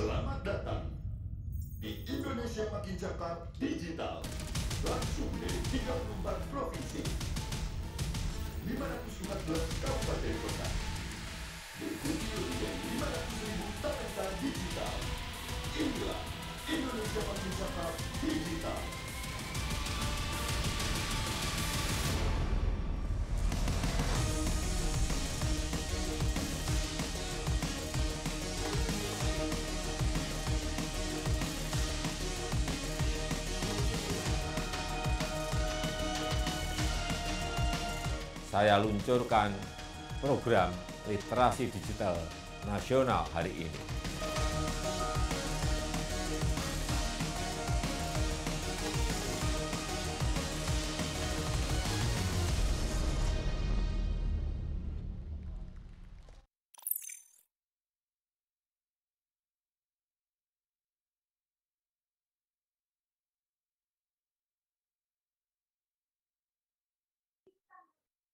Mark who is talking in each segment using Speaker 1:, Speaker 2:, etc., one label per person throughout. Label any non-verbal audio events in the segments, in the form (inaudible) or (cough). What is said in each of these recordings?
Speaker 1: Selamat datang di Indonesia Makin cepat Digital. Langsung dari 34 provinsi, 514
Speaker 2: kabupaten kota. Diikuti oleh 500 ribu talenta digital. Inilah Indonesia Makin cepat Digital. saya luncurkan program literasi digital nasional hari ini.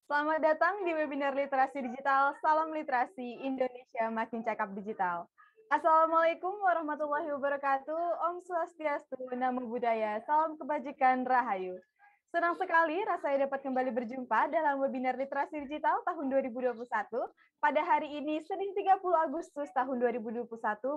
Speaker 3: Selamat datang di webinar literasi digital Salam Literasi Indonesia Makin Cakap Digital. Assalamualaikum warahmatullahi wabarakatuh. Om Swastiastu, Namo Buddhaya, Salam Kebajikan, Rahayu. Senang sekali rasanya dapat kembali berjumpa dalam webinar literasi digital tahun 2021 pada hari ini Senin 30 Agustus tahun 2021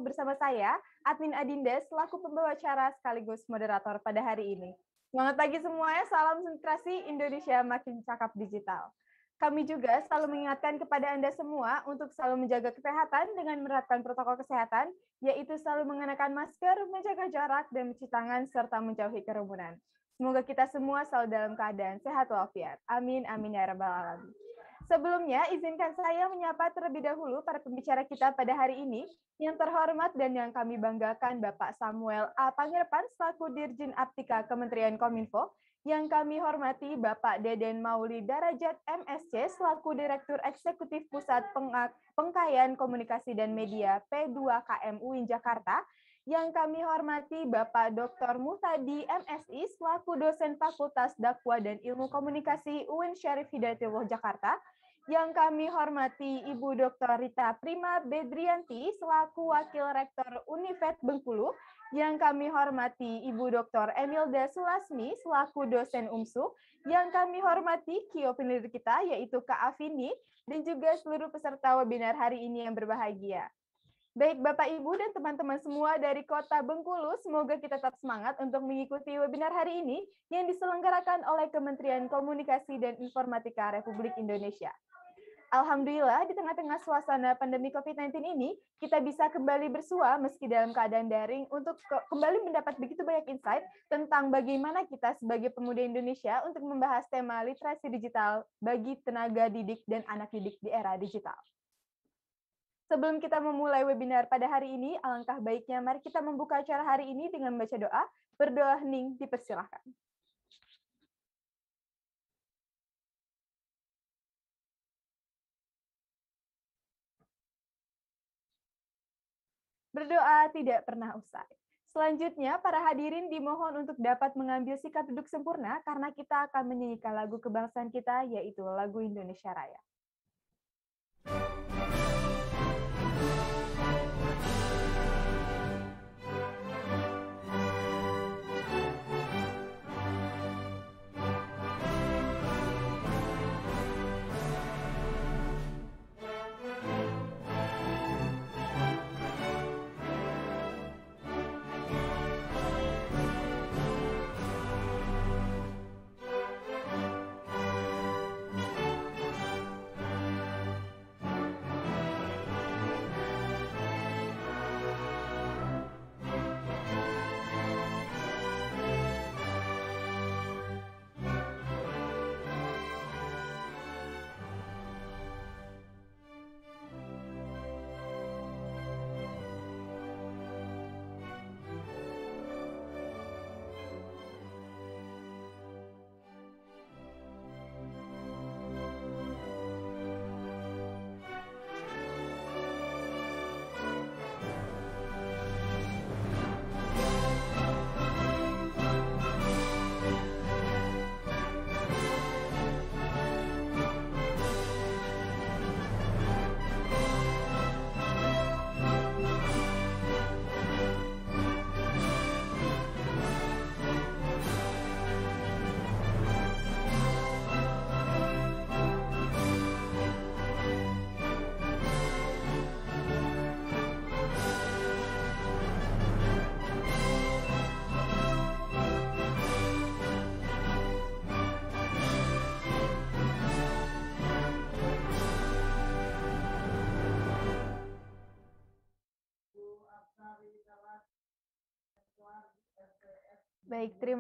Speaker 3: bersama saya, Admin Adinda, selaku pembawa acara sekaligus moderator pada hari ini. Selamat pagi semuanya, salam sentrasi Indonesia makin cakap digital. Kami juga selalu mengingatkan kepada Anda semua untuk selalu menjaga kesehatan dengan menerapkan protokol kesehatan, yaitu selalu mengenakan masker, menjaga jarak, dan mencuci tangan, serta menjauhi kerumunan. Semoga kita semua selalu dalam keadaan sehat walafiat. Amin, amin ya rabbal alamin. Sebelumnya, izinkan saya menyapa terlebih dahulu para pembicara kita pada hari ini yang terhormat dan yang kami banggakan Bapak Samuel A. Pangerpan, selaku Dirjen Aptika Kementerian Kominfo, yang kami hormati Bapak Deden Mauli Darajat MSC selaku Direktur Eksekutif Pusat Pengkayaan Komunikasi dan Media P2KM UIN Jakarta, yang kami hormati Bapak Dr. Muhtadi MSI selaku dosen Fakultas Dakwah dan Ilmu Komunikasi UIN Syarif Hidayatullah Jakarta, yang kami hormati Ibu Dr. Rita Prima Bedrianti selaku Wakil Rektor Univet Bengkulu. Yang kami hormati Ibu Dr. Emilda Sulasmi selaku dosen UMSU. Yang kami hormati kio peneliti kita yaitu Kak Afini dan juga seluruh peserta webinar hari ini yang berbahagia. Baik Bapak Ibu dan teman-teman semua dari Kota Bengkulu, semoga kita tetap semangat untuk mengikuti webinar hari ini yang diselenggarakan oleh Kementerian Komunikasi dan Informatika Republik Indonesia. Alhamdulillah, di tengah-tengah suasana pandemi COVID-19 ini, kita bisa kembali bersua meski dalam keadaan daring untuk kembali mendapat begitu banyak insight tentang bagaimana kita sebagai pemuda Indonesia untuk membahas tema literasi digital bagi tenaga didik dan anak didik di era digital. Sebelum kita memulai webinar pada hari ini, alangkah baiknya mari kita membuka acara hari ini dengan membaca doa. Berdoa hening dipersilahkan. Berdoa tidak pernah usai. Selanjutnya, para hadirin dimohon untuk dapat mengambil sikap duduk sempurna karena kita akan menyanyikan lagu kebangsaan kita, yaitu lagu Indonesia Raya.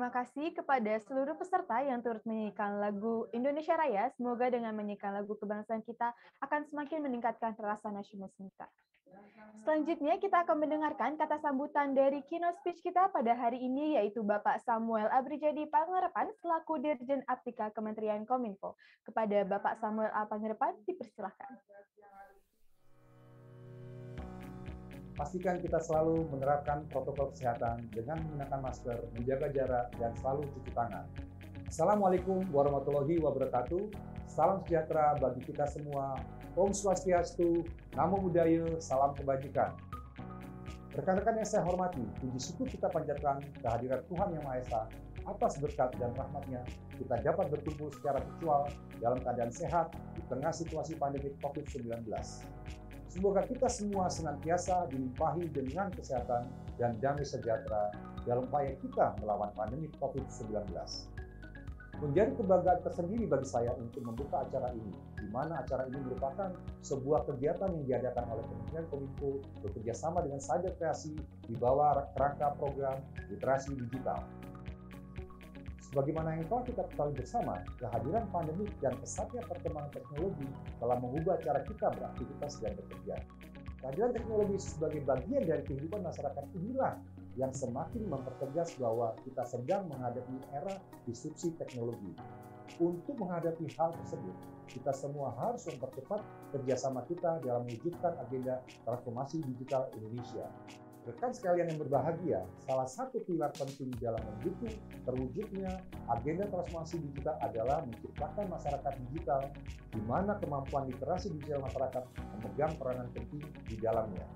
Speaker 3: kasih kepada seluruh peserta yang turut menyanyikan lagu Indonesia Raya. Semoga dengan menyanyikan lagu kebangsaan kita akan semakin meningkatkan rasa nasionalisme kita. Selanjutnya kita akan mendengarkan kata sambutan dari keynote speech kita pada hari ini yaitu Bapak Samuel Abrijadi Pangerepan selaku Dirjen Aptika Kementerian Kominfo. Kepada Bapak Samuel A. Pangerepan dipersilahkan.
Speaker 1: Pastikan kita selalu menerapkan protokol kesehatan dengan menggunakan masker, menjaga jarak, dan selalu cuci tangan. Assalamualaikum warahmatullahi wabarakatuh. Salam sejahtera bagi kita semua. Om Swastiastu, Namo Buddhaya, Salam Kebajikan. Rekan-rekan yang saya hormati, puji syukur kita panjatkan kehadiran Tuhan Yang Maha Esa atas berkat dan rahmatnya kita dapat berkumpul secara virtual dalam keadaan sehat di tengah situasi pandemi COVID-19. Semoga kita semua senantiasa dilimpahi dengan kesehatan dan damai sejahtera dalam upaya kita melawan pandemi COVID-19. Menjadi kebanggaan tersendiri bagi saya untuk membuka acara ini, di mana acara ini merupakan sebuah kegiatan yang diadakan oleh Kementerian Kominfo bekerjasama dengan Sajak Kreasi di bawah rangka program literasi digital Sebagaimana yang telah kita ketahui bersama, kehadiran pandemi dan pesatnya perkembangan teknologi telah mengubah cara kita beraktivitas dan bekerja. Kehadiran teknologi sebagai bagian dari kehidupan masyarakat inilah yang semakin mempertegas bahwa kita sedang menghadapi era disrupsi teknologi. Untuk menghadapi hal tersebut, kita semua harus mempercepat kerjasama kita dalam mewujudkan agenda transformasi digital Indonesia. Rekan sekalian yang berbahagia, salah satu pilar penting dalam mendukung terwujudnya agenda transformasi digital adalah menciptakan masyarakat digital di mana kemampuan literasi digital masyarakat memegang peranan penting di dalamnya.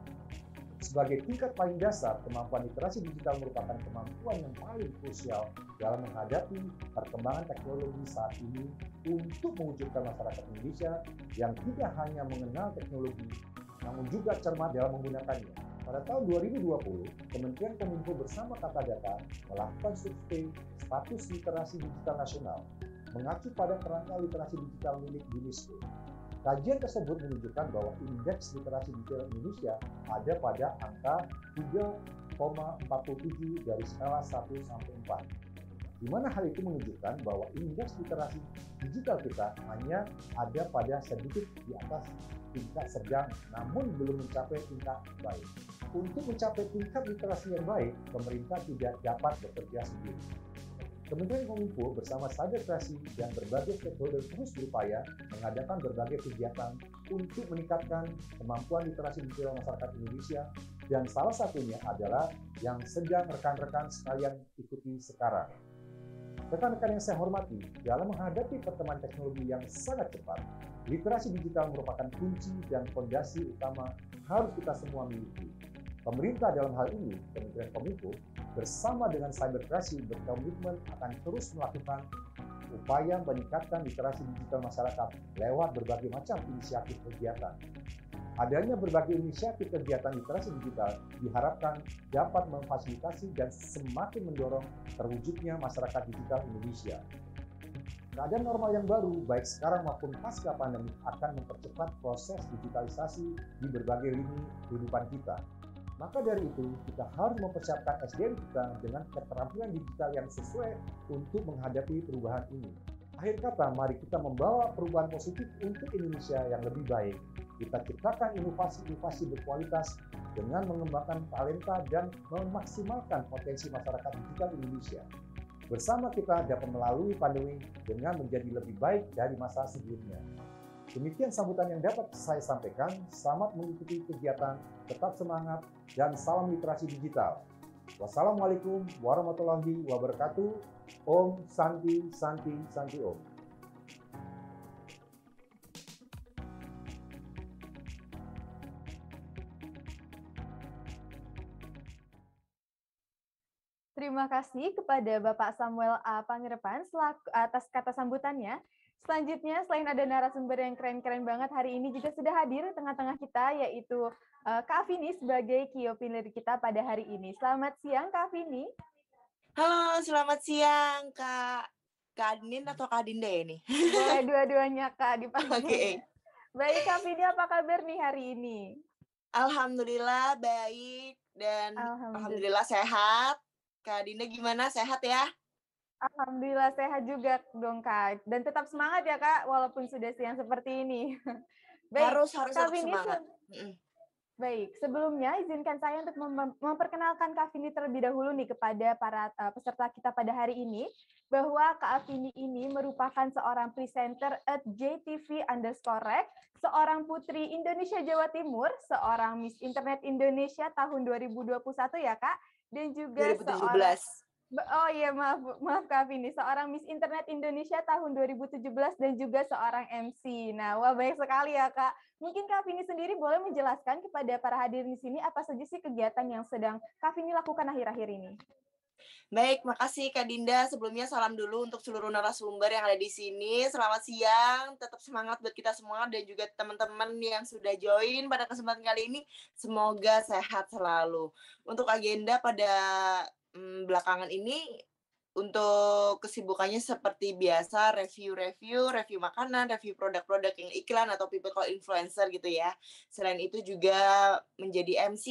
Speaker 1: Sebagai tingkat paling dasar, kemampuan literasi digital merupakan kemampuan yang paling krusial dalam menghadapi perkembangan teknologi saat ini untuk mewujudkan masyarakat Indonesia yang tidak hanya mengenal teknologi, namun juga cermat dalam menggunakannya. Pada tahun 2020, Kementerian Kominfo bersama Data melakukan survei status literasi digital nasional mengacu pada kerangka literasi digital milik UNESCO. Kajian tersebut menunjukkan bahwa indeks literasi digital Indonesia ada pada angka 3,47 dari skala 1 sampai 4 di mana hal itu menunjukkan bahwa indeks literasi digital kita hanya ada pada sedikit di atas tingkat sedang namun belum mencapai tingkat baik. Untuk mencapai tingkat literasi yang baik, pemerintah tidak dapat bekerja sendiri. Kementerian Kominfo bersama Sadar Kreasi dan berbagai stakeholder terus berupaya mengadakan berbagai kegiatan untuk meningkatkan kemampuan literasi digital masyarakat Indonesia dan salah satunya adalah yang sedang rekan-rekan sekalian ikuti sekarang. Rekan-rekan yang saya hormati, dalam menghadapi perkembangan teknologi yang sangat cepat, literasi digital merupakan kunci dan fondasi utama harus kita semua miliki. Pemerintah dalam hal ini, Kementerian Kominfo, bersama dengan Cyberkreasi berkomitmen akan terus melakukan upaya meningkatkan literasi digital masyarakat lewat berbagai macam inisiatif kegiatan. Adanya berbagai inisiatif kegiatan literasi digital diharapkan dapat memfasilitasi dan semakin mendorong terwujudnya masyarakat digital Indonesia. Keadaan normal yang baru, baik sekarang maupun pasca pandemi, akan mempercepat proses digitalisasi di berbagai lini kehidupan kita. Maka dari itu, kita harus mempersiapkan SDM kita dengan keterampilan digital yang sesuai untuk menghadapi perubahan ini. Akhir kata, mari kita membawa perubahan positif untuk Indonesia yang lebih baik. Kita ciptakan inovasi-inovasi berkualitas dengan mengembangkan talenta dan memaksimalkan potensi masyarakat digital Indonesia. Bersama kita dapat melalui pandemi dengan menjadi lebih baik dari masa sebelumnya. Demikian sambutan yang dapat saya sampaikan. Selamat mengikuti kegiatan, tetap semangat, dan salam literasi digital. Wassalamualaikum warahmatullahi wabarakatuh. Om Santi Santi Santi Om.
Speaker 3: Terima kasih kepada Bapak Samuel A. Pangerepan atas kata sambutannya. Selanjutnya, selain ada narasumber yang keren-keren banget hari ini juga sudah hadir di tengah-tengah kita, yaitu uh, Kak Vini sebagai key opinion kita pada hari ini. Selamat siang, Kak Vini.
Speaker 4: Halo, selamat siang,
Speaker 3: Kak. Kak Adnin atau
Speaker 4: Kak Adinda ya ini? Boleh dua-duanya, Kak, dipanggil. Oke. Okay. Baik, Kak Vini, apa kabar nih hari ini? Alhamdulillah, baik. Dan Alhamdulillah, Alhamdulillah sehat
Speaker 3: Kak Dinda gimana? Sehat ya? Alhamdulillah sehat juga dong Kak. Dan tetap semangat ya Kak walaupun sudah siang seperti ini. (laughs) Baik, harus harus, semangat. Se Baik, sebelumnya izinkan saya untuk mem memperkenalkan Kak Vini terlebih dahulu nih kepada para uh, peserta kita pada hari ini bahwa Kak Vini ini merupakan seorang presenter at JTV underscore rec, seorang putri Indonesia Jawa Timur, seorang Miss Internet Indonesia tahun 2021 ya Kak, dan
Speaker 2: juga 2017. seorang
Speaker 3: Oh iya maaf maaf Kak Vini, seorang Miss Internet Indonesia tahun 2017 dan juga seorang MC. Nah, wah banyak sekali ya Kak. Mungkin Kak Vini sendiri boleh menjelaskan kepada para hadirin di sini apa saja sih kegiatan yang sedang Kak Vini lakukan akhir-akhir ini?
Speaker 4: Baik, makasih Kak Dinda. Sebelumnya salam dulu untuk seluruh narasumber yang ada di sini. Selamat siang, tetap semangat buat kita semua dan juga teman-teman yang sudah join pada kesempatan kali ini. Semoga sehat selalu. Untuk agenda pada hmm, belakangan ini untuk kesibukannya seperti biasa review-review, review makanan, review produk-produk yang iklan atau people call influencer gitu ya. Selain itu juga menjadi MC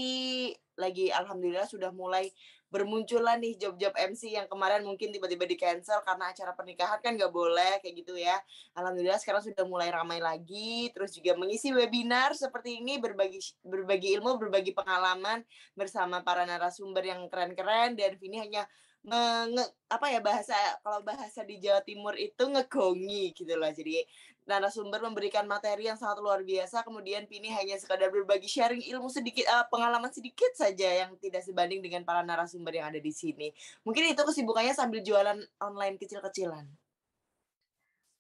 Speaker 4: lagi alhamdulillah sudah mulai bermunculan nih job-job MC yang kemarin mungkin tiba-tiba di cancel karena acara pernikahan kan nggak boleh kayak gitu ya. Alhamdulillah sekarang sudah mulai ramai lagi. Terus juga mengisi webinar seperti ini berbagi berbagi ilmu, berbagi pengalaman bersama para narasumber yang keren-keren dan ini hanya nge apa ya bahasa kalau bahasa di Jawa Timur itu ngegongi gitu loh. Jadi narasumber memberikan materi yang sangat luar biasa kemudian Pini hanya sekadar berbagi sharing ilmu sedikit uh, pengalaman sedikit saja yang tidak sebanding dengan para narasumber yang ada di sini mungkin itu kesibukannya sambil jualan online kecil-kecilan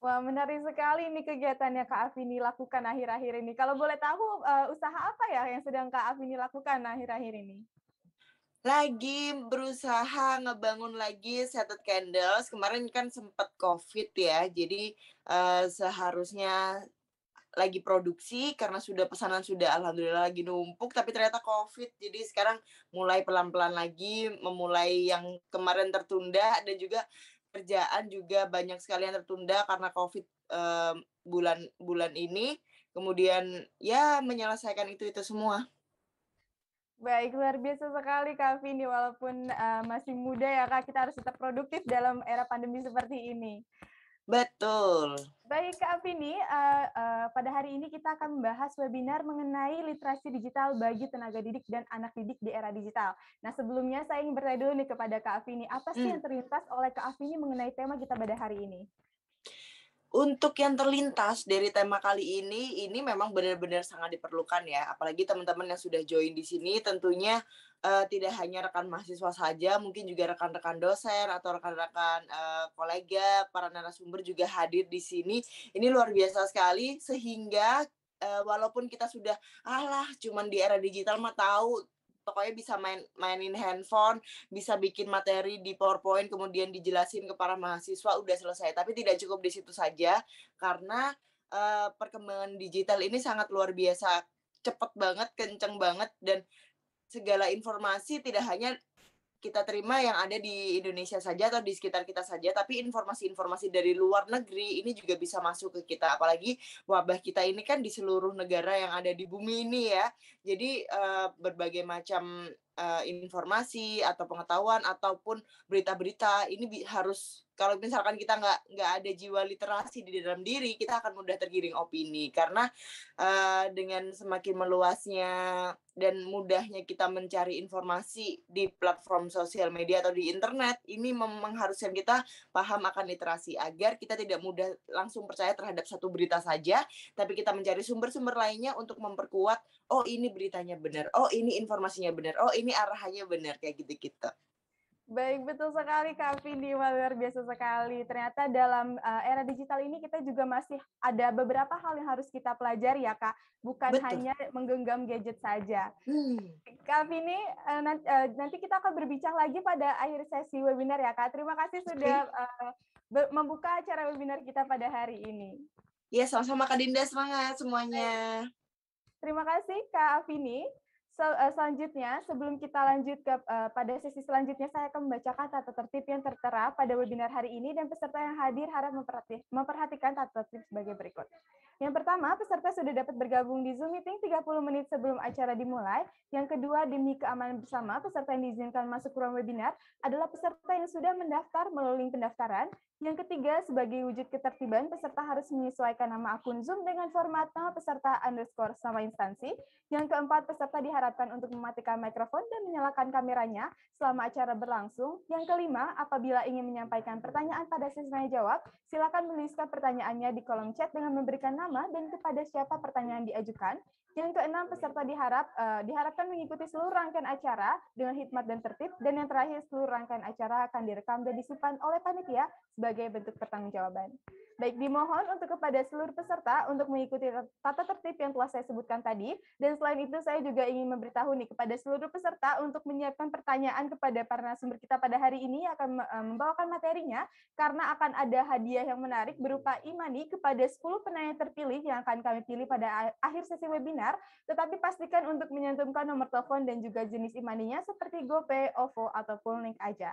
Speaker 3: Wah menarik sekali ini kegiatannya Kak Afini lakukan akhir-akhir ini. Kalau boleh tahu uh, usaha apa ya yang sedang Kak Afini lakukan akhir-akhir ini? lagi
Speaker 4: berusaha ngebangun lagi Scented Candles. Kemarin kan sempat COVID ya, jadi uh, seharusnya lagi produksi karena sudah pesanan sudah alhamdulillah lagi numpuk tapi ternyata covid jadi sekarang mulai pelan-pelan lagi memulai yang kemarin tertunda dan juga kerjaan juga banyak sekali yang tertunda karena covid eh, bulan bulan ini kemudian ya
Speaker 3: menyelesaikan itu itu semua Baik, luar biasa sekali Kak Vini, walaupun uh, masih muda ya Kak, kita harus tetap produktif dalam era pandemi seperti ini.
Speaker 4: Betul.
Speaker 3: Baik Kak Vini, uh, uh, pada hari ini kita akan membahas webinar mengenai literasi digital bagi tenaga didik dan anak didik di era digital. Nah sebelumnya saya ingin bertanya dulu nih kepada Kak Vini, apa sih hmm. yang terlintas oleh Kak Vini mengenai tema kita pada hari ini?
Speaker 4: untuk yang terlintas dari tema kali ini, ini memang benar-benar sangat diperlukan ya. Apalagi teman-teman yang sudah join di sini, tentunya uh, tidak hanya rekan mahasiswa saja, mungkin juga rekan-rekan dosen atau rekan-rekan uh, kolega, para narasumber juga hadir di sini. Ini luar biasa sekali, sehingga uh, walaupun kita sudah alah cuman di era digital mah tahu pokoknya bisa main mainin handphone, bisa bikin materi di PowerPoint kemudian dijelasin ke para mahasiswa udah selesai. Tapi tidak cukup di situ saja karena uh, perkembangan digital ini sangat luar biasa, cepat banget, kenceng banget dan segala informasi tidak hanya kita terima yang ada di Indonesia saja atau di sekitar kita saja, tapi informasi-informasi dari luar negeri ini juga bisa masuk ke kita. Apalagi wabah kita ini kan di seluruh negara yang ada di bumi ini ya. Jadi uh, berbagai macam uh, informasi atau pengetahuan ataupun berita-berita ini bi harus kalau misalkan kita nggak nggak ada jiwa literasi di dalam diri kita akan mudah tergiring opini karena uh, dengan semakin meluasnya dan mudahnya kita mencari informasi di platform sosial media atau di internet ini memang harusnya kita paham akan literasi agar kita tidak mudah langsung percaya terhadap satu berita saja tapi kita mencari sumber-sumber lainnya untuk memperkuat oh ini beritanya benar, oh ini informasinya benar, oh ini arahannya benar kayak gitu-gitu.
Speaker 3: Baik, betul sekali Kak Vindi, luar biasa sekali. Ternyata dalam uh, era digital ini kita juga masih ada beberapa hal yang harus kita pelajari ya Kak, bukan betul. hanya menggenggam gadget saja. Hmm. Kak Vindi, uh, eh, nanti, uh, eh, nanti kita akan berbicara lagi pada akhir sesi webinar ya Kak. Terima kasih sudah uh, membuka acara webinar kita pada hari ini.
Speaker 4: Ya, sama-sama Kak Dinda,
Speaker 3: semangat semuanya. Terima kasih Kak Afini. So, uh, eh, selanjutnya, sebelum kita lanjut ke uh, pada sesi selanjutnya, saya akan membacakan tata tertib yang tertera pada webinar hari ini dan peserta yang hadir harap memperhatikan tata tertib sebagai berikut. Yang pertama, peserta sudah dapat bergabung di Zoom Meeting 30 menit sebelum acara dimulai. Yang kedua, demi keamanan bersama, peserta yang diizinkan masuk ruang webinar adalah peserta yang sudah mendaftar melalui link pendaftaran. Yang ketiga, sebagai wujud ketertiban, peserta harus menyesuaikan nama akun Zoom dengan format nama peserta underscore sama instansi. Yang keempat, peserta diharapkan untuk mematikan mikrofon dan menyalakan kameranya selama acara berlangsung. Yang kelima, apabila ingin menyampaikan pertanyaan pada sesi tanya jawab, silakan menuliskan pertanyaannya di kolom chat dengan memberikan nama nama dan kepada siapa pertanyaan diajukan. Yang keenam, peserta diharap uh, diharapkan mengikuti seluruh rangkaian acara dengan hikmat dan tertib. Dan yang terakhir, seluruh rangkaian acara akan direkam dan disimpan oleh panitia sebagai bentuk pertanggungjawaban. Baik, dimohon untuk kepada seluruh peserta untuk mengikuti tata tertib yang telah saya sebutkan tadi. Dan selain itu, saya juga ingin memberitahu nih kepada seluruh peserta untuk menyiapkan pertanyaan kepada para narasumber kita pada hari ini yang akan eh, membawakan materinya, karena akan ada hadiah yang menarik berupa imani kepada 10 penanya terpilih yang akan kami pilih pada akhir sesi webinar. Tetapi pastikan untuk menyantumkan nomor telepon dan juga jenis imaninya seperti GoPay, OVO, ataupun link aja.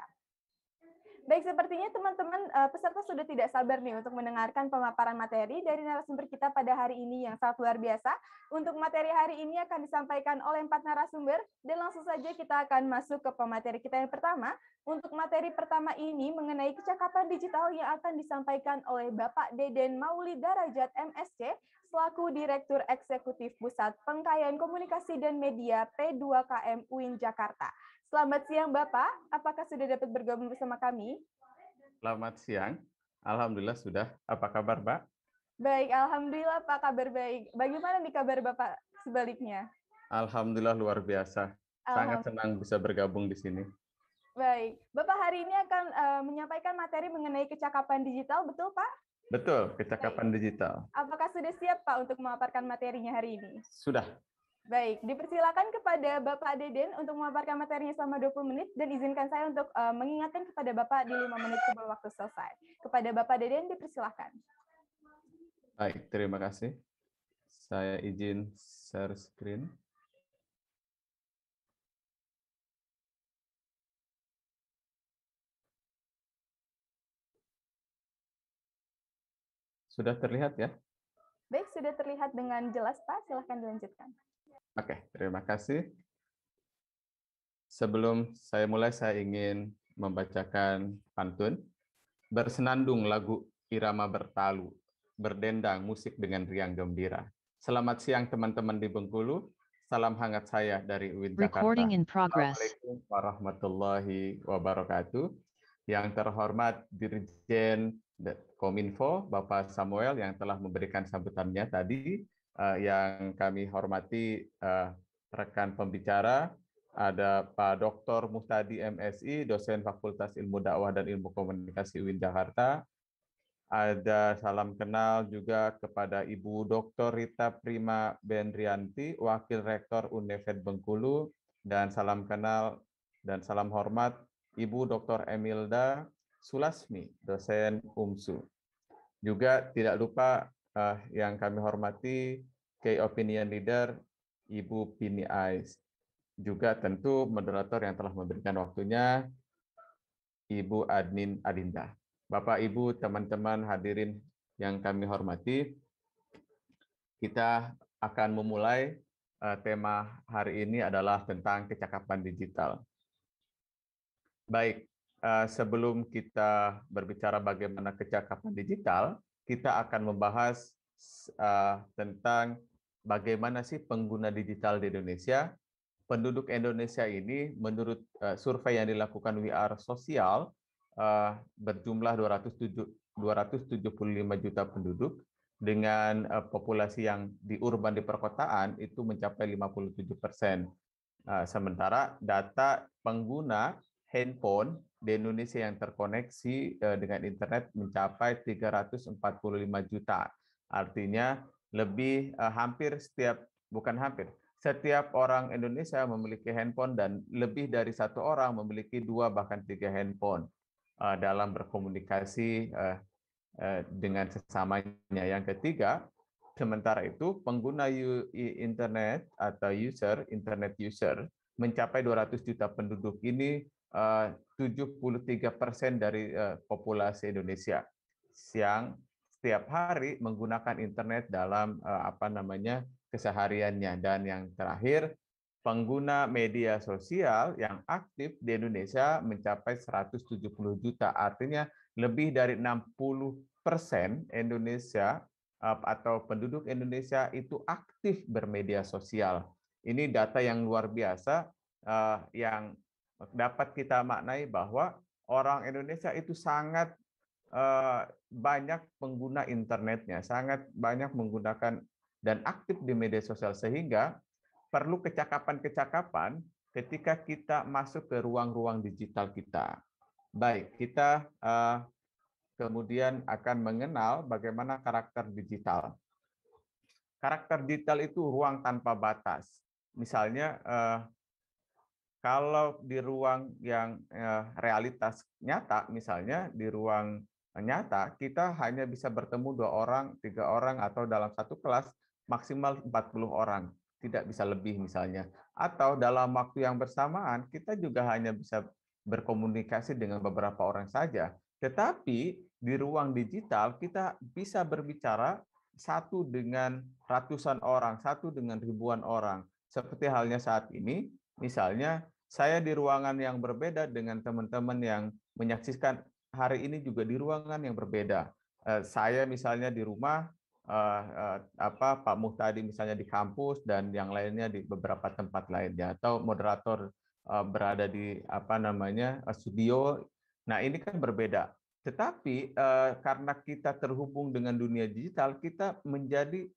Speaker 3: Baik, sepertinya teman-teman eh, peserta sudah tidak sabar nih untuk mendengarkan pemaparan materi dari narasumber kita pada hari ini yang sangat luar biasa. Untuk materi hari ini akan disampaikan oleh empat narasumber dan langsung saja kita akan masuk ke pemateri kita yang pertama. Untuk materi pertama ini mengenai kecakapan digital yang akan disampaikan oleh Bapak Deden Mauli Darajat MSC selaku Direktur Eksekutif Pusat Pengkayaan Komunikasi dan Media P2KM UIN Jakarta. Selamat siang Bapak, apakah sudah dapat bergabung bersama kami?
Speaker 2: Selamat siang, Alhamdulillah sudah. Apa kabar Pak?
Speaker 3: Baik, Alhamdulillah Pak, kabar baik. Bagaimana nih kabar Bapak sebaliknya?
Speaker 2: Alhamdulillah luar biasa. Sangat senang bisa bergabung di sini.
Speaker 3: Baik, Bapak hari ini akan uh, menyampaikan materi mengenai kecakapan digital, betul Pak?
Speaker 2: Betul, kecakapan Baik. digital.
Speaker 3: Apakah sudah siap Pak untuk memaparkan materinya hari ini? Sudah. Baik, dipersilakan kepada Bapak Deden untuk memaparkan materinya selama 20 menit dan izinkan saya untuk uh, mengingatkan kepada Bapak di 5 menit sebelum waktu selesai. Kepada Bapak Deden dipersilakan.
Speaker 2: Baik, terima kasih. Saya izin share screen. Sudah terlihat ya?
Speaker 3: Baik, sudah terlihat dengan jelas Pak. Silahkan dilanjutkan.
Speaker 2: Oke, terima kasih. Sebelum saya mulai, saya ingin membacakan pantun. Bersenandung lagu irama bertalu, berdendang musik dengan riang gembira. Selamat siang teman-teman di Bengkulu. Salam hangat saya dari UIN Jakarta. Assalamualaikum warahmatullahi wabarakatuh. Yang terhormat Dirjen Kominfo, Bapak Samuel yang telah memberikan sambutannya tadi. Eh, yang kami hormati eh, rekan pembicara, ada Pak Dr. Muhtadi MSI, dosen Fakultas Ilmu Dakwah dan Ilmu Komunikasi UIN Jakarta. Ada salam kenal juga kepada Ibu Dr. Rita Prima Bendrianti, Wakil Rektor Universitas Bengkulu, dan salam kenal dan salam hormat Ibu Dr. Emilda Sulasmi, dosen UMSU. Juga tidak lupa uh, yang kami hormati Key Opinion Leader Ibu Pini Ais. Juga tentu moderator yang telah memberikan waktunya Ibu Adnin Adinda. Bapak, Ibu, teman-teman hadirin yang kami hormati, kita akan memulai uh, tema hari ini adalah tentang kecakapan digital. Baik, eh, sebelum kita berbicara bagaimana kecakapan digital, kita akan membahas uh, tentang bagaimana sih pengguna digital di Indonesia. Penduduk Indonesia ini menurut uh, survei yang dilakukan WR Sosial uh, berjumlah 207, 275 juta penduduk dengan uh, populasi yang di urban di perkotaan itu mencapai 57 persen. Uh, sementara data pengguna handphone di Indonesia yang terkoneksi eh, dengan internet mencapai 345 juta. Artinya lebih eh, hampir setiap bukan hampir setiap orang Indonesia memiliki handphone dan lebih dari satu orang memiliki dua bahkan tiga handphone eh, dalam berkomunikasi dengan sesamanya. Yang ketiga, sementara itu pengguna internet atau user internet user mencapai 200 juta penduduk ini 73 eh, persen dari eh, populasi Indonesia yang setiap hari menggunakan internet dalam eh, apa namanya kesehariannya dan yang terakhir pengguna media sosial yang aktif di Indonesia mencapai 170 juta artinya lebih dari 60 persen Indonesia atau penduduk Indonesia itu aktif bermedia sosial. Ini data yang luar biasa yang dapat kita maknai bahwa orang Indonesia itu sangat eh, banyak pengguna internetnya, sangat banyak menggunakan dan aktif di media sosial sehingga perlu kecakapan-kecakapan ketika kita masuk ke ruang-ruang digital kita. Baik, kita eh, kemudian akan mengenal bagaimana karakter digital. Karakter digital itu ruang tanpa batas. Misalnya eh, kalau di ruang yang eh, realitas nyata, misalnya di ruang eh, nyata, kita hanya bisa bertemu dua orang, tiga orang, atau dalam satu kelas maksimal 40 orang, tidak bisa lebih misalnya. Atau dalam waktu yang bersamaan, kita juga hanya bisa berkomunikasi dengan beberapa orang saja. Tetapi di ruang digital, kita bisa berbicara satu dengan ratusan orang, satu dengan ribuan orang. Seperti halnya saat ini, Misalnya, saya di ruangan yang berbeda dengan teman-teman yang menyaksikan hari ini juga di ruangan yang berbeda. Eh, saya misalnya di rumah, eh, eh, apa Pak Muhtadi misalnya di kampus dan yang lainnya di beberapa tempat lainnya atau moderator berada di apa namanya studio. Nah ini kan berbeda. Tetapi karena kita terhubung dengan dunia digital, kita menjadi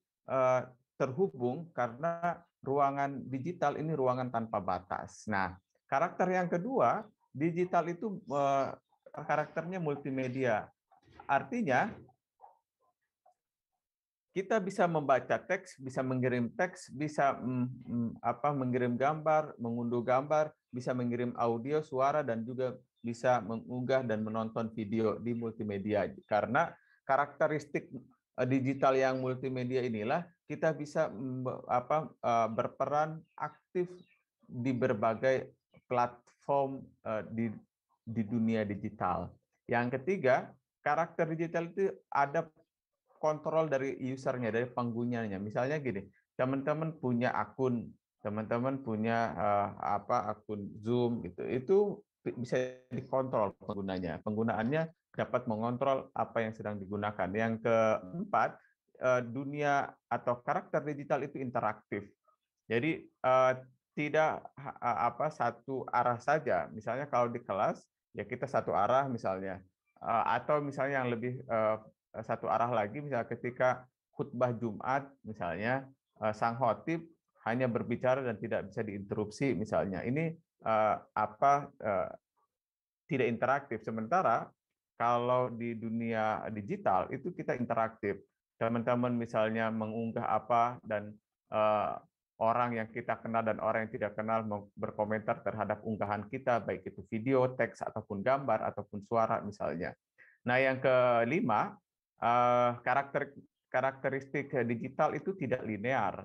Speaker 2: terhubung karena ruangan digital ini ruangan tanpa batas. Nah, karakter yang kedua, digital itu eh, karakternya multimedia. Artinya kita bisa membaca teks, bisa mengirim teks, bisa mm, mm, apa mengirim gambar, mengunduh gambar, bisa mengirim audio, suara dan juga bisa mengunggah dan menonton video di multimedia. Karena karakteristik eh, digital yang multimedia inilah kita bisa apa, berperan aktif di berbagai platform di di dunia digital. Yang ketiga, karakter digital itu ada kontrol dari usernya, dari penggunanya. Misalnya gini, teman-teman punya akun, teman-teman punya apa akun Zoom gitu. Itu bisa dikontrol penggunanya. Penggunaannya dapat mengontrol apa yang sedang digunakan. Yang keempat, Eh, dunia atau karakter digital itu interaktif. Jadi eh, tidak apa satu arah saja. Misalnya kalau di kelas ya kita satu arah misalnya eh, atau misalnya yang lebih satu arah lagi misalnya ketika khutbah Jumat misalnya sang khotib hanya berbicara dan tidak bisa diinterupsi misalnya. Ini apa tidak interaktif. Sementara kalau di dunia digital itu kita interaktif teman-teman misalnya mengunggah apa dan uh, orang yang kita kenal dan orang yang tidak kenal berkomentar terhadap unggahan kita, baik itu video, teks, ataupun gambar, ataupun suara misalnya. Nah, yang kelima, uh, karakter karakteristik digital itu tidak linear.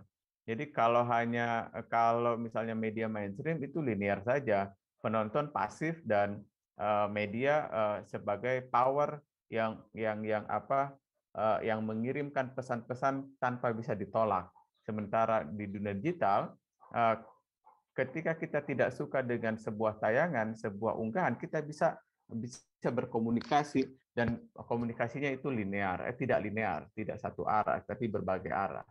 Speaker 2: Jadi kalau hanya kalau misalnya media mainstream itu linear saja, penonton pasif dan eh, media sebagai power yang yang yang apa Eh, yang mengirimkan pesan-pesan tanpa bisa ditolak. Sementara di dunia digital, eh, ketika kita tidak suka dengan sebuah tayangan, sebuah unggahan, kita bisa bisa berkomunikasi dan komunikasinya itu linear, eh, tidak linear, tidak satu arah, tapi berbagai arah.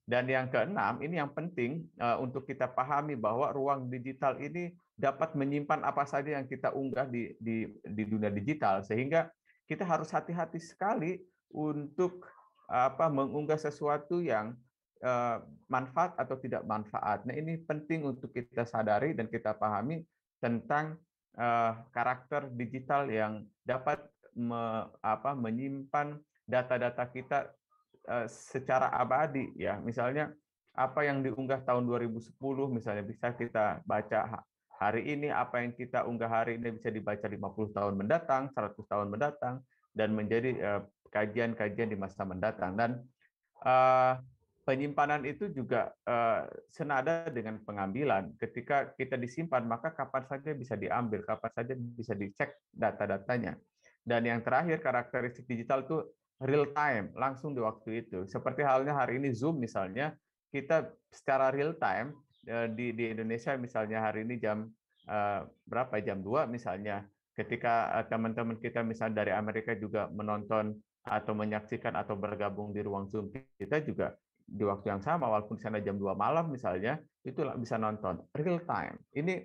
Speaker 2: Dan yang keenam, ini yang penting eh, untuk kita pahami bahwa ruang digital ini dapat menyimpan apa saja yang kita unggah di, di, di dunia digital, sehingga kita harus hati-hati sekali untuk apa mengunggah sesuatu yang eh, manfaat atau tidak manfaat. Nah, ini penting untuk kita sadari dan kita pahami tentang eh, karakter digital yang dapat me, apa menyimpan data-data kita eh, secara abadi ya. Misalnya apa yang diunggah tahun 2010 misalnya bisa kita baca hari ini, apa yang kita unggah hari ini bisa dibaca 50 tahun mendatang, 100 tahun mendatang dan menjadi eh, kajian-kajian di masa mendatang. Dan eh, penyimpanan itu juga eh, senada dengan pengambilan. Ketika kita disimpan, maka kapan saja bisa diambil, kapan saja bisa dicek data-datanya. Dan yang terakhir, karakteristik digital itu real time, langsung di waktu itu. Seperti halnya hari ini Zoom misalnya, kita secara real time di, di Indonesia misalnya hari ini jam berapa jam 2 misalnya ketika eh, teman-teman kita misalnya dari Amerika juga menonton atau menyaksikan atau bergabung di ruang Zoom kita juga di waktu yang sama walaupun di sana jam 2 malam misalnya itu bisa nonton real time. Ini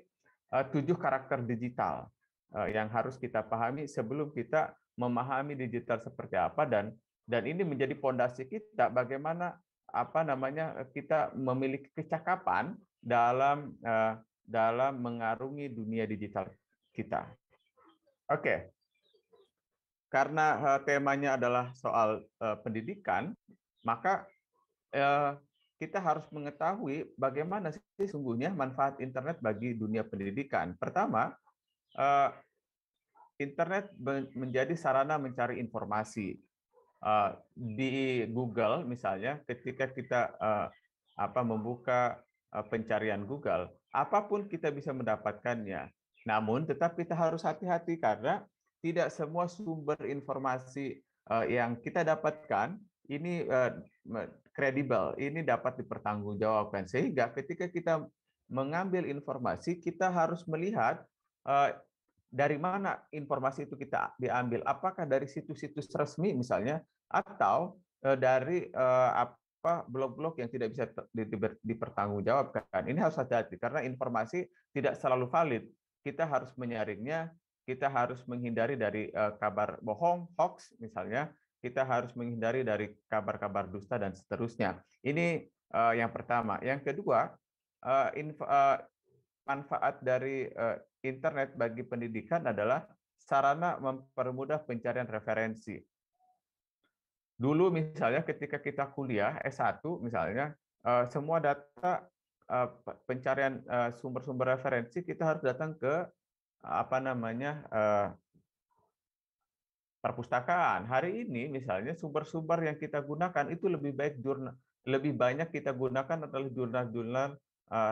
Speaker 2: eh, tujuh karakter digital eh, yang harus kita pahami sebelum kita memahami digital seperti apa dan dan ini menjadi pondasi kita bagaimana apa namanya kita memiliki kecakapan dalam dalam mengarungi dunia digital kita. Oke. Karena eh, temanya adalah soal eh, pendidikan, maka eh, kita harus mengetahui bagaimana sih sesungguhnya manfaat internet bagi dunia pendidikan. Pertama, internet menjadi sarana mencari informasi. di Google misalnya, ketika kita apa membuka pencarian Google, apapun kita bisa mendapatkannya namun tetap kita harus hati-hati karena tidak semua sumber informasi uh, yang kita dapatkan ini eh, kredibel, uh, ini dapat dipertanggungjawabkan. Sehingga ketika kita mengambil informasi, kita harus melihat uh, dari mana informasi itu kita diambil. Apakah dari situs-situs resmi misalnya, atau uh, dari uh, apa blog-blog yang tidak bisa dipertanggungjawabkan. Ini harus hati-hati karena informasi tidak selalu valid kita harus menyaringnya, kita harus menghindari dari eh, kabar bohong, hoax misalnya, kita harus menghindari dari kabar-kabar dusta dan seterusnya. Ini eh, yang pertama. Yang kedua, eh, manfaat dari internet bagi pendidikan adalah sarana mempermudah pencarian referensi. Dulu misalnya ketika kita kuliah S1 misalnya, semua data Eh, pencarian eh, sumber-sumber referensi kita harus datang ke apa namanya eh, perpustakaan. Hari ini misalnya sumber-sumber yang kita gunakan itu lebih baik jurnal lebih banyak kita gunakan adalah jurnal-jurnal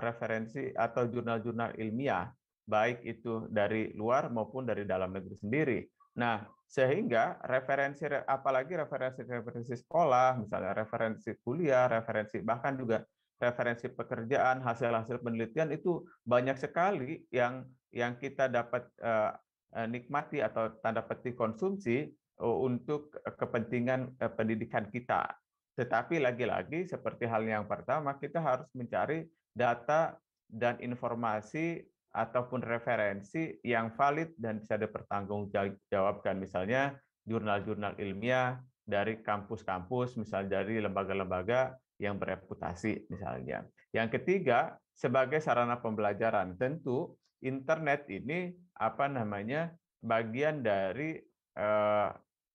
Speaker 2: referensi atau jurnal-jurnal ilmiah baik itu dari luar maupun dari dalam negeri sendiri. Nah, sehingga referensi apalagi referensi referensi sekolah, misalnya referensi kuliah, referensi bahkan juga referensi pekerjaan, hasil-hasil penelitian itu banyak sekali yang yang kita dapat uh, nikmati atau tanda petik konsumsi eh, untuk kepentingan pendidikan kita. Tetapi lagi-lagi seperti hal yang pertama, kita harus mencari data dan informasi ataupun referensi yang valid dan bisa dipertanggungjawabkan. Misalnya jurnal-jurnal ilmiah dari kampus-kampus, misalnya dari lembaga-lembaga yang bereputasi misalnya. Yang ketiga, sebagai sarana pembelajaran. Tentu internet ini apa namanya? bagian dari eh,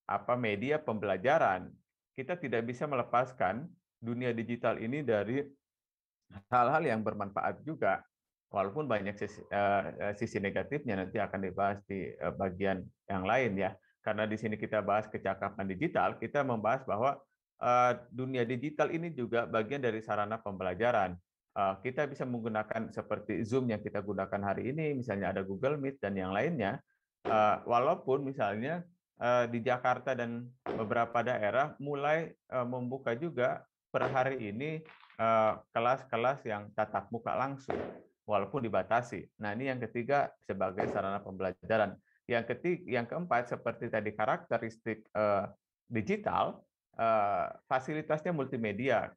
Speaker 2: apa media pembelajaran. Kita tidak bisa melepaskan dunia digital ini dari hal-hal yang bermanfaat juga walaupun banyak sisi, eh, sisi negatifnya nanti akan dibahas di eh, bagian yang lain ya. Karena di sini kita bahas kecakapan digital, kita membahas bahwa Eh, dunia digital ini juga bagian dari sarana pembelajaran. Eh, kita bisa menggunakan seperti Zoom yang kita gunakan hari ini, misalnya ada Google Meet dan yang lainnya. Eh, walaupun misalnya di Jakarta dan beberapa daerah mulai membuka juga per hari ini kelas-kelas yang tatap muka langsung, walaupun dibatasi. Nah ini yang ketiga sebagai sarana pembelajaran. Yang ketiga, yang keempat seperti tadi karakteristik digital Eh, fasilitasnya multimedia.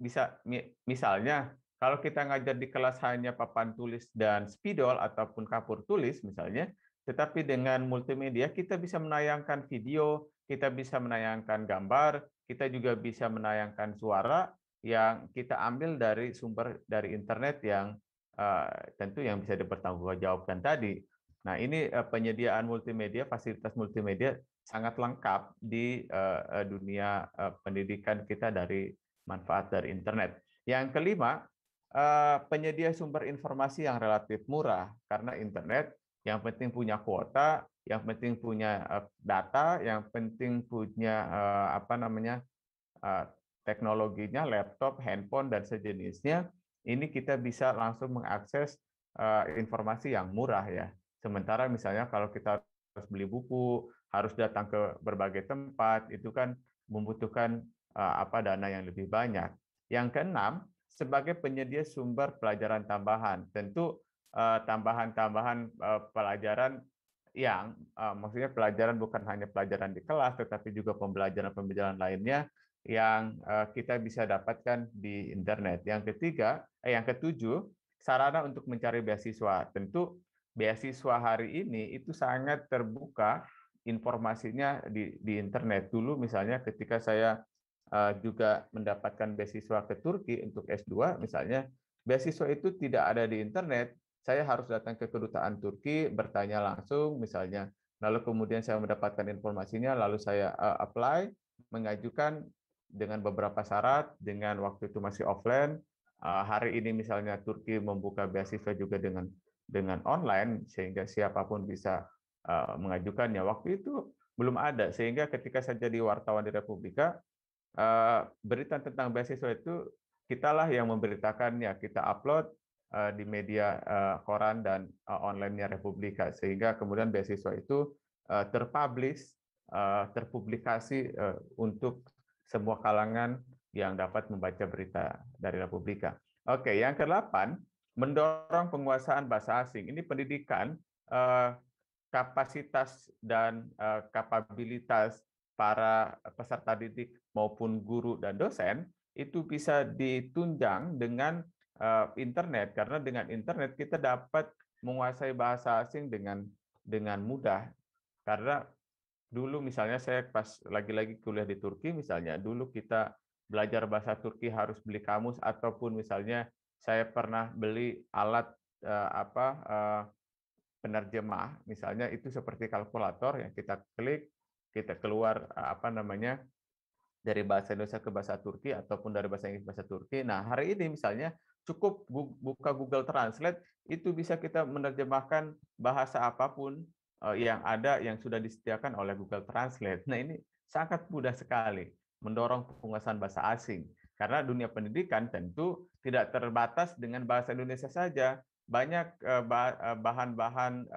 Speaker 2: Bisa misalnya kalau kita ngajar di kelas hanya papan tulis dan spidol ataupun kapur tulis misalnya, tetapi dengan multimedia kita bisa menayangkan video, kita bisa menayangkan gambar, kita juga bisa menayangkan suara yang kita ambil dari sumber dari internet yang eh, tentu yang bisa dipertanggungjawabkan tadi. Nah, ini eh, penyediaan multimedia, fasilitas multimedia sangat lengkap di eh, eh, dunia eh, pendidikan kita dari manfaat dari internet. Yang kelima, penyedia sumber informasi yang relatif murah karena internet yang penting punya kuota, yang penting punya data, yang penting punya apa namanya teknologinya, laptop, handphone dan sejenisnya. Ini kita bisa langsung mengakses informasi yang murah ya. Sementara misalnya kalau kita harus beli buku, harus datang ke berbagai tempat itu kan membutuhkan eh, apa dana yang lebih banyak. Yang keenam, sebagai penyedia sumber pelajaran tambahan. Tentu eh, tambahan-tambahan eh, pelajaran yang maksudnya pelajaran bukan hanya pelajaran di kelas tetapi juga pembelajaran-pembelajaran lainnya yang kita bisa dapatkan di internet. Yang ketiga, eh, yang ketujuh, sarana untuk mencari beasiswa. Tentu beasiswa hari ini itu sangat terbuka informasinya di, di internet dulu misalnya ketika saya uh, juga mendapatkan beasiswa ke Turki untuk S2 misalnya beasiswa itu tidak ada di internet saya harus datang ke kedutaan Turki bertanya langsung misalnya lalu kemudian saya mendapatkan informasinya lalu saya uh, apply mengajukan dengan beberapa syarat dengan waktu itu masih offline uh, hari ini misalnya Turki membuka beasiswa juga dengan dengan online sehingga siapapun bisa Eh, mengajukannya. Waktu itu belum ada, sehingga ketika saya jadi wartawan di Republika, eh, berita tentang beasiswa itu kitalah yang memberitakannya, kita upload eh, di media koran dan online-nya Republika, sehingga kemudian beasiswa itu terpublish, terpublikasi untuk semua kalangan yang dapat membaca berita dari Republika. Oke, yang ke-8, mendorong penguasaan bahasa asing. Ini pendidikan kapasitas dan uh, kapabilitas para peserta didik maupun guru dan dosen itu bisa ditunjang dengan uh, internet karena dengan internet kita dapat menguasai bahasa asing dengan dengan mudah karena dulu misalnya saya pas lagi-lagi kuliah di Turki misalnya dulu kita belajar bahasa Turki harus beli kamus ataupun misalnya saya pernah beli alat uh, apa uh, penerjemah, misalnya itu seperti kalkulator yang kita klik, kita keluar eh, apa namanya dari bahasa Indonesia ke bahasa Turki ataupun dari bahasa Inggris ke bahasa Turki. Nah, hari ini misalnya cukup buka Google Translate itu bisa kita menerjemahkan bahasa apapun eh, yang ada yang sudah disediakan oleh Google Translate. Nah, ini sangat mudah sekali mendorong penguasaan bahasa asing karena dunia pendidikan tentu tidak terbatas dengan bahasa Indonesia saja banyak bahan-bahan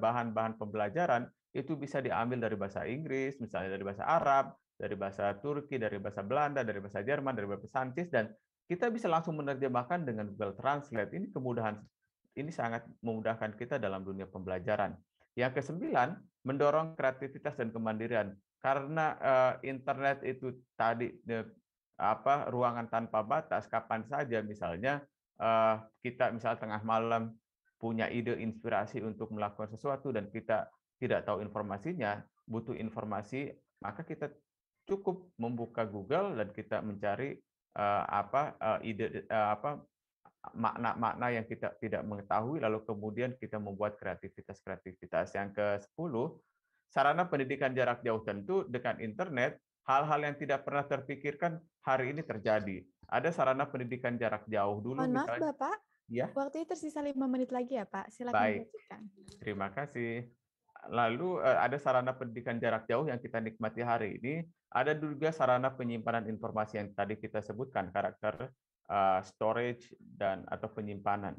Speaker 2: bahan-bahan pembelajaran itu bisa diambil dari bahasa Inggris, misalnya dari bahasa Arab, dari bahasa Turki, dari bahasa Belanda, dari bahasa Jerman, dari bahasa Prancis dan kita bisa langsung menerjemahkan dengan Google Translate. Ini kemudahan ini sangat memudahkan kita dalam dunia pembelajaran. Yang kesembilan, mendorong kreativitas dan kemandirian. Karena uh, internet itu tadi uh, apa ruangan tanpa batas kapan saja misalnya uh, kita misal tengah malam punya ide inspirasi untuk melakukan sesuatu dan kita tidak tahu informasinya, butuh informasi, maka kita cukup membuka Google dan kita mencari uh, apa uh, ide uh, apa makna-makna yang kita tidak mengetahui lalu kemudian kita membuat kreativitas-kreativitas. Yang ke-10, sarana pendidikan jarak jauh tentu dengan internet hal-hal yang tidak pernah terpikirkan hari ini terjadi. Ada sarana pendidikan jarak jauh dulu. Mohon maaf Bapak, ya?
Speaker 3: waktunya tersisa lima menit lagi ya Pak. Silakan Baik.
Speaker 2: Terima kasih. Lalu eh, ada sarana pendidikan jarak jauh yang kita nikmati hari ini. Ada juga sarana penyimpanan informasi yang tadi kita sebutkan, karakter uh, storage dan atau penyimpanan.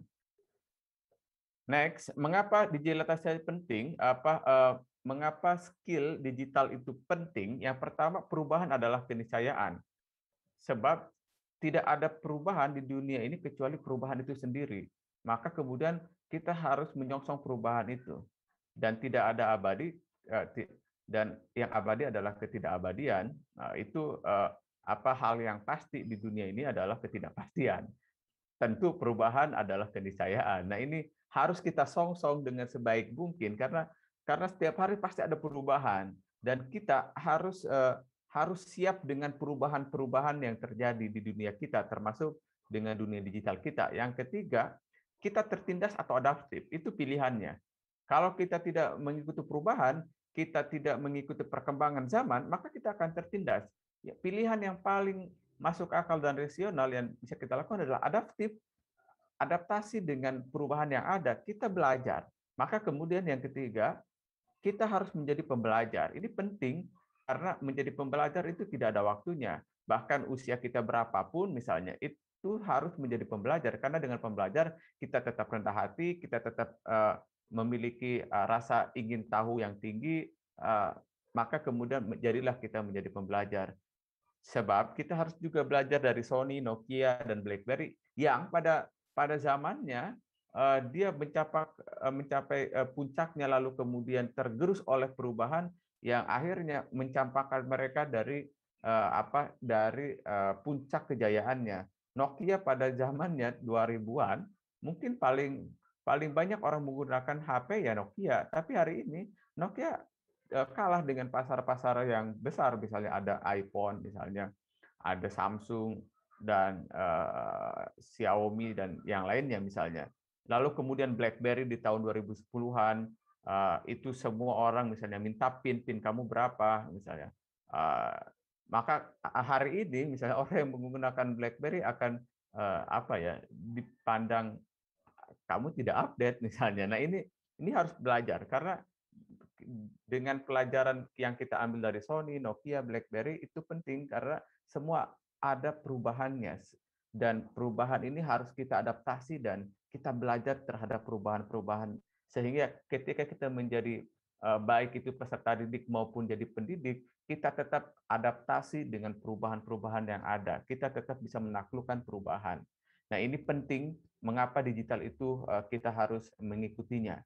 Speaker 2: Next, mengapa digitalisasi penting? Apa uh, mengapa skill digital itu penting? Yang pertama, perubahan adalah keniscayaan. Sebab tidak ada perubahan di dunia ini kecuali perubahan itu sendiri. Maka kemudian kita harus menyongsong perubahan itu. Dan tidak ada abadi eh, dan yang abadi adalah ketidakabadian. Nah, itu eh, apa hal yang pasti di dunia ini adalah ketidakpastian. Tentu perubahan adalah keniscayaan. Nah, ini harus kita songsong dengan sebaik mungkin karena karena setiap hari pasti ada perubahan dan kita harus eh, harus siap dengan perubahan-perubahan yang terjadi di dunia kita, termasuk dengan dunia digital kita. Yang ketiga, kita tertindas atau adaptif, itu pilihannya. Kalau kita tidak mengikuti perubahan, kita tidak mengikuti perkembangan zaman, maka kita akan tertindas. Ya, pilihan yang paling masuk akal dan rasional yang bisa kita lakukan adalah adaptif, adaptasi dengan perubahan yang ada, kita belajar. Maka kemudian yang ketiga, kita harus menjadi pembelajar. Ini penting karena menjadi pembelajar itu tidak ada waktunya. Bahkan usia kita berapapun misalnya, itu harus menjadi pembelajar. Karena dengan pembelajar, kita tetap rendah hati, kita tetap uh, memiliki uh, rasa ingin tahu yang tinggi, uh, maka kemudian jadilah kita menjadi pembelajar. Sebab kita harus juga belajar dari Sony, Nokia, dan BlackBerry yang pada pada zamannya dia mencapai mencapai puncaknya lalu kemudian tergerus oleh perubahan yang akhirnya mencampakkan mereka dari uh, apa dari uh, puncak kejayaannya. Nokia pada zamannya 2000-an mungkin paling paling banyak orang menggunakan HP ya Nokia, tapi hari ini Nokia eh, kalah dengan pasar-pasar yang besar misalnya ada iPhone misalnya ada Samsung dan uh, Xiaomi dan yang lainnya misalnya. Lalu kemudian BlackBerry di tahun 2010-an, Eh, itu semua orang misalnya minta pin pin kamu berapa misalnya eh, maka hari ini misalnya (laughs) orang yang menggunakan BlackBerry akan eh, apa ya dipandang kamu tidak update (laughs) misalnya nah ini ini harus belajar karena dengan pelajaran yang kita ambil dari Sony, Nokia, BlackBerry itu penting karena semua ada perubahannya dan perubahan ini harus kita adaptasi dan kita belajar terhadap perubahan-perubahan sehingga ketika kita menjadi baik itu peserta didik maupun jadi pendidik, kita tetap adaptasi dengan perubahan-perubahan yang ada. Kita tetap bisa menaklukkan perubahan. Nah, ini penting mengapa digital itu kita harus mengikutinya.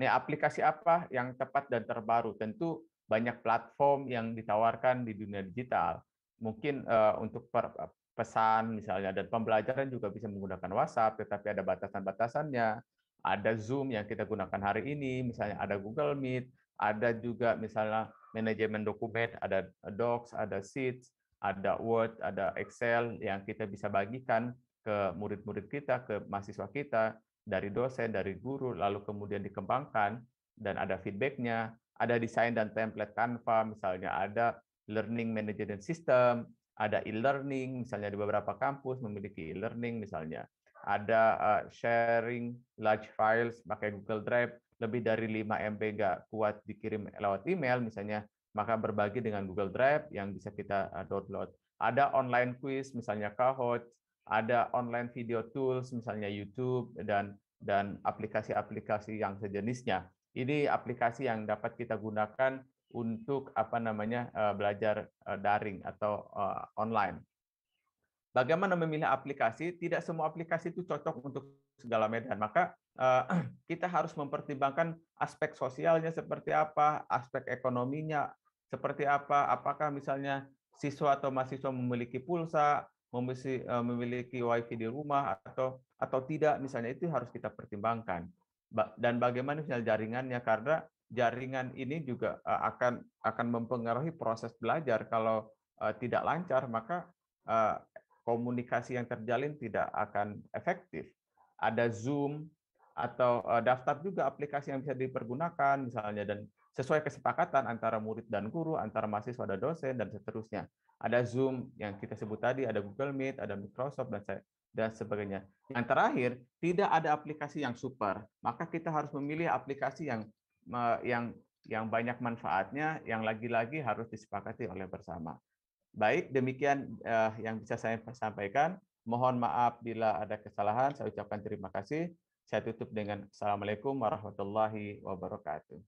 Speaker 2: Nah, aplikasi apa yang tepat dan terbaru? Tentu banyak platform yang ditawarkan di dunia digital. Mungkin untuk e, pesan misalnya dan pembelajaran juga bisa menggunakan WhatsApp, tetapi ada batasan-batasannya ada Zoom yang kita gunakan hari ini, misalnya ada Google Meet, ada juga misalnya manajemen dokumen, ada Docs, ada Sheets, ada Word, ada Excel yang kita bisa bagikan ke murid-murid kita, ke mahasiswa kita, dari dosen, dari guru, lalu kemudian dikembangkan, dan ada feedbacknya, ada desain dan template Canva, misalnya ada learning management system, ada e-learning, misalnya di beberapa kampus memiliki e-learning misalnya ada uh, sharing large files pakai Google Drive lebih dari 5 MB nggak kuat dikirim lewat email misalnya, maka berbagi dengan Google Drive yang bisa kita eh, download. Ada online quiz misalnya Kahoot, ada online video tools misalnya YouTube dan dan aplikasi-aplikasi yang sejenisnya. Ini aplikasi yang dapat kita gunakan untuk apa namanya eh, belajar daring atau online bagaimana memilih aplikasi, tidak semua aplikasi itu cocok untuk segala medan. Maka eh, (clears throat) kita harus mempertimbangkan aspek sosialnya seperti apa, aspek ekonominya seperti apa, apakah misalnya siswa atau mahasiswa memiliki pulsa, eh, memiliki wifi di rumah atau atau tidak misalnya itu harus kita pertimbangkan. Dan bagaimana misalnya jaringannya karena jaringan ini juga eh, akan akan mempengaruhi proses belajar kalau tidak lancar maka komunikasi yang terjalin tidak akan efektif. Ada Zoom atau eh, daftar juga aplikasi yang bisa dipergunakan misalnya dan sesuai kesepakatan antara murid dan guru, antara mahasiswa dan dosen dan seterusnya. Ada Zoom yang kita sebut tadi, ada Google Meet, ada Microsoft dan dan sebagainya. Yang terakhir, tidak ada aplikasi yang super. Maka kita harus memilih aplikasi yang yang yang banyak manfaatnya, yang lagi-lagi harus disepakati oleh bersama. Baik, demikian uh, yang bisa saya sampaikan. Mohon maaf bila ada kesalahan. Saya ucapkan terima kasih. Saya tutup dengan Assalamualaikum warahmatullahi wabarakatuh.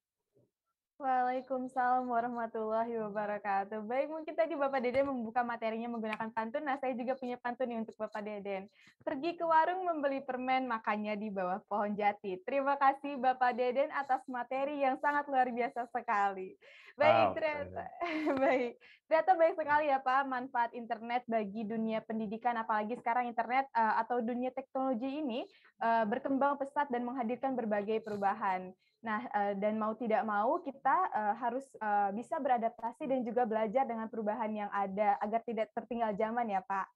Speaker 3: Waalaikumsalam warahmatullahi wabarakatuh. Baik, mungkin tadi Bapak Deden membuka materinya menggunakan pantun. Nah, saya juga punya pantun nih untuk Bapak Deden. Pergi ke warung membeli permen, makannya di bawah pohon jati. Terima kasih Bapak Deden atas materi yang sangat luar biasa sekali. Baik, wow, ternyata (laughs) baik. Ternyata baik sekali ya Pak manfaat internet bagi dunia pendidikan apalagi sekarang internet eh, atau dunia teknologi ini eh, berkembang pesat dan menghadirkan berbagai perubahan. Nah, eh, dan mau tidak mau kita eh, harus eh, bisa beradaptasi dan juga belajar dengan perubahan yang ada agar tidak tertinggal zaman ya, Pak.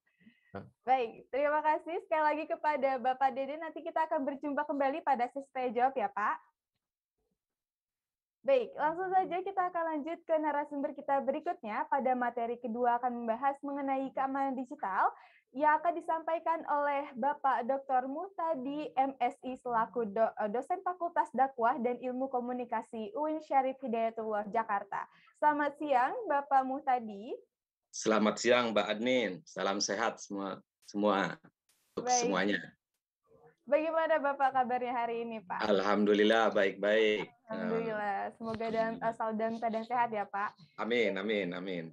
Speaker 3: Nah. Baik, terima kasih sekali lagi kepada Bapak Dede. Nanti kita akan berjumpa kembali pada sesi tanya jawab ya, Pak. Baik, langsung saja kita akan lanjut ke narasumber kita berikutnya. Pada materi kedua akan membahas mengenai keamanan digital yang akan disampaikan oleh Bapak Dr. Mutadi MSI selaku do, eh, dosen Fakultas Dakwah dan Ilmu Komunikasi UIN Syarif Hidayatullah Jakarta. Selamat siang Bapak Mutadi.
Speaker 5: Selamat siang Mbak Adnin. Salam sehat semua semua
Speaker 3: untuk Baik. semuanya. Bagaimana Bapak kabarnya hari ini, Pak?
Speaker 5: Alhamdulillah baik-baik. Alhamdulillah.
Speaker 3: Semoga dan hmm. asal dan keadaan sehat ya, Pak.
Speaker 5: Amin, amin, amin.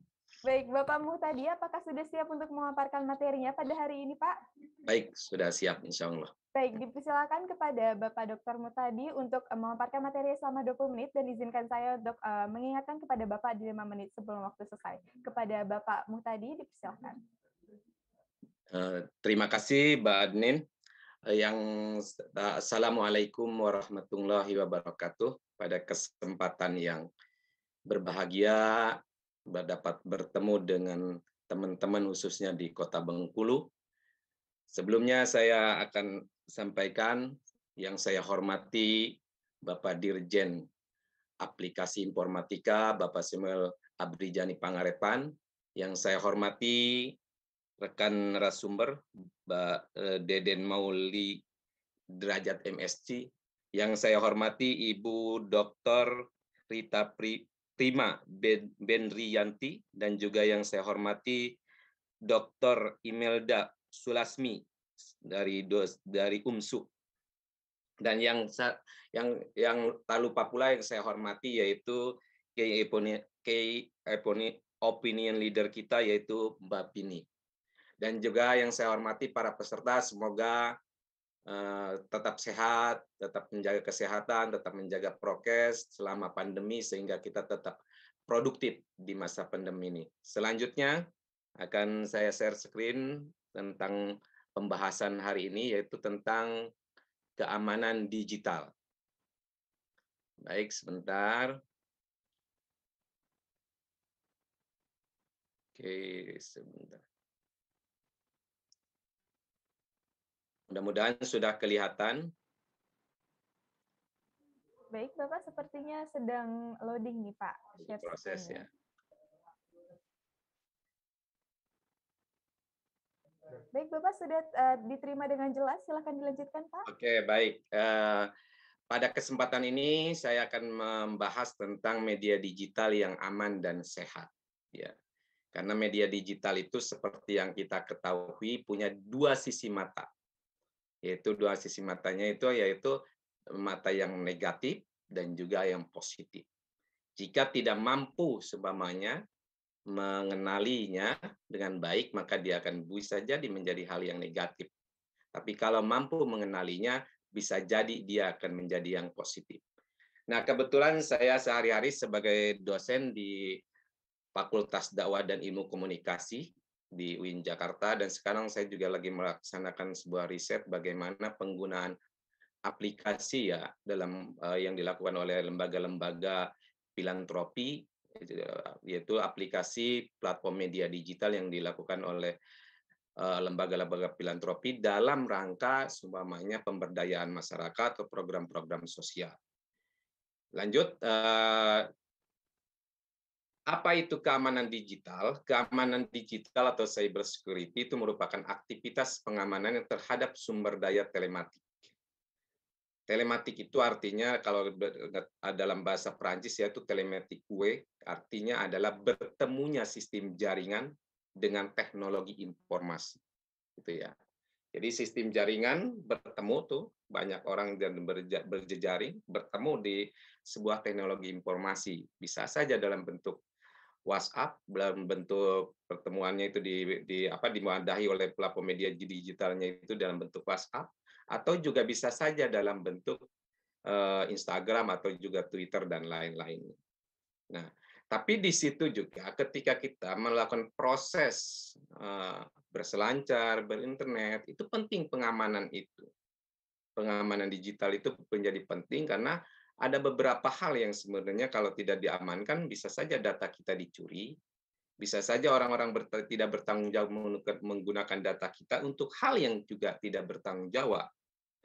Speaker 3: Baik, Bapak Muhtadi, apakah sudah siap untuk memaparkan materinya pada hari ini, Pak?
Speaker 5: Baik, sudah siap, insya Allah.
Speaker 3: Baik, dipersilakan kepada Bapak Dr. Mutadi untuk eh, memaparkan materi selama 20 menit dan izinkan saya untuk eh, mengingatkan kepada Bapak di 5 menit sebelum waktu selesai. Kepada Bapak Mutadi, dipersilakan.
Speaker 5: Eh, terima kasih, Mbak Adnin. yang Assalamualaikum warahmatullahi wabarakatuh. Pada kesempatan yang berbahagia dapat bertemu dengan teman-teman khususnya di Kota Bengkulu. Sebelumnya saya akan sampaikan yang saya hormati Bapak Dirjen Aplikasi Informatika Bapak Samuel Abrijani Pangarepan, yang saya hormati rekan narasumber Mbak eh, Deden Mauli Derajat MSC, yang saya hormati Ibu Dr. Rita Pri Prima ben, Benriyanti dan juga yang saya hormati Dr. Imelda Sulasmi dari dos, dari UMSU. Dan yang yang yang tak lupa pula yang saya hormati yaitu Key Eponi, Opinion Leader kita yaitu Mbak Pini. Dan juga yang saya hormati para peserta, semoga Eh, tetap sehat, tetap menjaga kesehatan, tetap menjaga prokes selama pandemi sehingga kita tetap produktif di masa pandemi ini. Selanjutnya akan saya share screen tentang pembahasan hari ini yaitu tentang keamanan digital. Baik, sebentar. Oke, sebentar. Mudah-mudahan sudah kelihatan.
Speaker 3: Baik, Bapak sepertinya sedang loading nih, Pak. Share
Speaker 2: Proses ya. ya.
Speaker 3: Baik, Bapak sudah uh, diterima dengan jelas. Silahkan dilanjutkan, Pak.
Speaker 5: Oke, baik. Uh, pada kesempatan ini saya akan membahas tentang media digital yang aman dan sehat. Ya, karena media digital itu seperti yang kita ketahui punya dua sisi mata yaitu dua sisi matanya itu yaitu mata yang negatif dan juga yang positif. Jika tidak mampu sebamanya mengenalinya dengan baik, maka dia akan bisa jadi menjadi hal yang negatif. Tapi kalau mampu mengenalinya, bisa jadi dia akan menjadi yang positif. Nah, kebetulan saya sehari-hari sebagai dosen di Fakultas Dakwah dan Ilmu Komunikasi di UIN Jakarta dan sekarang saya juga lagi melaksanakan sebuah riset bagaimana penggunaan aplikasi ya dalam uh, yang dilakukan oleh lembaga-lembaga filantropi yaitu aplikasi platform media digital yang dilakukan oleh eh, lembaga-lembaga uh, filantropi dalam rangka seumpamanya pemberdayaan masyarakat atau program-program sosial. Lanjut eh, apa itu keamanan digital? Keamanan digital atau cyber security itu merupakan aktivitas pengamanan yang terhadap sumber daya telematik. Telematik itu artinya kalau dalam bahasa Perancis yaitu telematik kue, artinya adalah bertemunya sistem jaringan dengan teknologi informasi. Gitu ya. Jadi sistem jaringan bertemu tuh banyak orang dan berjejaring bertemu di sebuah teknologi informasi bisa saja dalam bentuk WhatsApp dalam bentuk pertemuannya itu di, di apa dimadahi oleh platform media digitalnya itu dalam bentuk WhatsApp atau juga bisa saja dalam bentuk uh, Instagram atau juga Twitter dan lain-lain. Nah, tapi di situ juga ketika kita melakukan proses uh, berselancar berinternet itu penting pengamanan itu. Pengamanan digital itu menjadi penting karena ada beberapa hal yang sebenarnya kalau tidak diamankan bisa saja data kita dicuri, bisa saja orang-orang ber tidak bertanggung jawab menggunakan data kita untuk hal yang juga tidak bertanggung jawab.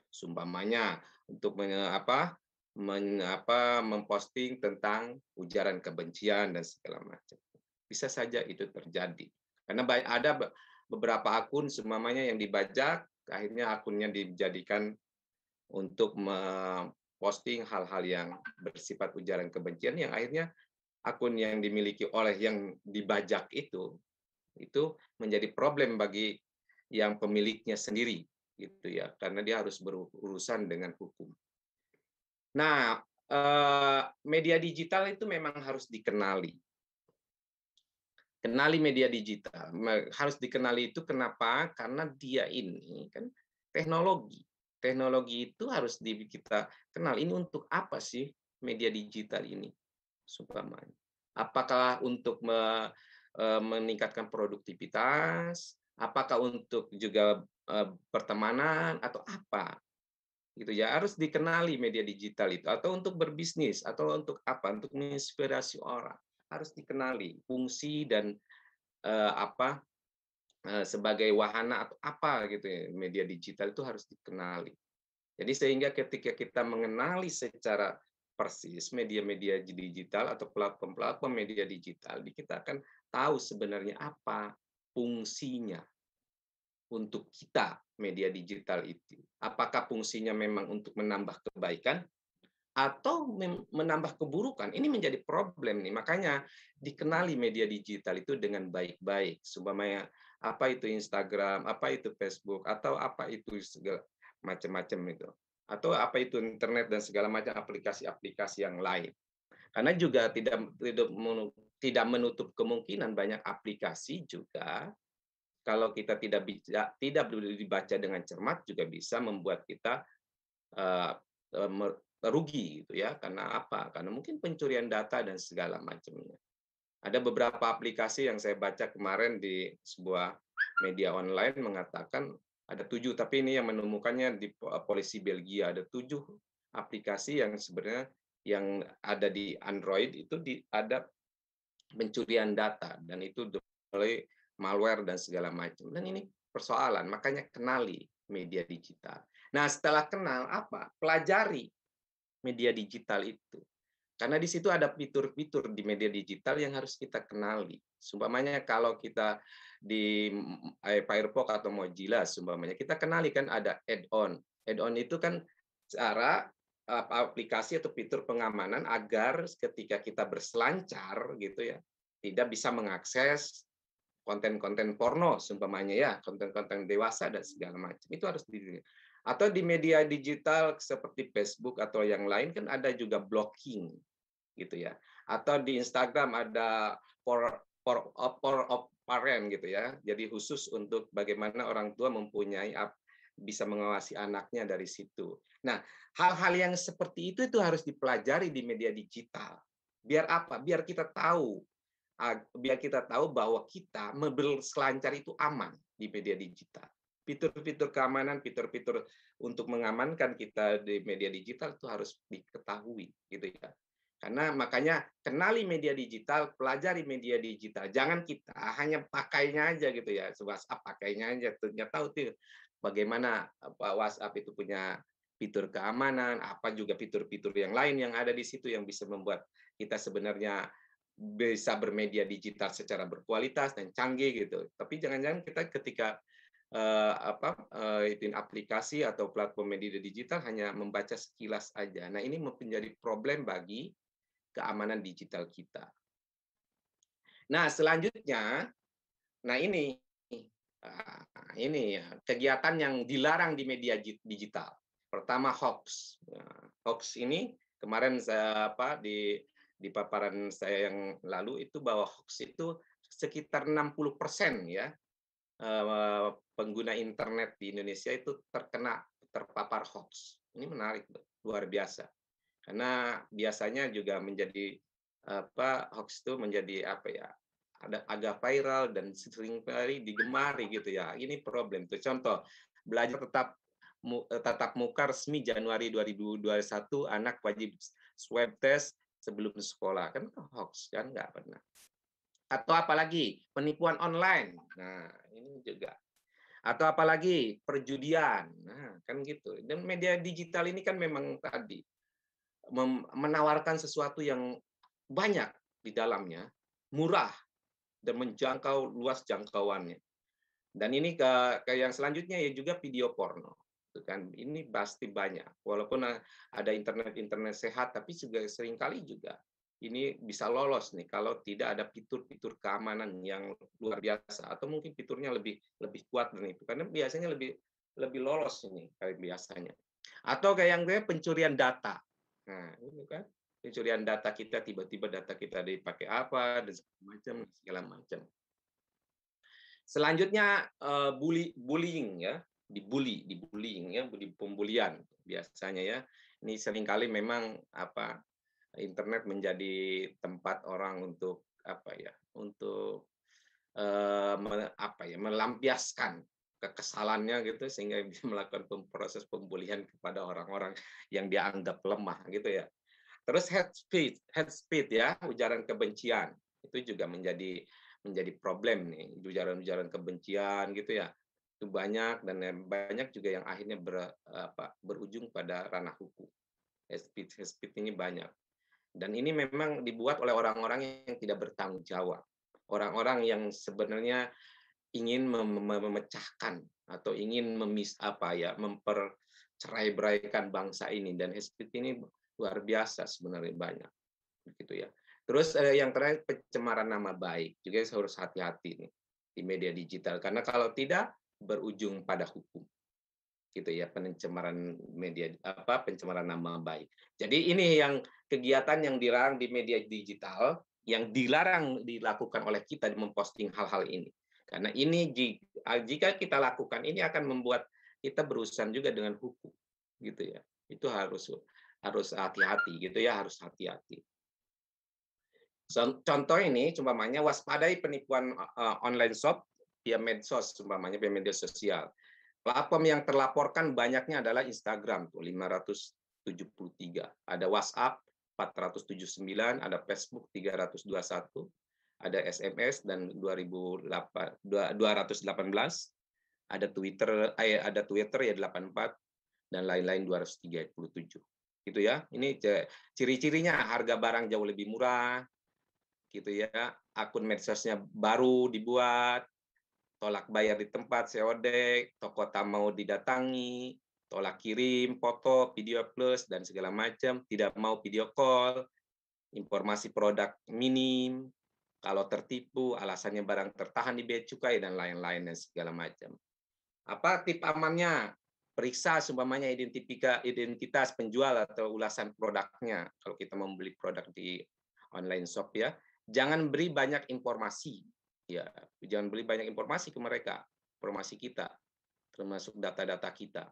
Speaker 5: Sumpamanya untuk men apa, men apa, memposting tentang ujaran kebencian dan segala macam. Bisa saja itu terjadi. Karena ada beberapa akun semuanya yang dibajak, akhirnya akunnya dijadikan untuk posting hal-hal yang bersifat ujaran kebencian yang akhirnya akun yang dimiliki oleh yang dibajak itu itu menjadi problem bagi yang pemiliknya sendiri gitu ya karena dia harus berurusan dengan hukum. Nah, eh, media digital itu memang harus dikenali. Kenali media digital. Harus dikenali itu kenapa? Karena dia ini kan teknologi teknologi itu harus di, kita kenal ini untuk apa sih media digital ini supaya apakah untuk me, e, meningkatkan produktivitas apakah untuk juga e, pertemanan atau apa gitu ya harus dikenali media digital itu atau untuk berbisnis atau untuk apa untuk menginspirasi orang harus dikenali fungsi dan e, apa Eh, sebagai wahana atau apa gitu ya media digital itu harus dikenali. Jadi sehingga ketika kita mengenali secara persis media-media digital atau platform-platform media digital, kita akan tahu sebenarnya apa fungsinya untuk kita media digital itu. Apakah fungsinya memang untuk menambah kebaikan atau menambah keburukan? Ini menjadi problem nih. Makanya dikenali media digital itu dengan baik-baik. Supaya apa itu Instagram, apa itu Facebook, atau apa itu segala macam-macam itu, atau apa itu internet dan segala macam aplikasi-aplikasi yang lain. Karena juga tidak tidak menutup kemungkinan banyak aplikasi juga kalau kita tidak bisa tidak dibaca dengan cermat juga bisa membuat kita uh, rugi gitu ya karena apa karena mungkin pencurian data dan segala macamnya ada beberapa aplikasi yang saya baca kemarin di sebuah media online mengatakan ada tujuh, tapi ini yang menemukannya di eh, polisi Belgia ada tujuh aplikasi yang sebenarnya yang ada di Android itu di, ada pencurian data dan itu oleh malware dan segala macam. Dan ini persoalan, makanya kenali media digital. Nah, setelah kenal apa? Pelajari media digital itu. Karena di situ ada fitur-fitur di media digital yang harus kita kenali. Sumpamanya kalau kita di eh, Firefox atau Mozilla, sumpamanya kita kenali kan ada add-on. Add-on itu kan cara aplikasi atau fitur pengamanan agar ketika kita berselancar gitu ya tidak bisa mengakses konten-konten porno seumpamanya ya konten-konten dewasa dan segala macam itu harus di atau di media digital seperti Facebook atau yang lain kan ada juga blocking gitu ya. Atau di Instagram ada for for for eh, of parent gitu ya. Jadi khusus untuk bagaimana orang tua mempunyai bisa mengawasi anaknya dari situ. Nah, hal-hal yang seperti itu itu harus dipelajari di media digital. Biar apa? Biar kita tahu biar kita tahu bahwa kita selancar itu aman di media digital. Fitur-fitur keamanan, fitur-fitur untuk mengamankan kita di media digital itu harus diketahui gitu ya. Karena makanya kenali media digital, pelajari media digital. Jangan kita hanya pakainya aja gitu ya, WhatsApp pakainya aja. Ternyata tahu tuh bagaimana WhatsApp itu punya fitur keamanan, apa juga fitur-fitur yang lain yang ada di situ yang bisa membuat kita sebenarnya bisa bermedia digital secara berkualitas dan canggih gitu. Tapi jangan-jangan kita ketika uh, apa eh, itu aplikasi atau platform media digital hanya membaca sekilas aja. Nah, ini menjadi problem bagi keamanan digital kita. Nah, selanjutnya, nah ini ah, ini ya kegiatan yang dilarang di media digital. Pertama hoax. Nah, hoax ini kemarin saya apa di di paparan saya yang lalu itu bahwa hoax itu sekitar 60% ya eh, pengguna internet di Indonesia itu terkena terpapar hoax. Ini menarik, luar biasa karena biasanya juga menjadi apa hoax itu menjadi apa ya ada agak viral dan sering kali digemari gitu ya ini problem tuh contoh belajar tetap mu, eh, tatap muka resmi Januari 2021 anak wajib swab test sebelum sekolah kan hoax kan nggak pernah atau apalagi penipuan online nah ini juga atau apalagi perjudian nah kan gitu dan media digital ini kan memang tadi menawarkan sesuatu yang banyak di dalamnya, murah dan menjangkau luas jangkauannya. Dan ini ke, ke yang selanjutnya ya juga video porno. Gitu kan ini pasti banyak. Walaupun eh, ada internet-internet sehat tapi juga seringkali juga ini bisa lolos nih kalau tidak ada fitur-fitur keamanan yang luar biasa atau mungkin fiturnya lebih lebih kuat dan itu karena biasanya lebih lebih lolos ini kayak biasanya atau kayak yang gue pencurian data Nah, itu kan pencurian data kita tiba-tiba data kita dipakai apa dan segala macam segala macam. Selanjutnya uh, bully, bullying ya, dibully, dibullying ya, pembulian biasanya ya. Ini seringkali memang apa internet menjadi tempat orang untuk apa ya, untuk uh, me, apa ya, melampiaskan kekesalannya gitu sehingga dia (laughs) melakukan proses pembulian kepada orang-orang yang dianggap lemah gitu ya. Terus head speed head speed ya, ujaran kebencian itu juga menjadi menjadi problem nih, ujaran-ujaran kebencian gitu ya. Itu banyak dan banyak juga yang akhirnya ber, apa, berujung pada ranah hukum. Head speed head speed ini banyak. Dan ini memang dibuat oleh orang-orang yang tidak bertanggung jawab. Orang-orang yang sebenarnya ingin memecahkan atau ingin memis apa ya mempercerai-beraikan bangsa ini dan SPT ini luar biasa sebenarnya banyak begitu ya. Terus eh, yang terakhir pencemaran nama baik juga harus hati-hati nih di media digital karena kalau tidak berujung pada hukum gitu ya pencemaran media apa pencemaran nama baik. Jadi ini yang kegiatan yang dilarang di media digital yang dilarang dilakukan oleh kita memposting hal-hal ini. Karena ini jika kita lakukan ini akan membuat kita berurusan juga dengan hukum gitu ya. Itu harus harus hati-hati gitu ya, harus hati-hati. Contoh ini umpamanya waspadai penipuan online shop via medsos umpamanya via media sosial. Platform yang terlaporkan banyaknya adalah Instagram tuh 573, ada WhatsApp 479, ada Facebook 321, ada SMS dan 2008 218 ada Twitter eh, ada Twitter ya 84 dan lain-lain 237 gitu ya ini ciri-cirinya harga barang jauh lebih murah gitu ya akun medsosnya baru dibuat tolak bayar di tempat COD toko tak mau didatangi tolak kirim foto video plus dan segala macam tidak mau video call informasi produk minim kalau tertipu, alasannya barang tertahan di bea cukai dan lain-lain dan segala macam. Apa tip amannya? Periksa seumpamanya identifika identitas penjual atau ulasan produknya kalau kita membeli produk di online shop ya. Jangan beri banyak informasi ya, jangan beri banyak informasi ke mereka, informasi kita termasuk data-data kita.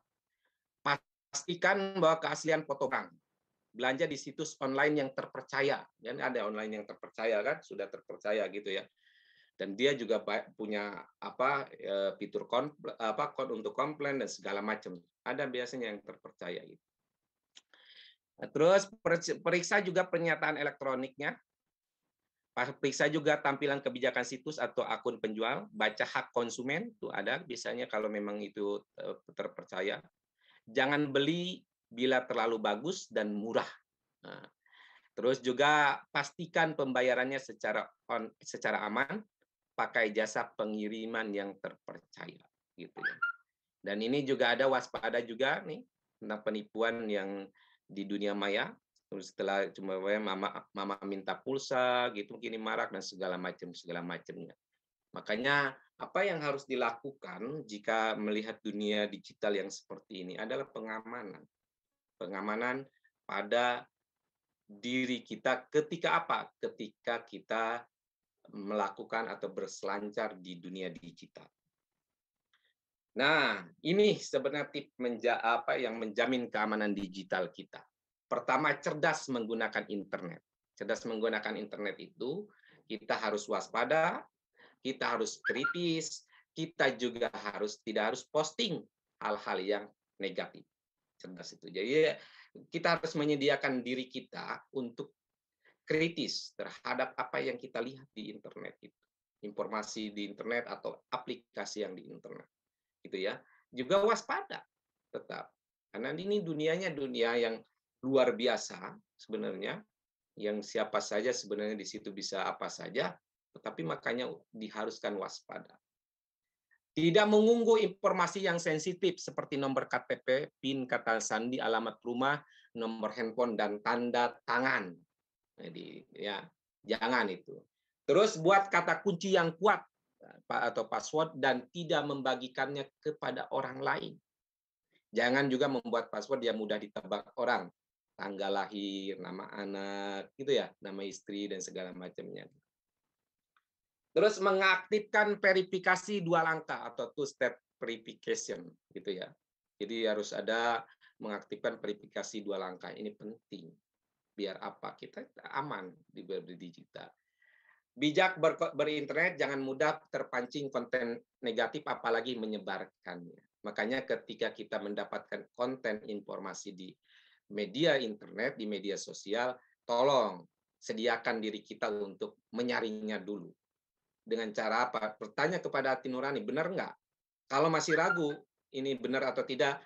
Speaker 5: Pastikan bahwa keaslian foto barang belanja di situs online yang terpercaya. Dan ya, ada online yang terpercaya kan, sudah terpercaya gitu ya. Dan dia juga punya apa e, fitur kompl, apa kode untuk komplain dan segala macam. Ada biasanya yang terpercaya gitu. Nah, terus periksa juga pernyataan elektroniknya. Periksa juga tampilan kebijakan situs atau akun penjual, baca hak konsumen itu ada biasanya kalau memang itu e, terpercaya. Jangan beli bila terlalu bagus dan murah. Nah, terus juga pastikan pembayarannya secara on, secara aman, pakai jasa pengiriman yang terpercaya gitu ya. Dan ini juga ada waspada juga nih tentang penipuan yang di dunia maya. Terus setelah cuma mama mama minta pulsa gitu mungkin marak dan segala macam segala macamnya. Makanya apa yang harus dilakukan jika melihat dunia digital yang seperti ini adalah pengamanan pengamanan pada diri kita ketika apa? Ketika kita melakukan atau berselancar di dunia digital. Nah, ini sebenarnya tip menja apa yang menjamin keamanan digital kita. Pertama, cerdas menggunakan internet. Cerdas menggunakan internet itu kita harus waspada, kita harus kritis, kita juga harus tidak harus posting hal-hal yang negatif cerdas itu. Jadi ya, kita harus menyediakan diri kita untuk kritis terhadap apa yang kita lihat di internet itu, informasi di internet atau aplikasi yang di internet, gitu ya. Juga waspada tetap, karena ini dunianya dunia yang luar biasa sebenarnya, yang siapa saja sebenarnya di situ bisa apa saja, tetapi makanya diharuskan waspada. Tidak mengunggu informasi yang sensitif seperti nomor KTP, PIN, kata sandi, alamat rumah, nomor handphone, dan tanda tangan. Jadi ya jangan itu. Terus buat kata kunci yang kuat atau password dan tidak membagikannya kepada orang lain. Jangan juga membuat password yang mudah ditebak orang, tanggal lahir, nama anak, gitu ya, nama istri dan segala macamnya. Terus mengaktifkan verifikasi dua langkah atau two step verification gitu ya. Jadi harus ada mengaktifkan verifikasi dua langkah. Ini penting. Biar apa? Kita aman di digital. Bijak ber berinternet jangan mudah terpancing konten negatif apalagi menyebarkannya. Makanya ketika kita mendapatkan konten informasi di media internet, di media sosial, tolong sediakan diri kita untuk menyaringnya dulu. Dengan cara apa? Bertanya kepada hati nurani, benar nggak? Kalau masih ragu, ini benar atau tidak,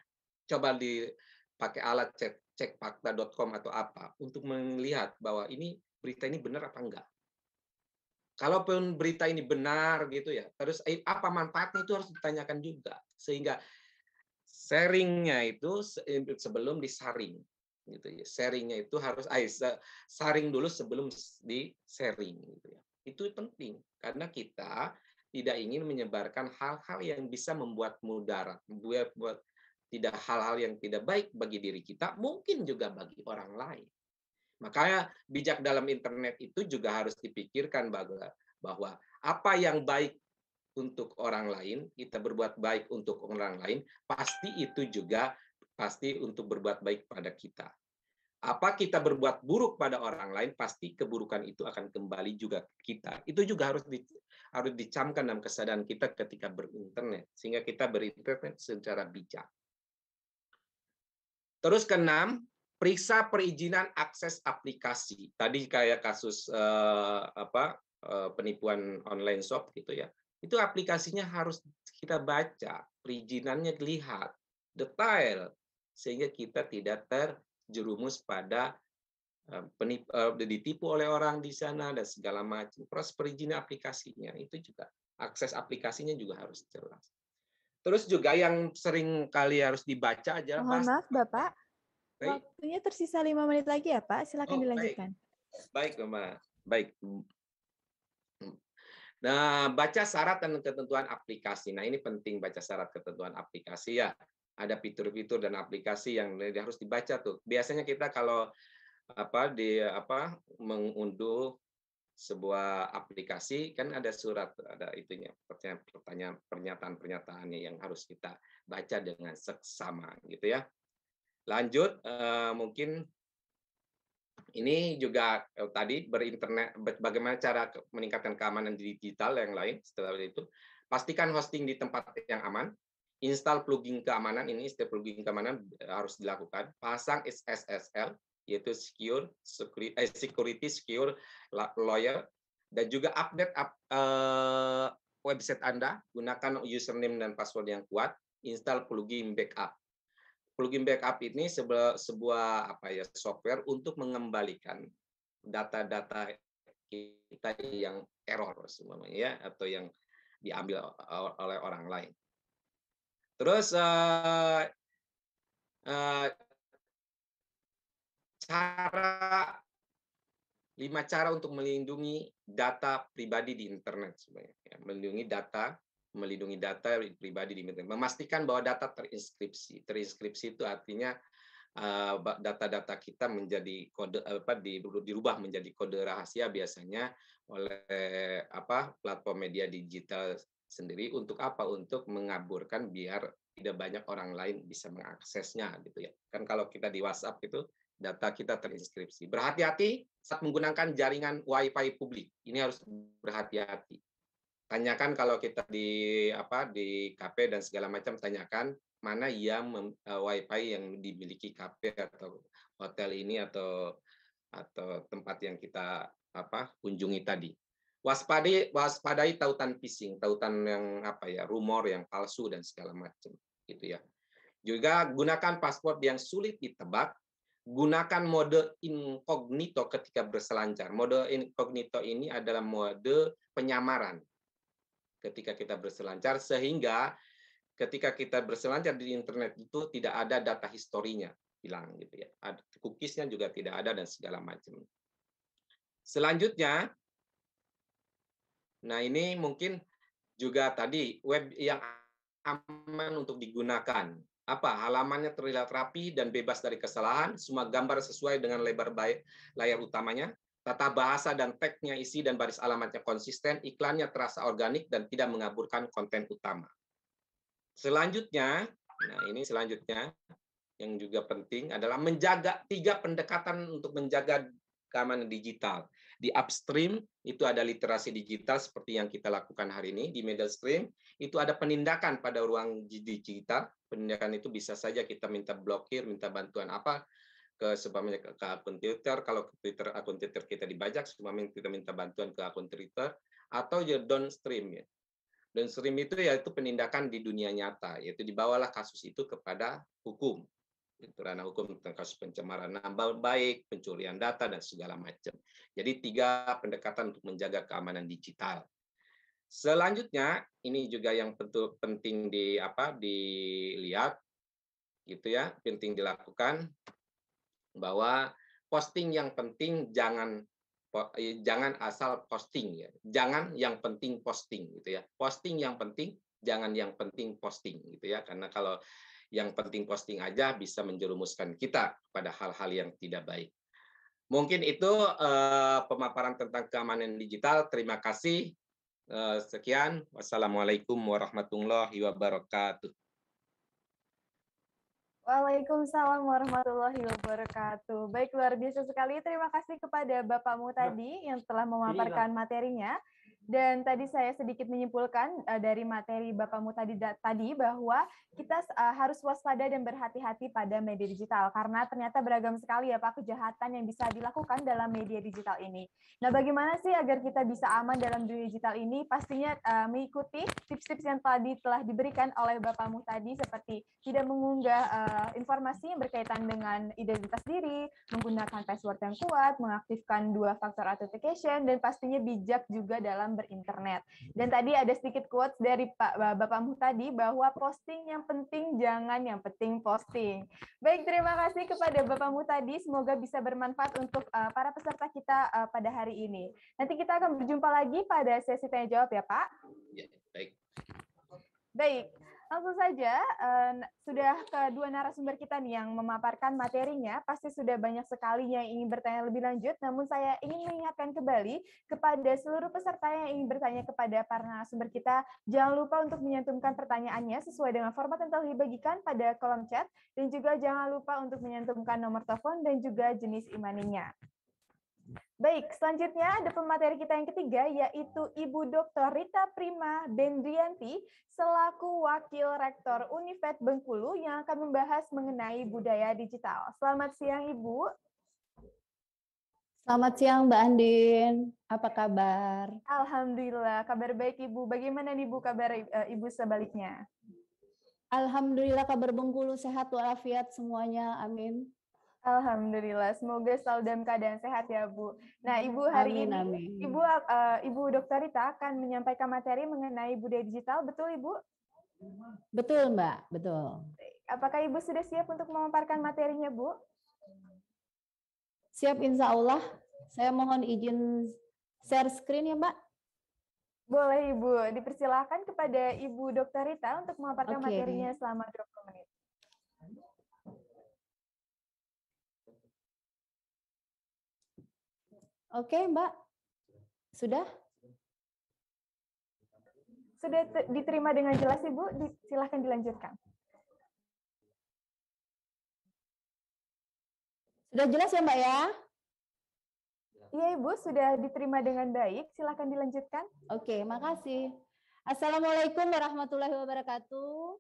Speaker 5: coba dipakai alat cek, cekfakta.com atau apa untuk melihat bahwa ini berita ini benar apa enggak. Kalaupun berita ini benar gitu ya, terus eh, apa manfaatnya itu harus ditanyakan juga sehingga sharingnya itu sebelum disaring gitu ya. Sharingnya itu harus eh, saring dulu sebelum di sharing gitu ya. Itu penting karena kita tidak ingin menyebarkan hal-hal yang bisa membuat mudarat, membuat buat tidak hal-hal yang tidak baik bagi diri kita, mungkin juga bagi orang lain. Makanya bijak dalam internet itu juga harus dipikirkan bahwa, bahwa apa yang baik untuk orang lain, kita berbuat baik untuk orang lain, pasti itu juga pasti untuk berbuat baik pada kita apa kita berbuat buruk pada orang lain pasti keburukan itu akan kembali juga ke kita itu juga harus di, harus dicamkan dalam kesadaran kita ketika berinternet sehingga kita berinternet secara bijak terus keenam periksa perizinan akses aplikasi tadi kayak kasus eh, apa eh, penipuan online shop gitu ya itu aplikasinya harus kita baca perizinannya lihat detail sehingga kita tidak ter terjerumus pada eh, penip, eh, ditipu oleh orang di sana dan segala macam proses perizinan aplikasinya itu juga akses aplikasinya juga harus jelas. Terus juga yang sering kali harus dibaca aja. Mohon maaf Bapak. Baik.
Speaker 3: Waktunya tersisa lima menit lagi ya Pak, silakan oh, dilanjutkan.
Speaker 5: Baik, baik Mbak. Baik. Nah, baca syarat dan ketentuan aplikasi. Nah, ini penting baca syarat ketentuan aplikasi ya ada fitur-fitur dan aplikasi yang harus dibaca tuh. Biasanya kita kalau apa di apa mengunduh sebuah aplikasi kan ada surat ada itunya pertanyaan pernyataan pernyataannya yang harus kita baca dengan seksama gitu ya lanjut eh, mungkin ini juga eh, tadi berinternet bagaimana cara meningkatkan keamanan digital yang lain setelah itu pastikan hosting di tempat yang aman install plugin keamanan ini setiap plugin keamanan eh, harus dilakukan pasang SSL yaitu secure security, eh, security secure lawyer dan juga update up, uh, website Anda gunakan username dan password yang kuat install plugin backup plugin backup ini sebuah, sebuah apa ya software untuk mengembalikan data-data kita yang error semuanya ya, atau yang diambil oleh orang lain Terus uh, uh,
Speaker 2: cara
Speaker 5: lima cara untuk melindungi data pribadi di internet ya. melindungi data melindungi data pribadi di internet memastikan bahwa data terinskripsi terinskripsi itu artinya eh, data-data kita menjadi kode apa dirubah menjadi kode rahasia biasanya oleh apa platform media digital sendiri untuk apa? Untuk mengaburkan biar tidak banyak orang lain bisa mengaksesnya gitu ya. Kan kalau kita di WhatsApp itu data kita terinskripsi. Berhati-hati saat menggunakan jaringan WiFi publik. Ini harus berhati-hati. Tanyakan kalau kita di apa di KP dan segala macam tanyakan mana yang mem, uh, WiFi yang dimiliki KP atau hotel ini atau atau tempat yang kita apa kunjungi tadi waspadai waspadai tautan phishing, tautan yang apa ya, rumor yang palsu dan segala macam gitu ya. Juga gunakan paspor yang sulit ditebak, gunakan mode incognito ketika berselancar. Mode incognito ini adalah mode penyamaran ketika kita berselancar sehingga ketika kita berselancar di internet itu tidak ada data historinya hilang gitu ya. Cookiesnya juga tidak ada dan segala macam. Selanjutnya Nah, ini mungkin juga tadi web yang aman untuk digunakan. Apa halamannya terlihat rapi dan bebas dari kesalahan, semua gambar sesuai dengan lebar baik layar utamanya, tata bahasa dan teksnya isi dan baris alamatnya konsisten, iklannya terasa organik dan tidak mengaburkan konten utama. Selanjutnya, nah ini selanjutnya yang juga penting adalah menjaga tiga pendekatan untuk menjaga keamanan digital. Di upstream itu ada literasi digital seperti yang kita lakukan hari ini. Di middle stream itu ada penindakan pada ruang digital. Penindakan itu bisa saja kita minta blokir, minta bantuan apa ke sebabnya ke, ke akun Twitter. Kalau ke Twitter akun Twitter kita dibajak, sebabnya kita minta bantuan ke akun Twitter atau ya downstream ya. Downstream itu yaitu penindakan di dunia nyata, yaitu dibawalah kasus itu kepada hukum Gitu. ranah hukum tentang kasus pencemaran nama baik, pencurian data, dan segala macam. Jadi tiga pendekatan untuk menjaga keamanan digital. Selanjutnya, ini juga yang penting di apa dilihat gitu ya, penting dilakukan bahwa posting yang penting jangan eh, jangan asal posting ya. Jangan yang penting posting gitu ya. Posting yang penting jangan yang penting posting gitu ya karena kalau yang penting posting aja bisa menjerumuskan kita pada hal-hal yang tidak baik. Mungkin itu uh, pemaparan tentang keamanan digital. Terima kasih. Uh, sekian. Wassalamualaikum warahmatullahi wabarakatuh.
Speaker 3: Waalaikumsalam warahmatullahi wabarakatuh. Baik, luar biasa sekali. Terima kasih kepada Bapakmu ya. tadi yang telah memaparkan iya. materinya. Dan tadi saya sedikit menyimpulkan uh, dari materi Bapakmu tadi tadi bahwa kita uh, harus waspada dan berhati-hati pada media digital karena ternyata beragam sekali ya Pak kejahatan yang bisa dilakukan dalam media digital ini. Nah, bagaimana sih agar kita bisa aman dalam dunia digital ini? Pastinya uh, mengikuti tips-tips yang tadi telah diberikan oleh Bapakmu tadi seperti tidak mengunggah uh, informasi yang berkaitan dengan identitas diri, menggunakan password yang kuat, mengaktifkan dua faktor authentication dan pastinya bijak juga dalam internet hmm. Dan tadi ada sedikit quotes dari Pak eh, Bapakmu tadi bahwa posting yang penting jangan yang penting posting. Baik, terima kasih kepada Bapakmu tadi. Semoga bisa bermanfaat untuk uh, para peserta kita uh, pada hari ini. Nanti kita akan berjumpa lagi pada sesi tanya jawab ya, Pak. Ya, baik. Baik, langsung saja eh, sudah kedua narasumber kita nih yang memaparkan materinya pasti sudah banyak sekali yang ingin bertanya lebih lanjut namun saya ingin mengingatkan kembali kepada seluruh peserta yang ingin bertanya kepada para narasumber kita jangan lupa untuk menyantumkan pertanyaannya sesuai dengan format yang telah dibagikan pada kolom chat dan juga jangan lupa untuk menyantumkan nomor telepon dan juga jenis imaninya. Baik, selanjutnya ada pemateri kita yang ketiga yaitu Ibu Dr. Rita Prima Bendrianti selaku Wakil Rektor Unifed Bengkulu yang akan membahas mengenai budaya digital. Selamat siang Ibu.
Speaker 6: Selamat siang Mbak Andin, apa kabar?
Speaker 3: Alhamdulillah, kabar baik Ibu. Bagaimana Ibu kabar eh, Ibu sebaliknya? Alhamdulillah kabar Bengkulu sehat walafiat semuanya, amin. Alhamdulillah, semoga selalu dalam keadaan sehat ya Bu. Nah hmm, Ibu hari amin, ini, amin. Ibu uh, Ibu Dokter Rita akan menyampaikan materi mengenai budaya digital, betul Ibu?
Speaker 6: Betul Mbak, betul.
Speaker 3: Apakah Ibu sudah siap untuk memaparkan materinya Bu? Siap insya Allah. Saya mohon izin share screen ya Mbak. Boleh Ibu, dipersilahkan kepada Ibu Dokter Rita untuk memaparkan okay. materinya selama 20 menit. Oke, Mbak. Sudah? Sudah diterima dengan jelas, Ibu. Di silahkan dilanjutkan. Sudah jelas ya, Mbak ya? Iya, Ibu. Sudah diterima dengan baik. Silahkan dilanjutkan. Oke, okay, makasih. Assalamualaikum
Speaker 6: warahmatullahi wabarakatuh.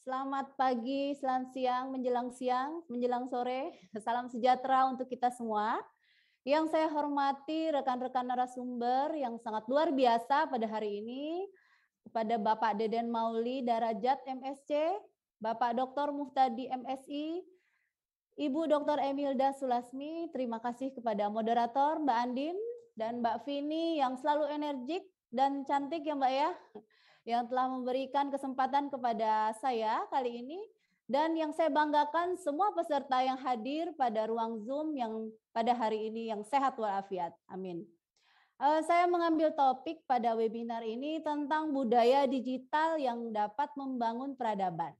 Speaker 6: Selamat pagi, selamat siang, menjelang siang, menjelang sore. Salam sejahtera untuk kita semua. Yang saya hormati rekan-rekan narasumber yang sangat luar biasa pada hari ini, kepada Bapak Deden Mauli Darajat MSC, Bapak Dr. Muhtadi MSI, Ibu Dr. Emilda Sulasmi, terima kasih kepada moderator Mbak Andin dan Mbak Vini yang selalu energik dan cantik ya Mbak ya, yang telah memberikan kesempatan kepada saya kali ini dan yang saya banggakan semua peserta yang hadir pada ruang Zoom yang pada hari ini yang sehat walafiat. Amin. Eh, saya mengambil topik pada webinar ini tentang budaya digital yang dapat membangun peradaban.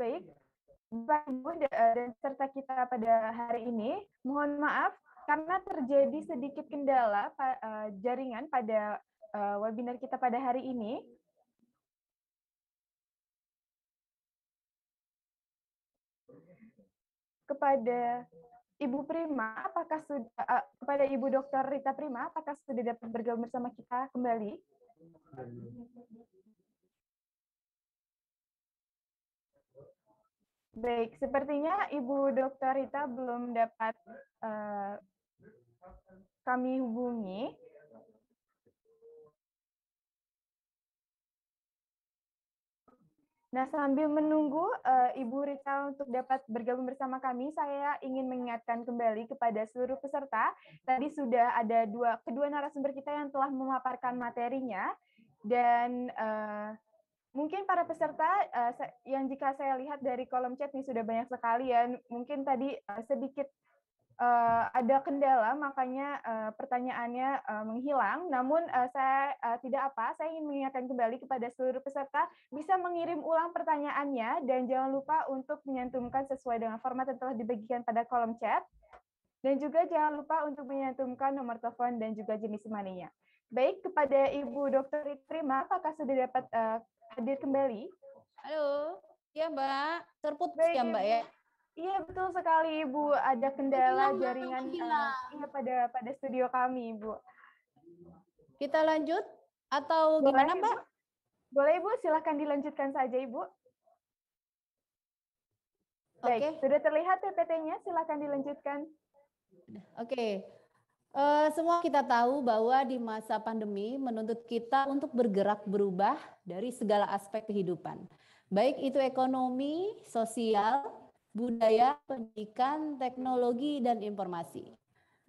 Speaker 3: Baik, iya. Bapak Ibu eh, dan serta kita pada hari ini, mohon maaf karena terjadi sedikit kendala eh, jaringan pada eh, webinar kita pada hari ini. Kepada Ibu Prima, apakah sudah kepada Ibu dokter Rita Prima, apakah sudah dapat bergabung bersama kita kembali? Baik, sepertinya Ibu Dr. Rita belum dapat uh, kami hubungi. Nah, sambil menunggu uh, Ibu Rita untuk dapat bergabung bersama kami, saya ingin mengingatkan kembali kepada seluruh peserta. Tadi sudah ada dua kedua narasumber kita yang telah memaparkan materinya dan uh, Mungkin para peserta uh, yang jika saya lihat dari kolom chat ini sudah banyak sekali ya. Mungkin tadi uh, sedikit uh, ada kendala makanya uh, pertanyaannya uh, menghilang. Namun uh, saya uh, tidak apa, saya ingin mengingatkan kembali kepada seluruh peserta bisa mengirim ulang pertanyaannya dan jangan lupa untuk menyantumkan sesuai dengan format yang telah dibagikan pada kolom chat. Dan juga jangan lupa untuk menyantumkan nomor telepon dan juga jenis maninya. Baik, kepada Ibu Dr. ritri apakah sudah dapat uh, hadir kembali. Halo, ya Mbak, terputus ya, Baik, ya Mbak ya. Iya betul sekali Ibu, ada kendala eh, hilang, jaringan hilang. Uh, iya pada pada studio kami Ibu. Kita lanjut atau Boleh, gimana Ibu? Mbak? Boleh Ibu, silahkan dilanjutkan saja Ibu. Baik, okay. sudah terlihat PPT-nya, silahkan dilanjutkan. Oke, Uh,
Speaker 6: semua kita tahu bahwa di masa pandemi menuntut kita untuk bergerak berubah dari segala aspek kehidupan, baik itu ekonomi, sosial, budaya, pendidikan, teknologi, dan informasi.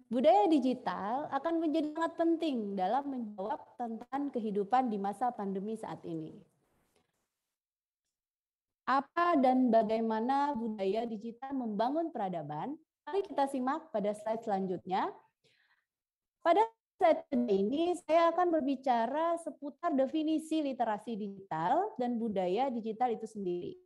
Speaker 6: Budaya digital akan menjadi sangat penting dalam menjawab tantangan kehidupan di masa pandemi saat ini. Apa dan bagaimana budaya digital membangun peradaban? Mari kita simak pada slide selanjutnya pada saat ini saya akan berbicara seputar definisi literasi digital dan budaya digital itu sendiri.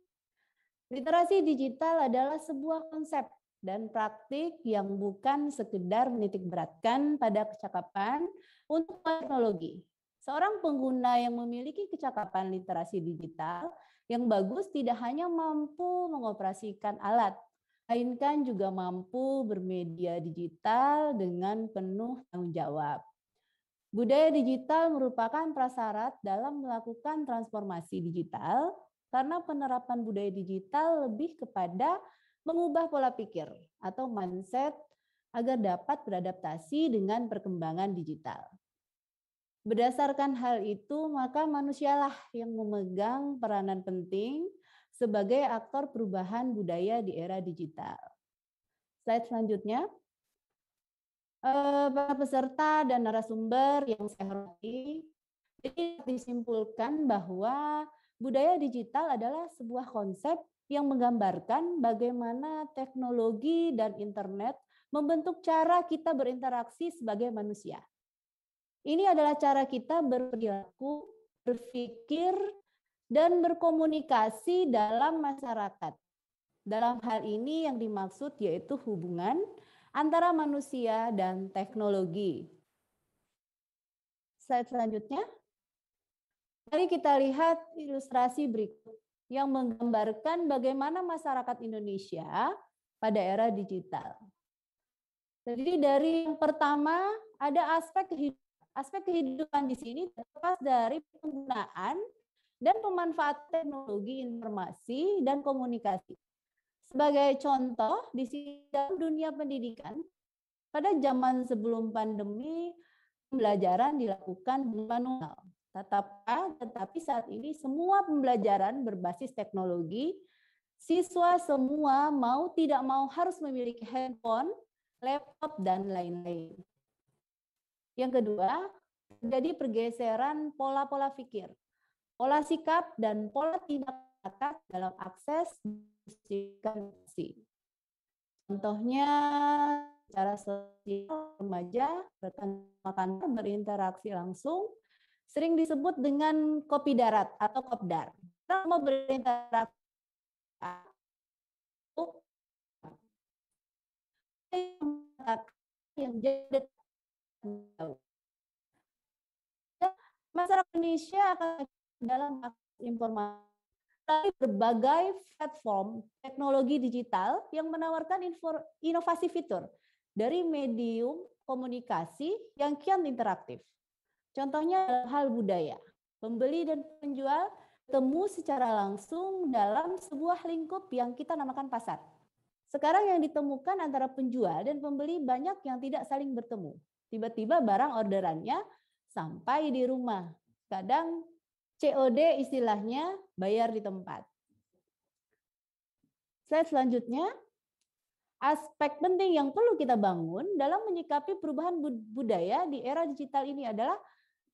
Speaker 6: Literasi digital adalah sebuah konsep dan praktik yang bukan sekedar menitik beratkan pada kecakapan untuk teknologi. Seorang pengguna yang memiliki kecakapan literasi digital yang bagus tidak hanya mampu mengoperasikan alat, melainkan juga mampu bermedia digital dengan penuh tanggung jawab. Budaya digital merupakan prasyarat dalam melakukan transformasi digital karena penerapan budaya digital lebih kepada mengubah pola pikir atau mindset agar dapat beradaptasi dengan perkembangan digital. Berdasarkan hal itu, maka manusialah yang memegang peranan penting sebagai aktor perubahan budaya di era digital. Slide selanjutnya. Eh, para peserta dan narasumber yang saya hormati, jadi disimpulkan bahwa budaya digital adalah sebuah konsep yang menggambarkan bagaimana teknologi dan internet membentuk cara kita berinteraksi sebagai manusia. Ini adalah cara kita berperilaku, berpikir, dan berkomunikasi dalam masyarakat. Dalam hal ini yang dimaksud yaitu hubungan antara manusia dan teknologi. Slide selanjutnya. Mari kita lihat ilustrasi berikut yang menggambarkan bagaimana masyarakat Indonesia pada era digital. Jadi dari yang pertama ada aspek kehidupan. Aspek kehidupan di sini terlepas dari penggunaan dan pemanfaatan teknologi informasi dan komunikasi. Sebagai contoh, di dalam dunia pendidikan, pada zaman sebelum pandemi, pembelajaran dilakukan manual. Tetapi, tetapi saat ini semua pembelajaran berbasis teknologi, siswa semua mau tidak mau harus memiliki handphone, laptop, dan lain-lain. Yang kedua, terjadi pergeseran pola-pola pikir pola sikap dan pola tindak dalam akses distribusi. Contohnya cara sosial remaja bertanggung berinteraksi langsung sering disebut dengan kopi darat atau kopdar. Kalau mau berinteraksi yang jadi masyarakat Indonesia akan dalam informasi berbagai platform teknologi digital yang menawarkan info, inovasi fitur dari medium komunikasi yang kian interaktif. Contohnya dalam hal budaya, pembeli dan penjual temu secara langsung dalam sebuah lingkup yang kita namakan pasar. Sekarang yang ditemukan antara penjual dan pembeli banyak yang tidak saling bertemu. Tiba-tiba barang orderannya sampai di rumah. Kadang COD istilahnya bayar di tempat. Slide selanjutnya, aspek penting yang perlu kita bangun dalam menyikapi perubahan budaya di era digital ini adalah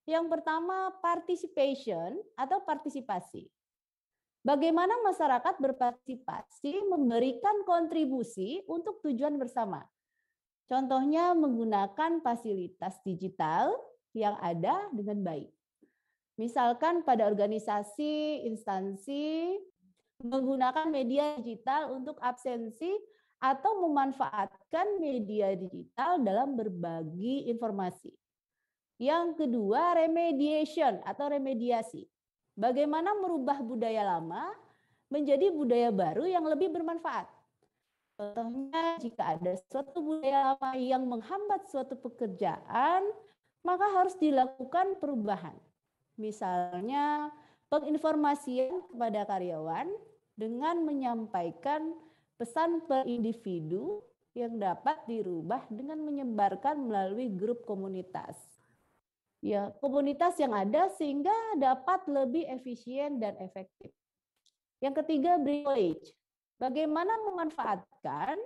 Speaker 6: yang pertama participation atau partisipasi. Bagaimana masyarakat berpartisipasi memberikan kontribusi untuk tujuan bersama. Contohnya menggunakan fasilitas digital yang ada dengan baik. Misalkan pada organisasi, instansi, menggunakan media digital untuk absensi atau memanfaatkan media digital dalam berbagi informasi. Yang kedua, remediation atau remediasi. Bagaimana merubah budaya lama menjadi budaya baru yang lebih bermanfaat. Contohnya, jika ada suatu budaya lama yang menghambat suatu pekerjaan, maka harus dilakukan perubahan. Misalnya penginformasian kepada karyawan dengan menyampaikan pesan per individu yang dapat dirubah dengan menyebarkan melalui grup komunitas. Ya, komunitas yang ada sehingga dapat lebih efisien dan efektif. Yang ketiga, bridge. Bagaimana memanfaatkan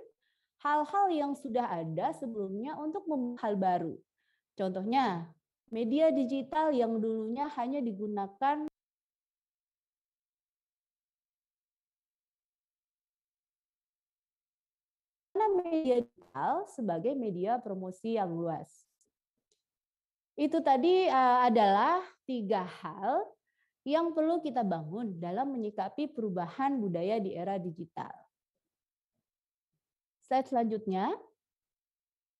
Speaker 6: hal-hal yang sudah ada sebelumnya untuk membuat hal baru. Contohnya, media digital yang dulunya hanya digunakan media digital sebagai media promosi yang luas. Itu tadi eh, adalah tiga hal yang perlu kita bangun dalam menyikapi perubahan budaya di era digital. Slide selanjutnya.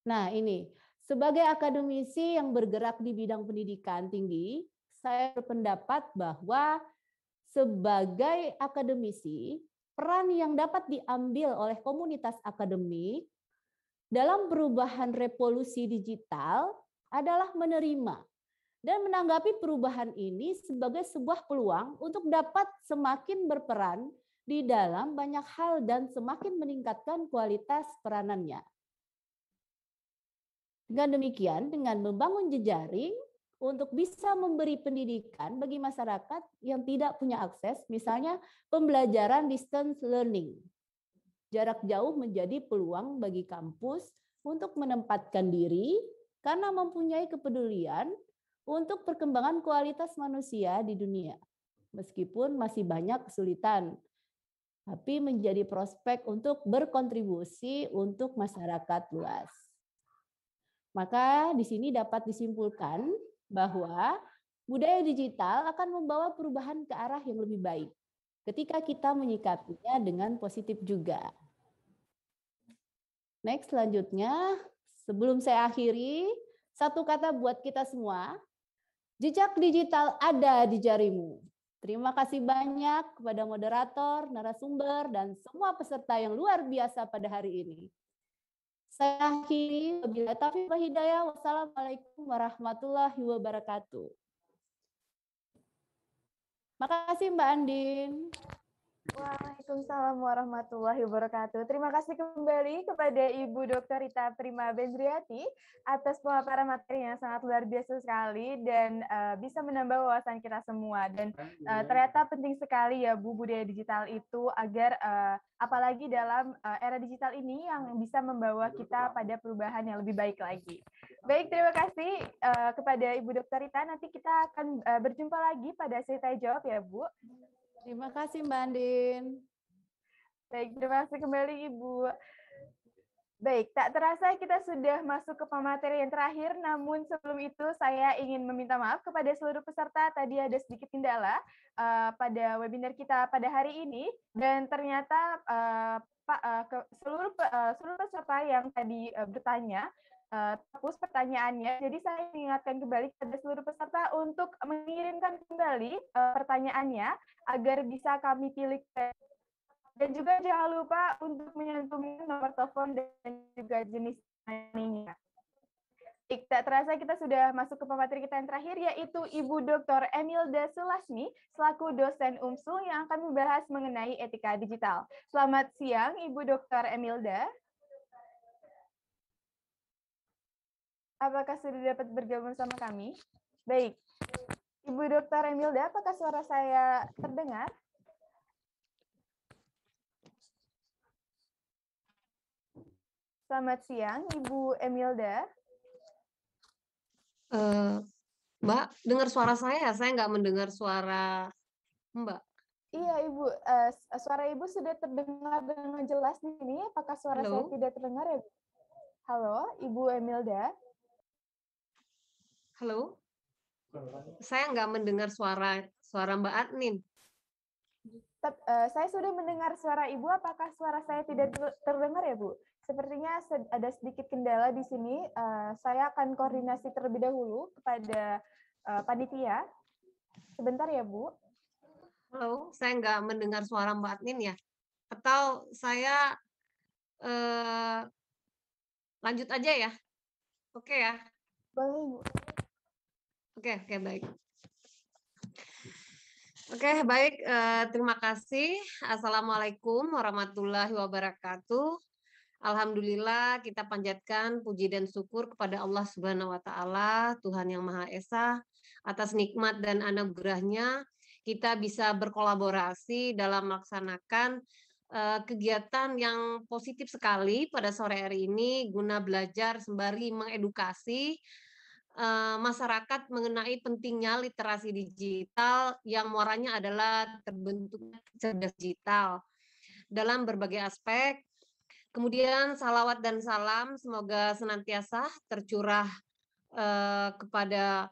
Speaker 6: Nah, ini sebagai akademisi yang bergerak di bidang pendidikan tinggi, saya berpendapat bahwa sebagai akademisi, peran yang dapat diambil oleh komunitas akademik dalam perubahan revolusi digital adalah menerima dan menanggapi perubahan ini sebagai sebuah peluang untuk dapat semakin berperan di dalam banyak hal dan semakin meningkatkan kualitas peranannya. Dengan demikian, dengan membangun jejaring untuk bisa memberi pendidikan bagi masyarakat yang tidak punya akses, misalnya pembelajaran distance learning. Jarak jauh menjadi peluang bagi kampus untuk menempatkan diri karena mempunyai kepedulian untuk perkembangan kualitas manusia di dunia. Meskipun masih banyak kesulitan, tapi menjadi prospek untuk berkontribusi untuk masyarakat luas. Maka di sini dapat disimpulkan bahwa budaya digital akan membawa perubahan ke arah yang lebih baik ketika kita menyikapinya dengan positif juga. Next, selanjutnya, sebelum saya akhiri, satu kata buat kita semua, jejak digital ada di jarimu. Terima kasih banyak kepada moderator, narasumber, dan semua peserta yang luar biasa pada hari ini. Saya akhiri, bila taufiq wa hidayah, wassalamualaikum warahmatullahi wabarakatuh.
Speaker 3: Makasih Mbak Andin. Waalaikumsalam warahmatullahi wabarakatuh. Terima kasih kembali kepada Ibu Dr. Rita Prima Bendriati atas pemaparan materi yang sangat luar biasa sekali dan uh, bisa menambah wawasan kita semua. Dan uh, ternyata penting sekali ya Bu budaya digital itu agar uh, apalagi dalam uh, era digital ini yang bisa membawa kita pada perubahan yang lebih baik lagi. Iya. Baik, terima kasih uh, kepada Ibu Dr. Rita. Nanti kita akan uh, berjumpa lagi pada cerita jawab ya Bu. Terima kasih Mbak Andin. Baik, terima kasih kembali Ibu. Baik, tak terasa kita sudah masuk ke pemateri yang terakhir, namun sebelum itu saya ingin meminta maaf kepada seluruh peserta, tadi ada sedikit kendala uh, pada webinar kita pada hari ini, dan ternyata uh, Pak, uh, ke, seluruh uh, seluruh peserta yang tadi uh, bertanya Uh, pertanyaannya, jadi saya ingatkan kembali kepada seluruh peserta untuk mengirimkan kembali uh, pertanyaannya agar bisa kami pilih. Dan juga jangan lupa untuk menyentuhkan nomor telepon dan juga jenis tanyanya. Tak terasa kita sudah masuk ke pemateri kita yang terakhir, yaitu Ibu Dr. Emilda Sulasmi, selaku dosen UMSU yang akan membahas mengenai etika digital. Selamat siang, Ibu Dr. Emilda. Apakah sudah dapat bergabung sama kami? Baik. Ibu Dr. Emilda, apakah suara saya terdengar? Selamat siang, Ibu Emilda.
Speaker 7: Uh, Mbak, dengar suara saya. Saya nggak mendengar suara Mbak.
Speaker 3: Iya, Ibu. Uh, suara Ibu sudah terdengar dengan jelas di sini. Apakah suara Halo? saya tidak terdengar ya, Halo, Ibu Emilda.
Speaker 7: Halo? Saya nggak mendengar suara suara Mbak Adnin. Tep, uh, saya sudah mendengar suara Ibu. Apakah suara saya tidak
Speaker 3: terdengar ya, Bu? Sepertinya ada sedikit kendala di sini. Uh, saya akan koordinasi
Speaker 7: terlebih dahulu kepada uh, panitia. Sebentar ya, Bu. Halo, saya nggak mendengar suara Mbak Adnin ya. Atau saya eh, lanjut aja ya? Oke ya? Boleh, Bu. Oke, oke baik. Oke, baik. Uh, terima kasih. Assalamualaikum warahmatullahi wabarakatuh. Alhamdulillah kita panjatkan puji dan syukur kepada Allah Subhanahu wa taala, Tuhan yang Maha Esa atas nikmat dan anugerahnya kita bisa berkolaborasi dalam melaksanakan uh, kegiatan yang positif sekali pada sore hari ini guna belajar sembari mengedukasi Eh, masyarakat mengenai pentingnya literasi digital yang muaranya adalah terbentuknya cerdas digital dalam berbagai aspek. Kemudian salawat dan salam semoga senantiasa tercurah eh, kepada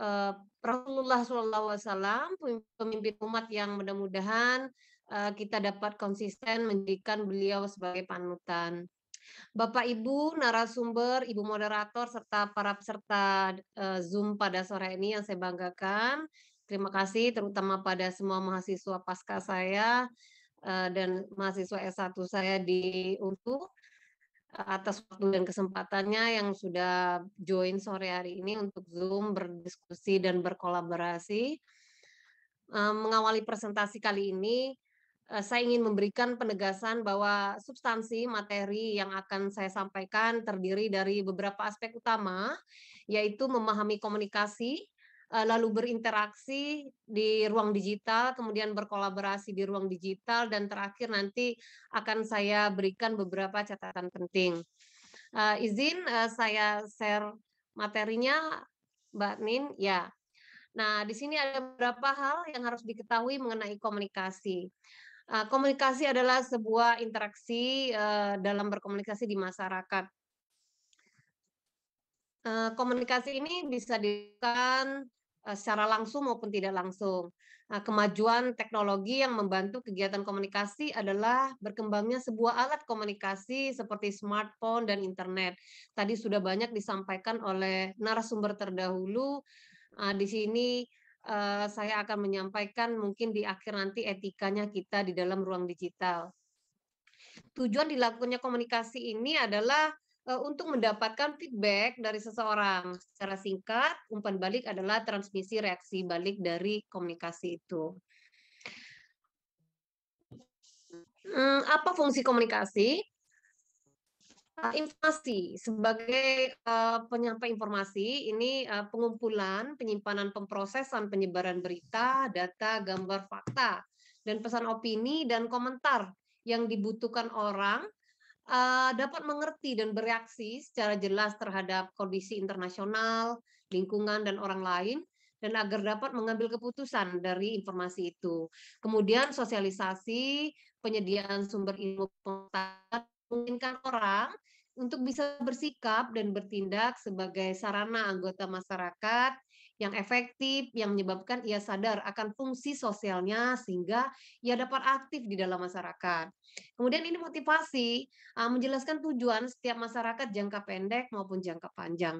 Speaker 7: eh, Rasulullah SAW, pemimpin umat yang mudah-mudahan kita dapat konsisten menjadikan beliau sebagai panutan. Bapak Ibu narasumber, Ibu moderator serta para peserta eh, Zoom pada sore ini yang saya banggakan. Terima kasih terutama pada semua mahasiswa pasca saya eh, dan mahasiswa S1 saya di UNTU atas waktu dan kesempatannya yang sudah join sore hari ini untuk Zoom berdiskusi dan berkolaborasi. Eh, mengawali presentasi kali ini, Eh, saya ingin memberikan penegasan bahwa substansi materi yang akan saya sampaikan terdiri dari beberapa aspek utama, yaitu memahami komunikasi, eh, lalu berinteraksi di ruang digital, kemudian berkolaborasi di ruang digital, dan terakhir nanti akan saya berikan beberapa catatan penting. Uh, izin uh, saya share materinya, Mbak Nin. Ya, Nah, di sini ada beberapa hal yang harus diketahui mengenai komunikasi. Eh, komunikasi adalah sebuah interaksi eh, dalam berkomunikasi di masyarakat. Eh, komunikasi ini bisa dilakukan secara langsung maupun tidak langsung. Nah, kemajuan teknologi yang membantu kegiatan komunikasi adalah berkembangnya sebuah alat komunikasi seperti smartphone dan internet. Tadi sudah banyak disampaikan oleh narasumber terdahulu. Uh, di sini uh, saya akan menyampaikan mungkin di akhir nanti etikanya kita di dalam ruang digital. Tujuan dilakukannya komunikasi ini adalah uh, untuk mendapatkan feedback dari seseorang secara singkat, umpan balik adalah transmisi reaksi balik dari komunikasi itu. Hmm, apa fungsi komunikasi? Eh, informasi sebagai uh, penyampai informasi ini uh, pengumpulan, penyimpanan, pemprosesan, penyebaran berita, data, gambar, fakta, dan pesan opini dan komentar yang dibutuhkan orang uh, dapat mengerti dan bereaksi secara jelas terhadap kondisi internasional, lingkungan dan orang lain dan agar dapat mengambil keputusan dari informasi itu. Kemudian sosialisasi, penyediaan sumber ilmu pengetahuan memungkinkan orang untuk bisa bersikap dan bertindak sebagai sarana anggota masyarakat yang efektif yang menyebabkan ia sadar akan fungsi sosialnya sehingga ia dapat aktif di dalam masyarakat. Kemudian ini motivasi uh, menjelaskan tujuan setiap masyarakat jangka pendek maupun jangka panjang,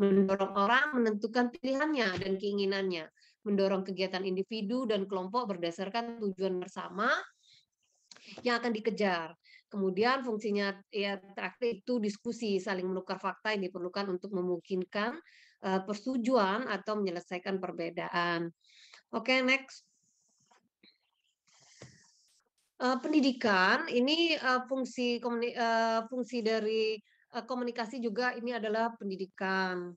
Speaker 7: mendorong orang menentukan pilihannya dan keinginannya, mendorong kegiatan individu dan kelompok berdasarkan tujuan bersama yang akan dikejar. Kemudian fungsinya ya terakhir itu diskusi, saling menukar fakta yang diperlukan untuk memungkinkan uh, persetujuan atau menyelesaikan perbedaan. Oke, okay, next. Uh, pendidikan ini uh, fungsi komuni, uh, fungsi dari uh, komunikasi juga ini adalah pendidikan.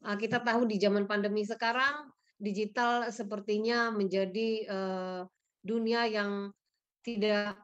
Speaker 7: Uh, kita tahu di zaman pandemi sekarang digital sepertinya menjadi uh, dunia yang tidak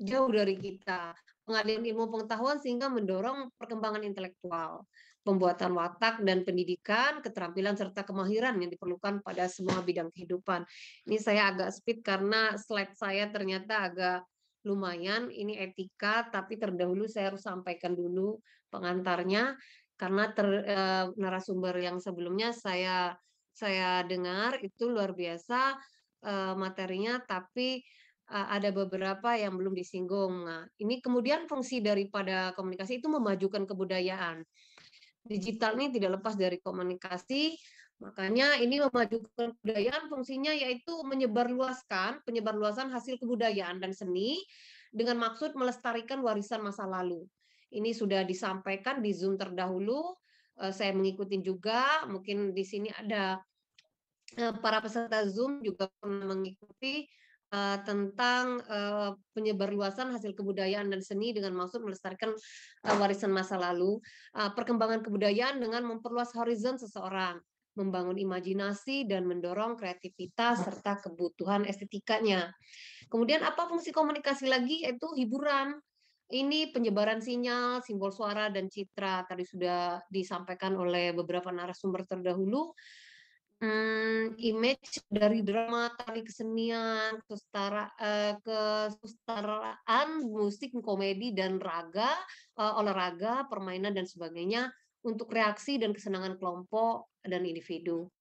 Speaker 7: jauh dari kita. Pengalian ilmu pengetahuan sehingga mendorong perkembangan intelektual, pembuatan watak dan pendidikan, keterampilan serta kemahiran yang diperlukan pada semua bidang kehidupan. Ini saya agak speed karena slide saya ternyata agak lumayan ini etika tapi terdahulu saya harus sampaikan dulu pengantarnya karena ter, e, narasumber yang sebelumnya saya saya dengar itu luar biasa e, materinya tapi Eh, ada beberapa yang belum disinggung. Nah, ini kemudian fungsi daripada komunikasi itu memajukan kebudayaan. Digital ini tidak lepas dari komunikasi, makanya ini memajukan kebudayaan fungsinya yaitu menyebarluaskan, penyebarluasan hasil kebudayaan dan seni dengan maksud melestarikan warisan masa lalu. Ini sudah disampaikan di Zoom terdahulu, eh, saya mengikuti juga, mungkin di sini ada eh, para peserta Zoom juga pernah mengikuti Eh, tentang uh, penyebarluasan hasil kebudayaan dan seni dengan maksud melestarikan uh, warisan masa lalu, uh, perkembangan kebudayaan dengan memperluas horizon seseorang, membangun imajinasi dan mendorong kreativitas serta kebutuhan estetikanya. Kemudian apa fungsi komunikasi lagi yaitu hiburan. Ini penyebaran sinyal, simbol suara dan citra tadi sudah disampaikan oleh beberapa narasumber terdahulu. Mmm, image dari drama tari kesenian kesetara eh, kesetaraan musik komedi dan raga eh, olahraga permainan dan sebagainya untuk reaksi dan kesenangan kelompok dan individu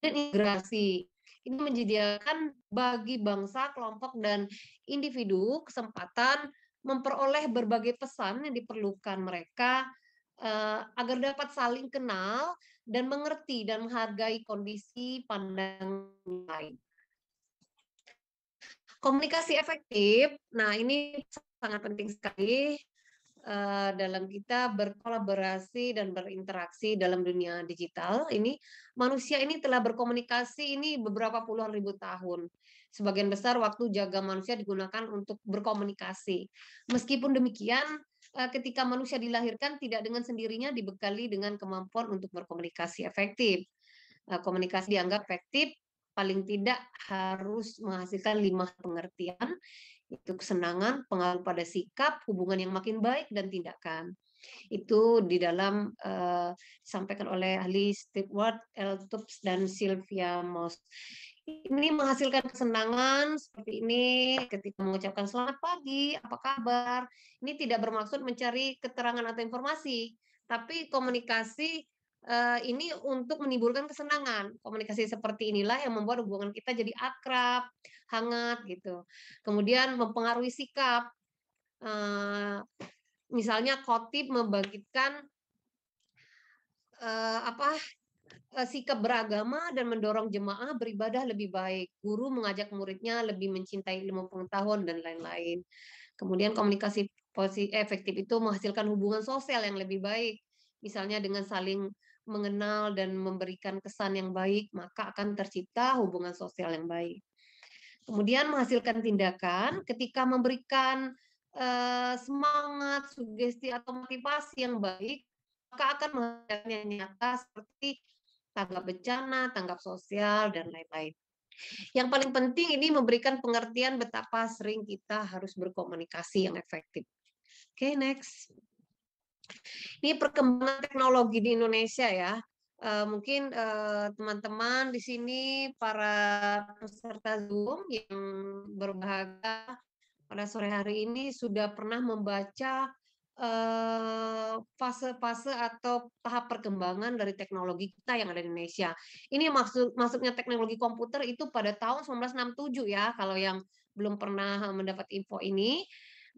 Speaker 7: dan integrasi ini menyediakan bagi bangsa kelompok dan individu kesempatan memperoleh berbagai pesan yang diperlukan mereka eh, agar dapat saling kenal dan mengerti dan menghargai kondisi pandang lain. Komunikasi efektif, nah ini sangat penting sekali uh, dalam kita berkolaborasi dan berinteraksi dalam dunia digital ini manusia ini telah berkomunikasi ini beberapa puluhan ribu tahun sebagian besar waktu jaga manusia digunakan untuk berkomunikasi meskipun demikian Eh, ketika manusia dilahirkan tidak dengan sendirinya dibekali dengan kemampuan untuk berkomunikasi efektif. Eh, komunikasi dianggap efektif paling tidak harus menghasilkan lima pengertian, itu kesenangan, pengaruh pada sikap, hubungan yang makin baik, dan tindakan. Itu di dalam uh, disampaikan oleh ahli Stewart L. Tubbs dan Sylvia Moss ini menghasilkan kesenangan seperti ini ketika mengucapkan selamat pagi, apa kabar. Ini tidak bermaksud mencari keterangan atau informasi, tapi komunikasi eh, ini untuk menimbulkan kesenangan. Komunikasi seperti inilah yang membuat hubungan kita jadi akrab, hangat gitu. Kemudian mempengaruhi sikap. Eh, misalnya kotip membagikan eh, apa Eh, sikap beragama dan mendorong jemaah beribadah lebih baik. Guru mengajak muridnya lebih mencintai ilmu pengetahuan dan lain-lain. Kemudian komunikasi efektif itu menghasilkan hubungan sosial yang lebih baik. Misalnya dengan saling mengenal dan memberikan kesan yang baik, maka akan tercipta hubungan sosial yang baik. Kemudian menghasilkan tindakan ketika memberikan eh, semangat, sugesti atau motivasi yang baik, maka akan menghasilkan yang nyata seperti tanggap bencana, tanggap sosial, dan lain-lain. Yang paling penting ini memberikan pengertian betapa sering kita harus berkomunikasi yang efektif. Oke, okay, next. Ini perkembangan teknologi di Indonesia ya. Uh, mungkin eh, teman-teman di sini para peserta Zoom yang berbahagia pada sore hari ini sudah pernah membaca Eh, fase-fase atau tahap perkembangan dari teknologi kita yang ada di Indonesia. Ini maksud masuknya teknologi komputer itu pada tahun 1967 ya kalau yang belum pernah mendapat info ini.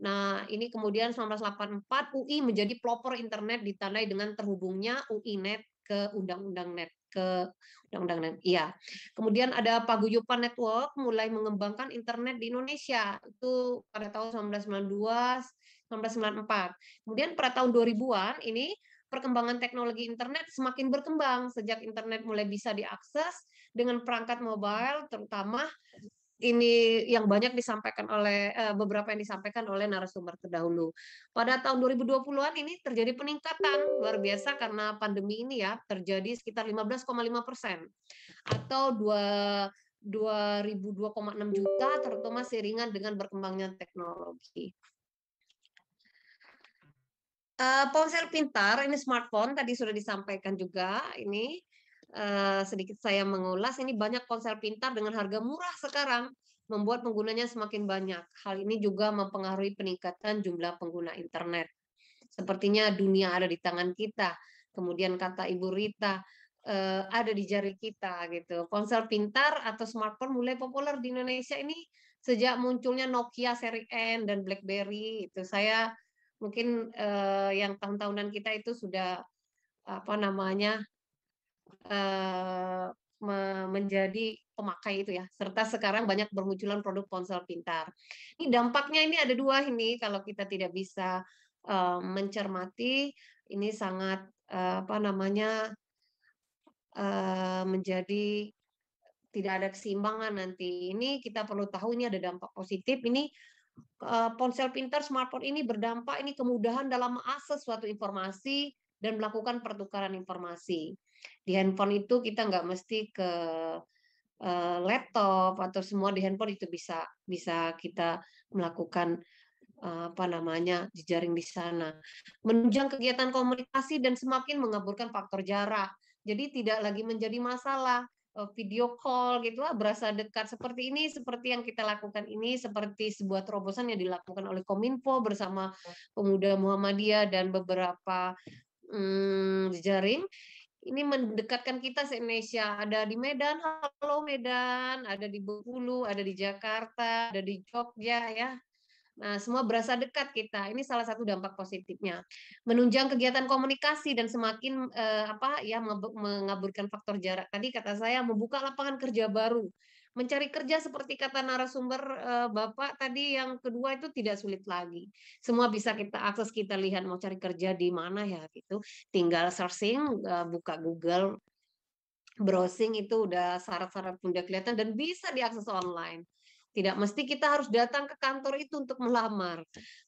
Speaker 7: Nah, ini kemudian 1984 UI menjadi pelopor internet ditandai dengan terhubungnya UI Net ke undang-undang net ke undang-undang net. Iya. Kemudian ada Paguyupan Network mulai mengembangkan internet di Indonesia. Itu pada tahun 1992 1994. Kemudian pada tahun 2000-an ini perkembangan teknologi internet semakin berkembang sejak internet mulai bisa diakses dengan perangkat mobile terutama ini yang banyak disampaikan oleh eh, beberapa yang disampaikan oleh narasumber terdahulu. Pada tahun 2020-an ini terjadi peningkatan luar biasa karena pandemi ini ya terjadi sekitar 15,5 persen atau dua 2002,6 juta terutama seiringan dengan berkembangnya teknologi. Uh, ponsel pintar ini smartphone tadi sudah disampaikan juga ini uh, sedikit saya mengulas ini banyak ponsel pintar dengan harga murah sekarang membuat penggunanya semakin banyak. Hal ini juga mempengaruhi peningkatan jumlah pengguna internet. Sepertinya dunia ada di tangan kita. Kemudian kata Ibu Rita eh, ada di jari kita gitu. Ponsel pintar atau smartphone mulai populer di Indonesia ini sejak munculnya Nokia seri N dan BlackBerry itu saya mungkin eh, yang tahun-tahunan kita itu sudah apa namanya eh, menjadi pemakai itu ya serta sekarang banyak bermunculan produk ponsel pintar ini dampaknya ini ada dua ini kalau kita tidak bisa eh, mencermati ini sangat eh, apa namanya eh, menjadi tidak ada keseimbangan nanti ini kita perlu tahu ini ada dampak positif ini Eh, ponsel pintar smartphone ini berdampak ini kemudahan dalam mengakses suatu informasi dan melakukan pertukaran informasi. Di handphone itu kita nggak mesti ke eh, laptop atau semua di handphone itu bisa bisa kita melakukan eh, apa namanya jejaring di sana. Menunjang kegiatan komunikasi dan semakin mengaburkan faktor jarak. Jadi tidak lagi menjadi masalah Eh, video call gitu lah berasa dekat seperti ini seperti yang kita lakukan ini seperti sebuah terobosan yang dilakukan oleh Kominfo bersama pemuda Muhammadiyah dan beberapa hmm, jaring ini mendekatkan kita se Indonesia ada di Medan halo Medan ada di Bengkulu ada di Jakarta ada di Jogja ya Nah, semua berasa dekat kita. Ini salah satu dampak positifnya. Menunjang kegiatan komunikasi dan semakin eh, apa ya mengaburkan faktor jarak. Tadi kata saya membuka lapangan kerja baru. Mencari kerja seperti kata narasumber eh, Bapak tadi yang kedua itu tidak sulit lagi. Semua bisa kita akses, kita lihat mau cari kerja di mana ya gitu. Tinggal searching, eh, buka Google browsing itu udah syarat-syarat udah kelihatan dan bisa diakses online tidak mesti kita harus datang ke kantor itu untuk melamar.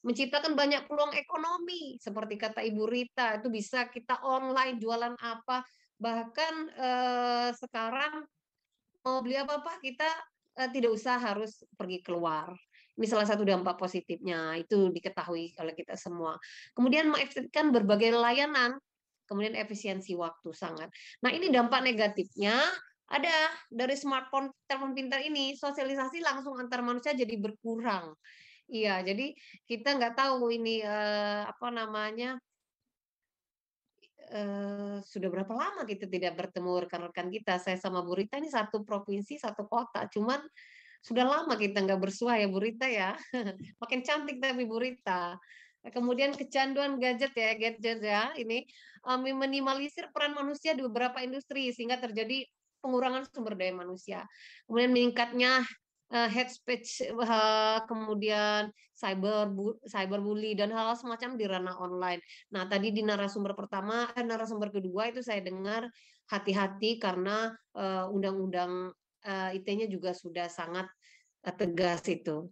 Speaker 7: Menciptakan banyak peluang ekonomi, seperti kata Ibu Rita, itu bisa kita online jualan apa. Bahkan eh, sekarang mau beli apa-apa kita eh, tidak usah harus pergi keluar. Ini salah satu dampak positifnya, itu diketahui oleh kita semua. Kemudian mengefektifkan berbagai layanan, kemudian efisiensi waktu sangat. Nah ini dampak negatifnya ada dari smartphone telepon pintar ini sosialisasi langsung antar manusia jadi berkurang iya jadi kita nggak tahu ini eh, apa namanya eh, sudah berapa lama kita tidak bertemu rekan-rekan kita saya sama Burita ini satu provinsi satu kota cuman sudah lama kita nggak bersuah ya Burita ya (laughs) makin cantik tapi Burita. Kemudian kecanduan gadget ya, gadget ya, ini um, eh, minimalisir peran manusia di beberapa industri sehingga terjadi pengurangan sumber daya manusia. Kemudian meningkatnya uh, head speech, eh, kemudian cyber bu, cyberbully dan hal-hal semacam di ranah online. Nah, tadi di narasumber pertama, eh, narasumber kedua itu saya dengar hati-hati karena undang eh, undang-undang uh, IT-nya juga sudah sangat uh, tegas itu.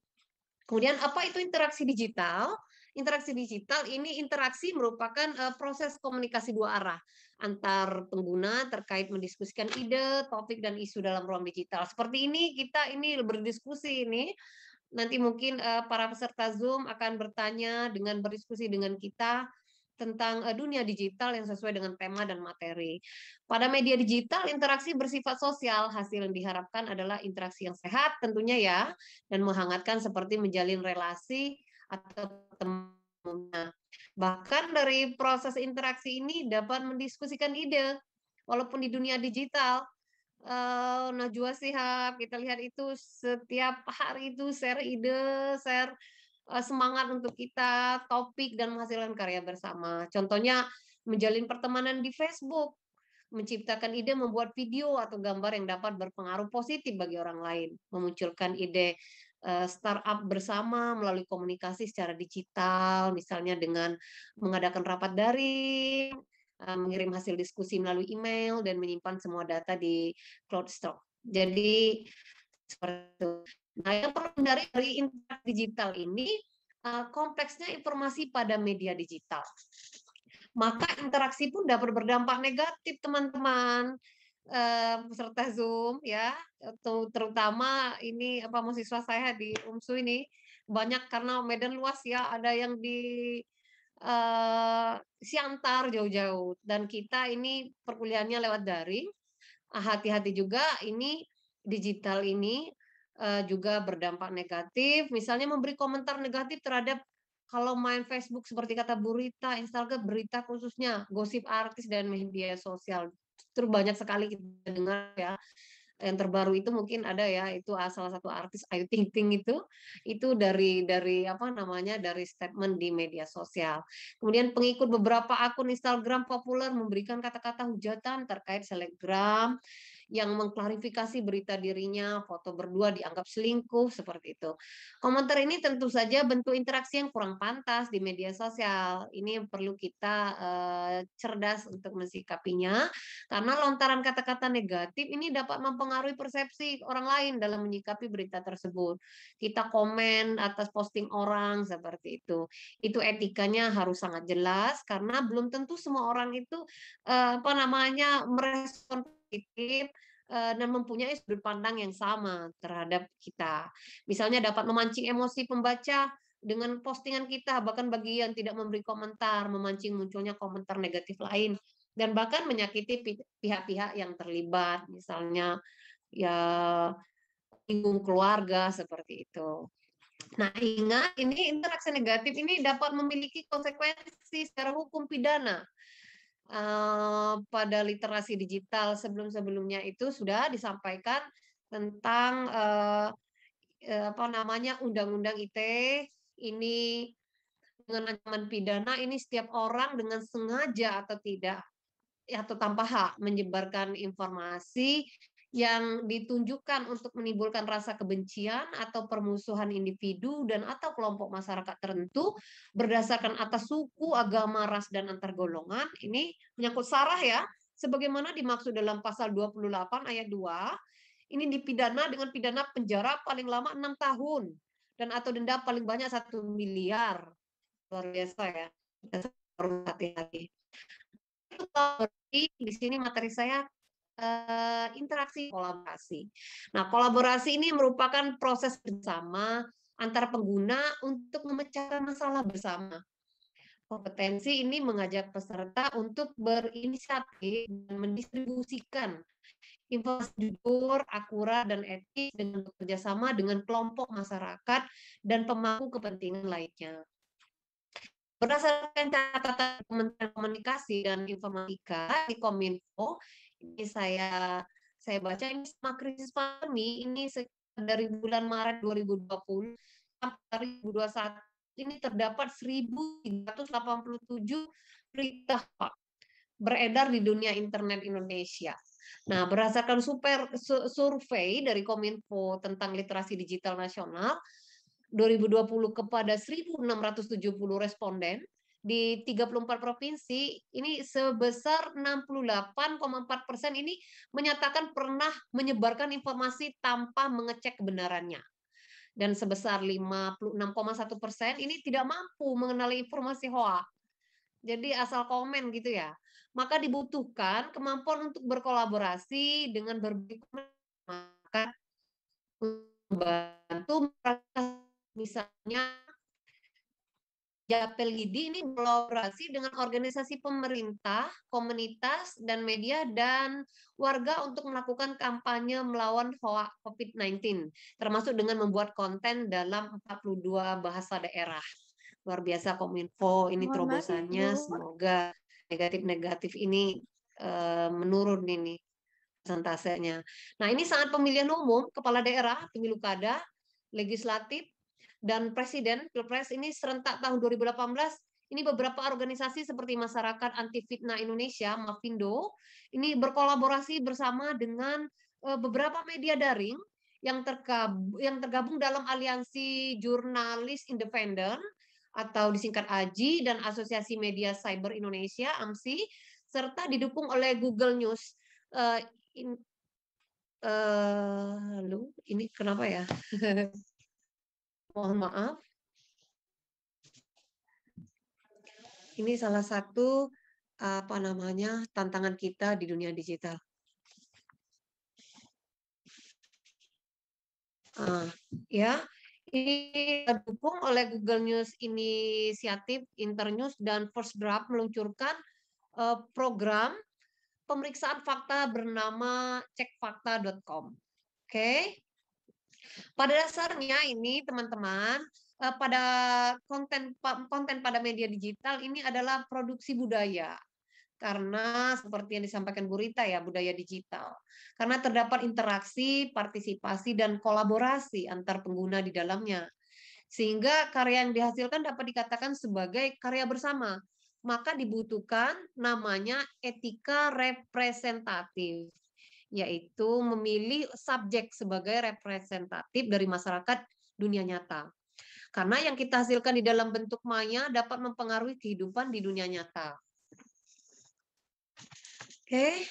Speaker 7: Kemudian apa itu interaksi digital? interaksi digital ini interaksi merupakan uh, proses komunikasi dua arah antar pengguna terkait mendiskusikan ide, topik dan isu dalam ruang digital. Seperti ini kita ini berdiskusi ini nanti mungkin uh, para peserta Zoom akan bertanya dengan berdiskusi dengan kita tentang eh, dunia digital yang sesuai dengan tema dan materi. Pada media digital, interaksi bersifat sosial. Hasil yang diharapkan adalah interaksi yang sehat tentunya ya, dan menghangatkan seperti menjalin relasi atau temunya Bahkan dari proses interaksi ini dapat mendiskusikan ide, walaupun di dunia digital. Uh, Najwa Sihab, kita lihat itu setiap hari itu share ide, share uh, semangat untuk kita, topik dan menghasilkan karya bersama. Contohnya menjalin pertemanan di Facebook, menciptakan ide membuat video atau gambar yang dapat berpengaruh positif bagi orang lain, memunculkan ide Eh, startup bersama melalui komunikasi secara digital, misalnya dengan mengadakan rapat daring, eh, mengirim hasil diskusi melalui email, dan menyimpan semua data di cloud stock. Jadi seperti itu. Nah, yang perlu dari dari digital ini eh, kompleksnya informasi pada media digital. Maka interaksi pun dapat berdampak negatif, teman-teman. Mmm, peserta Zoom ya, terutama ini apa mahasiswa saya di UMSU ini banyak karena Medan luas ya, ada yang di uh, Siantar jauh-jauh dan kita ini perkuliahannya lewat daring. Ah, hati-hati juga ini digital ini uh, juga berdampak negatif, misalnya memberi komentar negatif terhadap kalau main Facebook seperti kata berita Instagram berita khususnya gosip artis dan media sosial terus banyak sekali kita dengar ya yang terbaru itu mungkin ada ya itu ah, salah satu artis Ayu Ting Ting itu itu dari dari apa namanya dari statement di media sosial. Kemudian pengikut beberapa akun Instagram populer memberikan kata-kata hujatan terkait selebgram yang mengklarifikasi berita dirinya, foto berdua dianggap selingkuh seperti itu. Komentar ini tentu saja bentuk interaksi yang kurang pantas di media sosial. Ini perlu kita uh, cerdas untuk mensikapinya karena lontaran kata-kata negatif ini dapat mempengaruhi persepsi orang lain dalam menyikapi berita tersebut. Kita komen atas posting orang seperti itu. Itu etikanya harus sangat jelas karena belum tentu semua orang itu uh, apa namanya merespon positif eh, dan mempunyai sudut pandang yang sama terhadap kita. Misalnya dapat memancing emosi pembaca dengan postingan kita, bahkan bagi yang tidak memberi komentar, memancing munculnya komentar negatif lain dan bahkan menyakiti pihak-pihak yang terlibat, misalnya ya lingkung keluarga seperti itu. Nah, ingat ini interaksi negatif ini dapat memiliki konsekuensi secara hukum pidana pada literasi digital sebelum-sebelumnya itu sudah disampaikan tentang apa namanya undang-undang ite ini dengan ancaman pidana ini setiap orang dengan sengaja atau tidak atau tanpa hak menyebarkan informasi yang ditunjukkan untuk menimbulkan rasa kebencian atau permusuhan individu dan atau kelompok masyarakat tertentu berdasarkan atas suku, agama, ras dan antar golongan. Ini menyangkut sarah ya, sebagaimana dimaksud dalam pasal 28 ayat 2. Ini dipidana dengan pidana penjara paling lama enam tahun dan atau denda paling banyak satu miliar. Luar biasa ya. harus hati-hati. Di sini materi saya uh, interaksi kolaborasi. Nah, kolaborasi ini merupakan proses bersama antar pengguna untuk memecahkan masalah bersama. Kompetensi ini mengajak peserta untuk berinisiatif dan mendistribusikan informasi jujur, akurat, dan etis dengan bekerjasama dengan kelompok masyarakat dan pemangku kepentingan lainnya. Berdasarkan catatan Kementerian Komunikasi dan Informatika di Kominfo, ini saya saya baca ini sama krisis pandemi ini dari bulan Maret 2020 sampai 2021 ini terdapat 1.387 berita hoax beredar di dunia internet Indonesia. Nah, berdasarkan super, survei dari Kominfo tentang literasi digital nasional 2020 kepada 1.670 responden, di 34 provinsi ini sebesar 68,4 persen ini menyatakan pernah menyebarkan informasi tanpa mengecek kebenarannya dan sebesar 56,1 persen ini tidak mampu mengenali informasi hoax. Jadi asal komen gitu ya. Maka dibutuhkan kemampuan untuk berkolaborasi dengan berbagai maka membantu misalnya Japel Gidi ini berkolaborasi dengan organisasi pemerintah, komunitas, dan media dan warga untuk melakukan kampanye melawan COVID-19, termasuk dengan membuat konten dalam 42 bahasa daerah. Luar biasa Kominfo, ini Luar terobosannya. Mati, Semoga negatif-negatif ini uh, menurun ini persentasenya. Nah ini sangat pemilihan umum, kepala daerah, pemilu kada, legislatif, dan presiden pilpres ini serentak tahun 2018 ini beberapa organisasi seperti Masyarakat Anti Fitnah Indonesia, Mafindo ini berkolaborasi bersama dengan eh, beberapa media daring yang tergabung, yang tergabung dalam aliansi jurnalis independen atau disingkat AJI dan Asosiasi Media Cyber Indonesia AMSI serta didukung oleh Google News. Uh, in, uh, eh, lalu ini kenapa ya? (laughs) Mohon maaf. Ini salah satu apa namanya tantangan kita di dunia digital. Uh, ya, ini didukung oleh Google News Inisiatif, Internews, dan First Draft meluncurkan uh, program pemeriksaan fakta bernama cekfakta.com. Oke, okay? Pada dasarnya ini teman-teman eh, pada konten konten pada media digital ini adalah produksi budaya karena seperti yang disampaikan Bu Rita ya budaya digital karena terdapat interaksi, partisipasi dan kolaborasi antar pengguna di dalamnya sehingga karya yang dihasilkan dapat dikatakan sebagai karya bersama maka dibutuhkan namanya etika representatif yaitu memilih subjek sebagai representatif dari masyarakat dunia nyata. Karena yang kita hasilkan di dalam bentuk maya dapat mempengaruhi kehidupan di dunia nyata. Oke.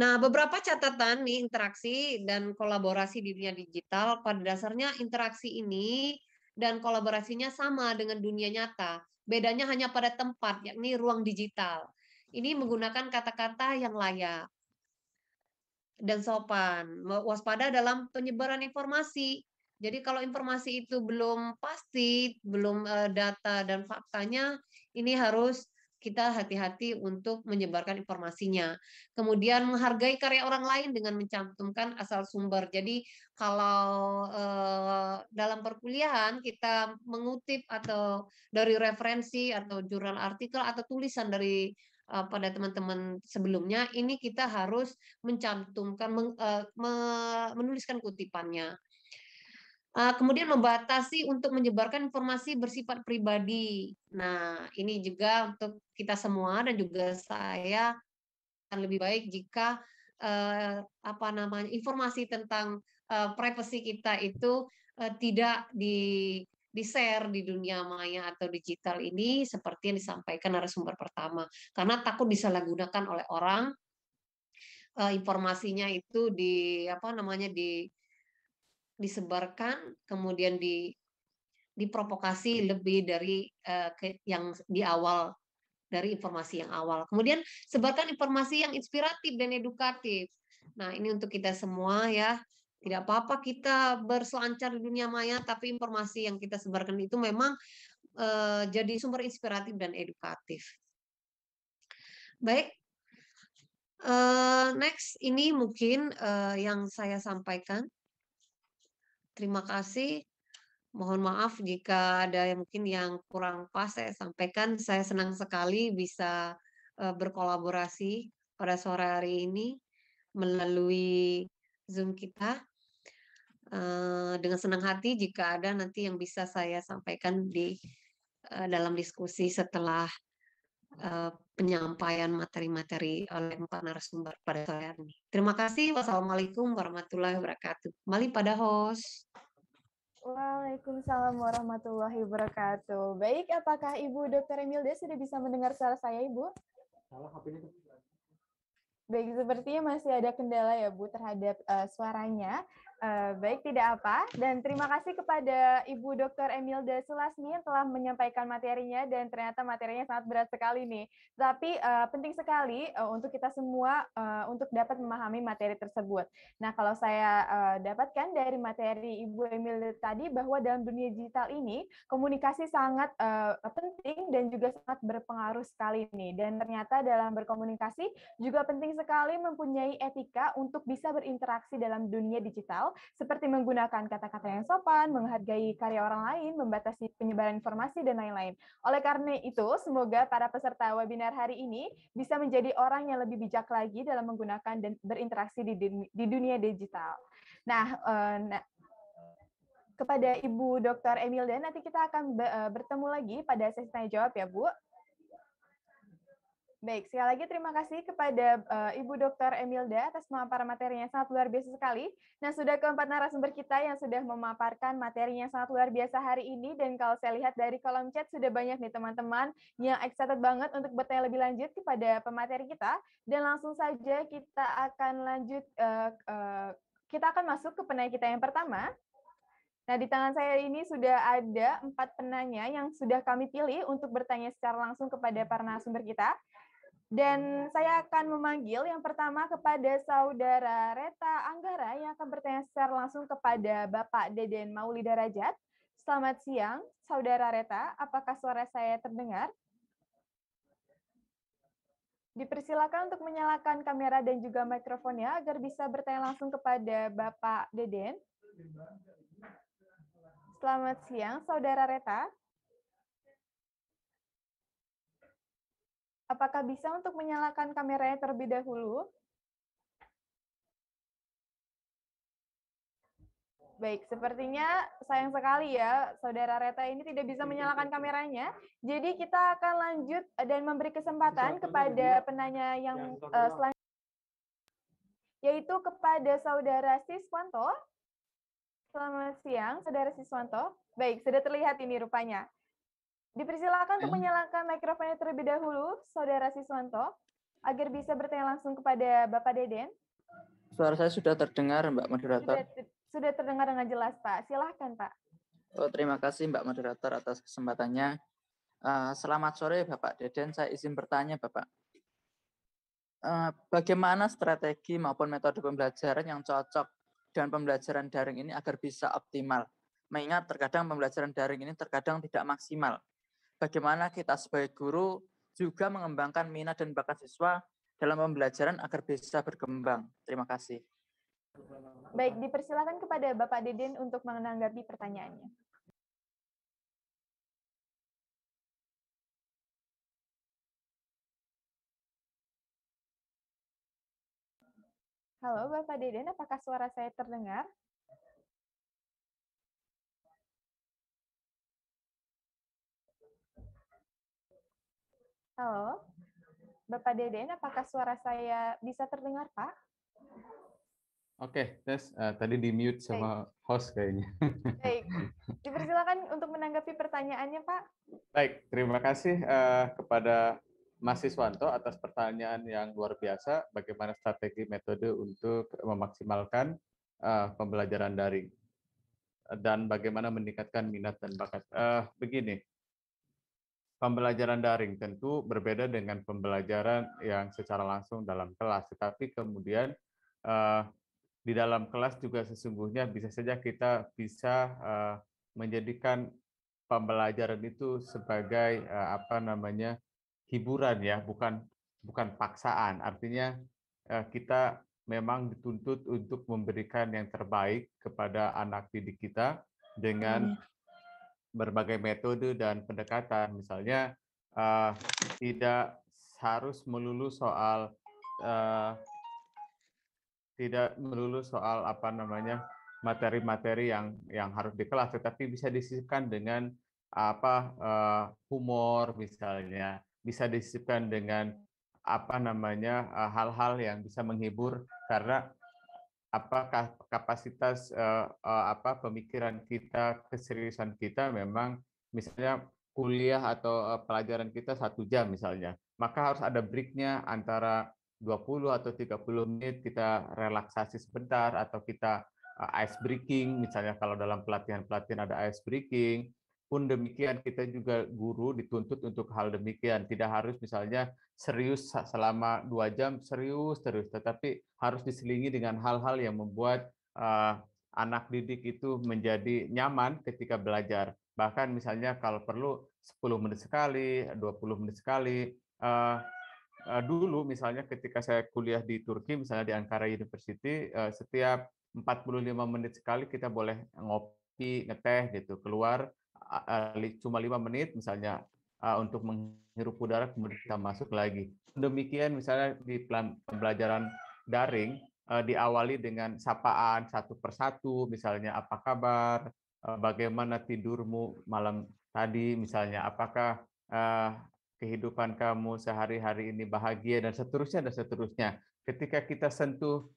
Speaker 7: Nah, beberapa catatan nih interaksi dan kolaborasi di dunia digital pada dasarnya interaksi ini dan kolaborasinya sama dengan dunia nyata. Bedanya hanya pada tempat, yakni ruang digital. Ini menggunakan kata-kata yang layak dan sopan. Waspada dalam penyebaran informasi. Jadi kalau informasi itu belum pasti, belum eh, data dan faktanya, ini harus kita hati-hati untuk menyebarkan informasinya. Kemudian menghargai karya orang lain dengan mencantumkan asal sumber. Jadi kalau eh, dalam perkuliahan kita mengutip atau dari referensi atau jurnal artikel atau tulisan dari Eh, pada teman-teman sebelumnya ini kita harus mencantumkan eh, menuliskan kutipannya eh, kemudian membatasi untuk menyebarkan informasi bersifat pribadi. Nah, ini juga untuk kita semua dan juga saya akan lebih baik jika apa namanya informasi tentang privasi kita itu tidak di di-share di dunia maya atau digital ini seperti yang disampaikan narasumber pertama karena takut disalahgunakan oleh orang eh, informasinya itu di apa namanya di disebarkan kemudian di diprovokasi lebih dari uh, yang di awal dari informasi yang awal. Kemudian sebarkan informasi yang inspiratif dan edukatif. Nah, ini untuk kita semua ya. Tidak apa-apa kita berselancar di dunia maya, tapi informasi yang kita sebarkan itu memang eh, jadi sumber inspiratif dan edukatif. Baik, eh, next ini mungkin eh, yang saya sampaikan. Terima kasih. Mohon maaf jika ada yang mungkin yang kurang pas saya sampaikan. Saya senang sekali bisa uh, berkolaborasi pada sore hari ini melalui Zoom kita. Eh, dengan senang hati jika ada nanti yang bisa saya sampaikan di eh, dalam diskusi setelah eh, penyampaian materi-materi oleh empat narasumber pada sore ini. Terima kasih. Wassalamualaikum warahmatullahi wabarakatuh. Mali pada host.
Speaker 3: Waalaikumsalam warahmatullahi wabarakatuh. Baik, apakah Ibu Dr. Emilda sudah bisa mendengar suara saya, Ibu? Baik, sepertinya masih ada kendala ya Bu terhadap uh, suaranya. Eh, baik, tidak apa. Dan terima kasih kepada Ibu Dr. Emilda Sulasmi yang telah menyampaikan materinya dan ternyata materinya sangat berat sekali nih. Tapi uh, penting sekali uh, untuk kita semua uh, untuk dapat memahami materi tersebut. Nah, kalau saya uh, dapatkan dari materi Ibu Emilda tadi bahwa dalam dunia digital ini komunikasi sangat uh, penting dan juga sangat berpengaruh sekali nih. Dan ternyata dalam berkomunikasi juga penting sekali mempunyai etika untuk bisa berinteraksi dalam dunia digital hal seperti menggunakan kata-kata yang sopan, menghargai karya orang lain, membatasi penyebaran informasi, dan lain-lain. Oleh karena itu, semoga para peserta webinar hari ini bisa menjadi orang yang lebih bijak lagi dalam menggunakan dan berinteraksi di, di dunia digital. Nah, nah kepada Ibu Dr. Emil dan nanti kita akan eh, bertemu lagi pada sesi tanya jawab ya Bu. Baik, sekali lagi terima kasih kepada uh, Ibu Dr. Emilda atas memaparkan materinya sangat luar biasa sekali. Nah, sudah keempat narasumber kita yang sudah memaparkan materinya sangat luar biasa hari ini dan kalau saya lihat dari kolom chat sudah banyak nih teman-teman yang excited banget untuk bertanya lebih lanjut kepada pemateri kita dan langsung saja kita akan lanjut uh, uh, kita akan masuk ke penanya kita yang pertama. Nah, di tangan saya ini sudah ada empat penanya yang sudah kami pilih untuk bertanya secara langsung kepada para narasumber kita. Dan saya akan memanggil yang pertama kepada Saudara Reta Anggara yang akan bertanya secara langsung kepada Bapak Deden Maulida Rajat. Selamat siang, Saudara Reta. Apakah suara saya terdengar? Dipersilakan untuk menyalakan kamera dan juga mikrofonnya agar bisa bertanya langsung kepada Bapak Deden. Selamat siang, Saudara Reta. Apakah bisa untuk menyalakan kameranya terlebih dahulu? Baik, sepertinya sayang sekali ya Saudara Reta ini tidak bisa menyalakan kameranya. Jadi kita akan lanjut eh, dan memberi kesempatan kepada ya. penanya yang uh, eh, selanjutnya, yaitu kepada Saudara Siswanto. Selamat siang, Saudara Siswanto. Baik, sudah terlihat ini rupanya. Dipersilakan untuk menyalakan mikrofonnya terlebih dahulu, Saudara Siswanto, agar bisa bertanya langsung kepada Bapak Deden.
Speaker 2: Suara saya sudah terdengar, Mbak Moderator. Sudah,
Speaker 3: sudah terdengar dengan jelas, Pak. Silahkan, Pak.
Speaker 2: Oh, terima kasih, Mbak Moderator, atas kesempatannya. Uh, selamat sore, Bapak Deden.
Speaker 6: Saya izin bertanya, Bapak. Uh, bagaimana strategi maupun metode
Speaker 2: pembelajaran yang cocok dengan pembelajaran daring ini agar bisa optimal? Mengingat terkadang pembelajaran daring ini terkadang tidak maksimal bagaimana kita sebagai guru juga mengembangkan minat dan bakat siswa dalam pembelajaran agar bisa berkembang. Terima kasih.
Speaker 3: Baik, dipersilakan kepada Bapak Deden untuk menanggapi pertanyaannya. Halo Bapak Deden, apakah suara saya terdengar? Halo, Bapak Deden, apakah suara saya bisa terdengar, Pak?
Speaker 2: Oke, okay, tes uh, eh, tadi di mute sama Baik. host kayaknya. (laughs) Baik,
Speaker 3: dipersilakan untuk menanggapi pertanyaannya, Pak.
Speaker 2: Baik, terima kasih uh, kepada Mas Iswanto atas pertanyaan yang luar biasa. Bagaimana strategi metode untuk memaksimalkan uh, pembelajaran daring dan bagaimana meningkatkan minat dan bakat. Uh, begini, pembelajaran daring tentu berbeda dengan pembelajaran yang secara langsung dalam kelas. Tetapi kemudian uh, di dalam kelas juga sesungguhnya bisa saja kita bisa uh, menjadikan pembelajaran itu sebagai uh, apa namanya hiburan ya, bukan bukan paksaan. Artinya uh, kita memang dituntut untuk memberikan yang terbaik kepada anak didik kita dengan iya berbagai metode dan pendekatan, misalnya uh, tidak harus melulu soal uh, tidak melulu soal apa namanya materi-materi yang yang harus di kelas, tetapi bisa disisipkan dengan apa uh, humor misalnya, bisa disisipkan dengan apa namanya hal-hal uh, yang bisa menghibur karena apakah kapasitas uh, uh, apa pemikiran kita, keseriusan kita memang misalnya kuliah atau uh, pelajaran kita satu jam misalnya, maka harus ada breaknya antara 20 atau 30 menit kita relaksasi sebentar atau kita uh, ice breaking misalnya kalau dalam pelatihan-pelatihan ada ice breaking pun demikian kita juga guru dituntut untuk hal demikian. Tidak harus misalnya serius selama dua jam serius terus, tetapi harus diselingi dengan hal-hal yang membuat uh, anak didik itu menjadi nyaman ketika belajar. Bahkan misalnya kalau perlu 10 menit sekali, 20 menit sekali. Uh, dulu misalnya ketika saya kuliah di Turki, misalnya di Ankara University, uh, setiap 45 menit sekali kita boleh ngopi, ngeteh gitu, keluar cuma lima menit misalnya untuk menghirup udara kemudian kita masuk lagi. Demikian misalnya di pelajaran daring e, diawali dengan sapaan satu persatu misalnya apa kabar, e, bagaimana tidurmu malam tadi misalnya apakah e, kehidupan kamu sehari-hari ini bahagia dan seterusnya dan seterusnya. Ketika kita sentuh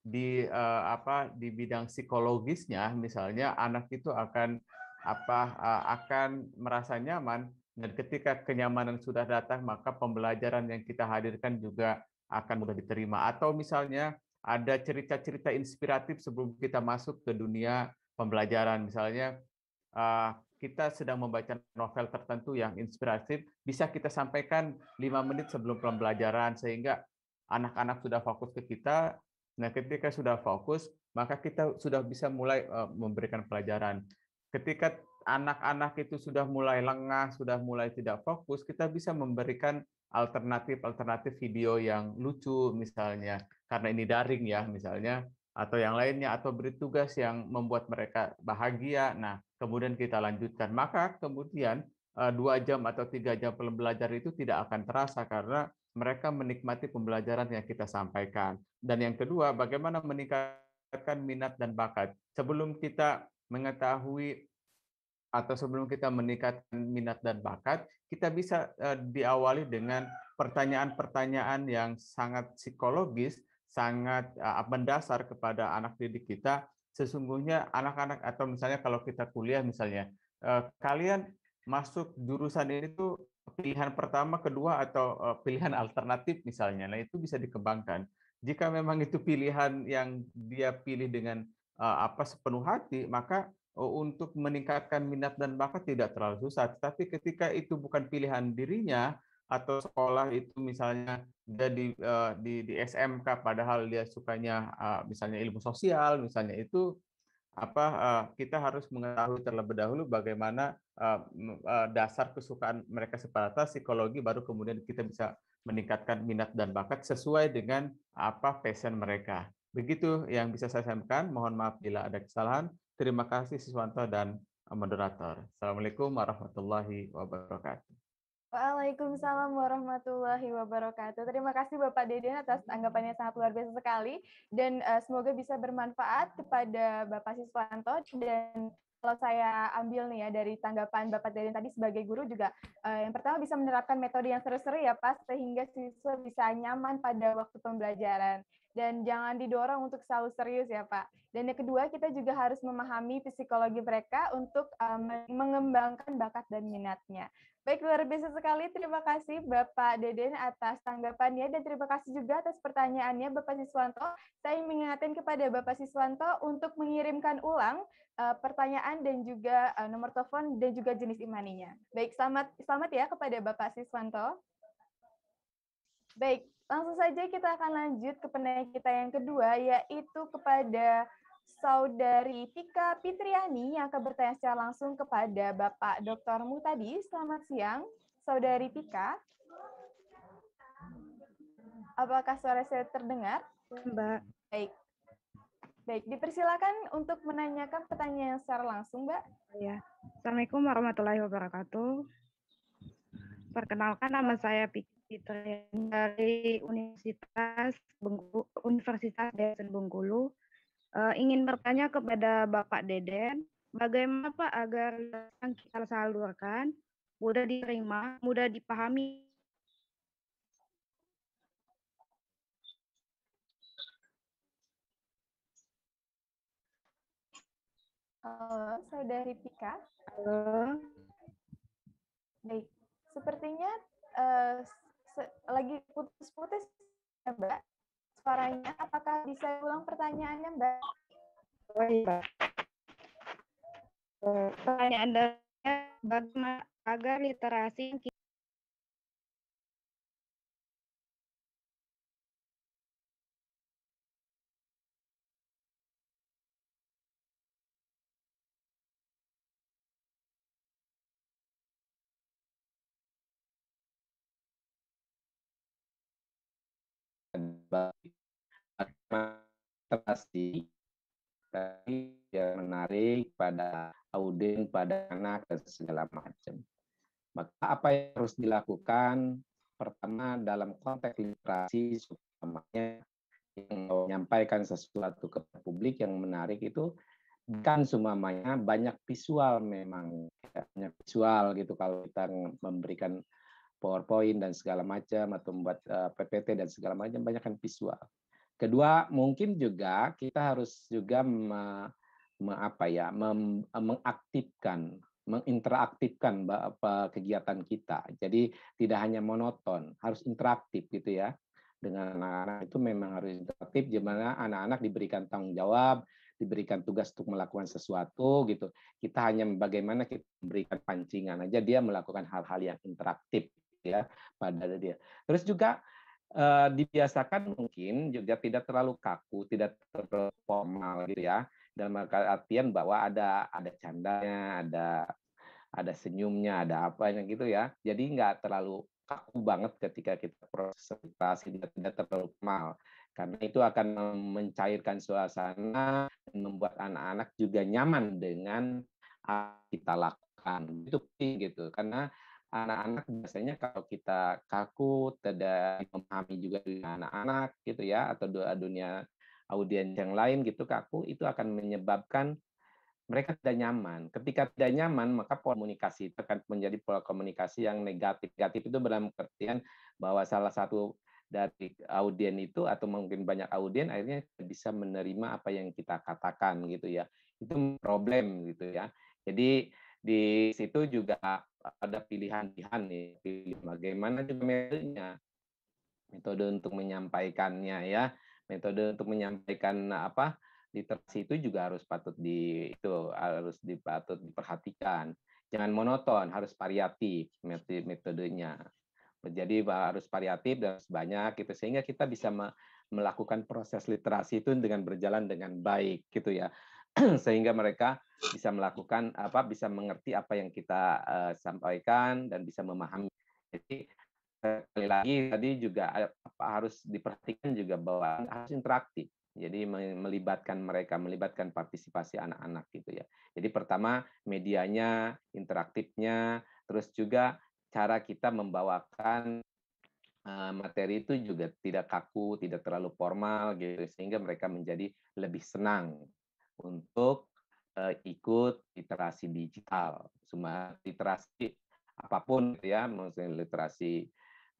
Speaker 2: di apa di bidang psikologisnya misalnya anak itu akan apa akan merasa nyaman dan ketika kenyamanan sudah datang maka pembelajaran yang kita hadirkan juga akan mudah diterima atau misalnya ada cerita-cerita inspiratif sebelum kita masuk ke dunia pembelajaran misalnya kita sedang membaca novel tertentu yang inspiratif bisa kita sampaikan lima menit sebelum pembelajaran sehingga anak-anak sudah fokus ke kita nah ketika sudah fokus maka kita sudah bisa mulai memberikan pelajaran Ketika anak-anak itu sudah mulai lengah, sudah mulai tidak fokus, kita bisa memberikan alternatif-alternatif video yang lucu misalnya, karena ini daring ya misalnya, atau yang lainnya, atau beri tugas yang membuat mereka bahagia. Nah, kemudian kita lanjutkan. Maka kemudian eh, dua jam atau tiga jam pembelajaran itu tidak akan terasa karena mereka menikmati pembelajaran yang kita sampaikan. Dan yang kedua, bagaimana meningkatkan minat dan bakat. Sebelum kita mengetahui atau sebelum kita meningkatkan minat dan bakat, kita bisa uh, diawali dengan pertanyaan-pertanyaan yang sangat psikologis, sangat uh, mendasar kepada anak didik kita. Sesungguhnya anak-anak atau misalnya kalau kita kuliah misalnya, uh, kalian masuk jurusan ini tuh pilihan pertama, kedua atau uh, pilihan (laughs) alternatif misalnya. Nah, itu bisa dikembangkan. Jika memang itu pilihan yang dia pilih dengan Eh, apa sepenuh hati, maka oh, untuk meningkatkan minat dan bakat tidak terlalu susah. Tapi ketika itu bukan pilihan dirinya atau sekolah itu misalnya jadi eh, di di, di SMK padahal dia sukanya eh, misalnya ilmu sosial misalnya itu apa kita harus mengetahui terlebih dahulu bagaimana dasar kesukaan mereka separata psikologi baru kemudian kita bisa meningkatkan minat dan bakat sesuai dengan apa passion mereka. Begitu yang bisa saya sampaikan. Mohon maaf bila ada kesalahan. Terima kasih Siswanto dan moderator. Assalamualaikum warahmatullahi wabarakatuh.
Speaker 3: Waalaikumsalam warahmatullahi wabarakatuh. Terima kasih Bapak Deden atas tanggapannya sangat luar biasa sekali dan uh, semoga bisa bermanfaat kepada Bapak Siswanto dan kalau saya ambil nih ya dari tanggapan Bapak Darin tadi sebagai guru juga eh, yang pertama bisa menerapkan metode yang seru-seru ya Pak sehingga siswa bisa nyaman pada waktu pembelajaran dan jangan didorong untuk selalu serius ya Pak. Dan yang kedua kita juga harus memahami psikologi mereka untuk um, mengembangkan bakat dan minatnya. Baik, luar biasa sekali. Terima kasih Bapak Deden atas tanggapannya dan terima kasih juga atas pertanyaannya Bapak Siswanto. Saya mengingatkan kepada Bapak Siswanto untuk mengirimkan ulang uh, pertanyaan dan juga uh, nomor telepon dan juga jenis imaninya. Baik, selamat selamat ya kepada Bapak Siswanto. Baik, langsung saja kita akan lanjut ke penanya kita yang kedua yaitu kepada Saudari Tika Pitriani, yang akan bertanya secara langsung kepada Bapak Dr. Mutadi. Selamat siang, Saudari Tika. Apakah suara saya terdengar? Mbak. Baik. Baik, dipersilakan untuk menanyakan pertanyaan secara langsung, Mbak. Ya. Assalamualaikum warahmatullahi wabarakatuh. Perkenalkan nama saya Pika
Speaker 7: Pitriani
Speaker 3: dari Universitas Bengkulu, Universitas Bengkulu. Uh, ingin bertanya kepada Bapak Deden, bagaimana Pak agar yang kita salurkan mudah diterima, mudah dipahami Halo, eh, Saudari Pika.
Speaker 1: Halo.
Speaker 3: Baik, sepertinya uh, se lagi putus-putus ya, Mbak suaranya. Apakah bisa ulang pertanyaannya, Mbak?
Speaker 7: Oh, iya. Pertanyaan dari bagaimana agar literasi
Speaker 5: masih tapi yang menarik pada audien, pada anak dan segala macam. Maka apa yang harus dilakukan? Pertama dalam konteks literasi supaya yang menyampaikan sesuatu ke publik yang menarik itu kan semuanya banyak visual memang banyak visual gitu kalau kita memberikan PowerPoint dan segala macam atau membuat eh, PPT dan segala macam banyak kan visual. Kedua, mungkin juga kita harus juga me, me, apa ya, mem, mengaktifkan, menginteraktifkan kegiatan kita. Jadi tidak hanya monoton, harus interaktif gitu ya. Dengan anak-anak itu memang harus interaktif, gimana anak-anak diberikan tanggung jawab, diberikan tugas untuk melakukan sesuatu gitu. Kita hanya bagaimana kita memberikan pancingan aja dia melakukan hal-hal yang interaktif ya pada dia. Terus juga uh, dibiasakan mungkin juga tidak terlalu kaku, tidak terlalu formal gitu ya. Dalam artian bahwa ada ada candanya, ada ada senyumnya, ada apa apanya gitu ya. Jadi nggak terlalu kaku banget ketika kita proses presentasi tidak, tidak terlalu formal. Karena itu akan mencairkan suasana membuat anak-anak juga nyaman dengan kita lakukan. Itu penting gitu. Karena anak-anak biasanya kalau kita kaku tidak memahami juga anak-anak gitu ya atau dua dunia audiens yang lain gitu kaku itu akan menyebabkan mereka tidak nyaman. Ketika tidak nyaman, maka pola komunikasi itu akan menjadi pola komunikasi yang negatif. Negatif itu dalam pengertian bahwa salah satu dari audien itu atau mungkin banyak audien akhirnya bisa menerima apa yang kita katakan gitu ya. Itu problem gitu ya. Jadi di situ juga ada pilihan-pilihan nih, pilih bagaimana metodenya, metode untuk menyampaikannya ya, metode untuk menyampaikan apa literasi itu juga harus patut di itu harus dipatut diperhatikan. Jangan monoton, harus variatif metode metodenya. menjadi harus variatif dan banyak gitu sehingga kita bisa melakukan proses literasi itu dengan berjalan dengan baik gitu ya. (clears throat) sehingga mereka bisa melakukan apa bisa mengerti apa yang kita uh, sampaikan dan bisa memahami. Jadi eh, sekali lagi tadi juga eh, apa harus diperhatikan juga bahwa harus interaktif. Jadi melibatkan mereka, melibatkan partisipasi anak-anak gitu ya. Jadi pertama medianya, interaktifnya, terus juga cara kita membawakan materi itu juga tidak kaku, tidak terlalu formal gitu sehingga mereka menjadi lebih senang untuk uh, ikut literasi digital, semua literasi apapun gitu ya, misalnya literasi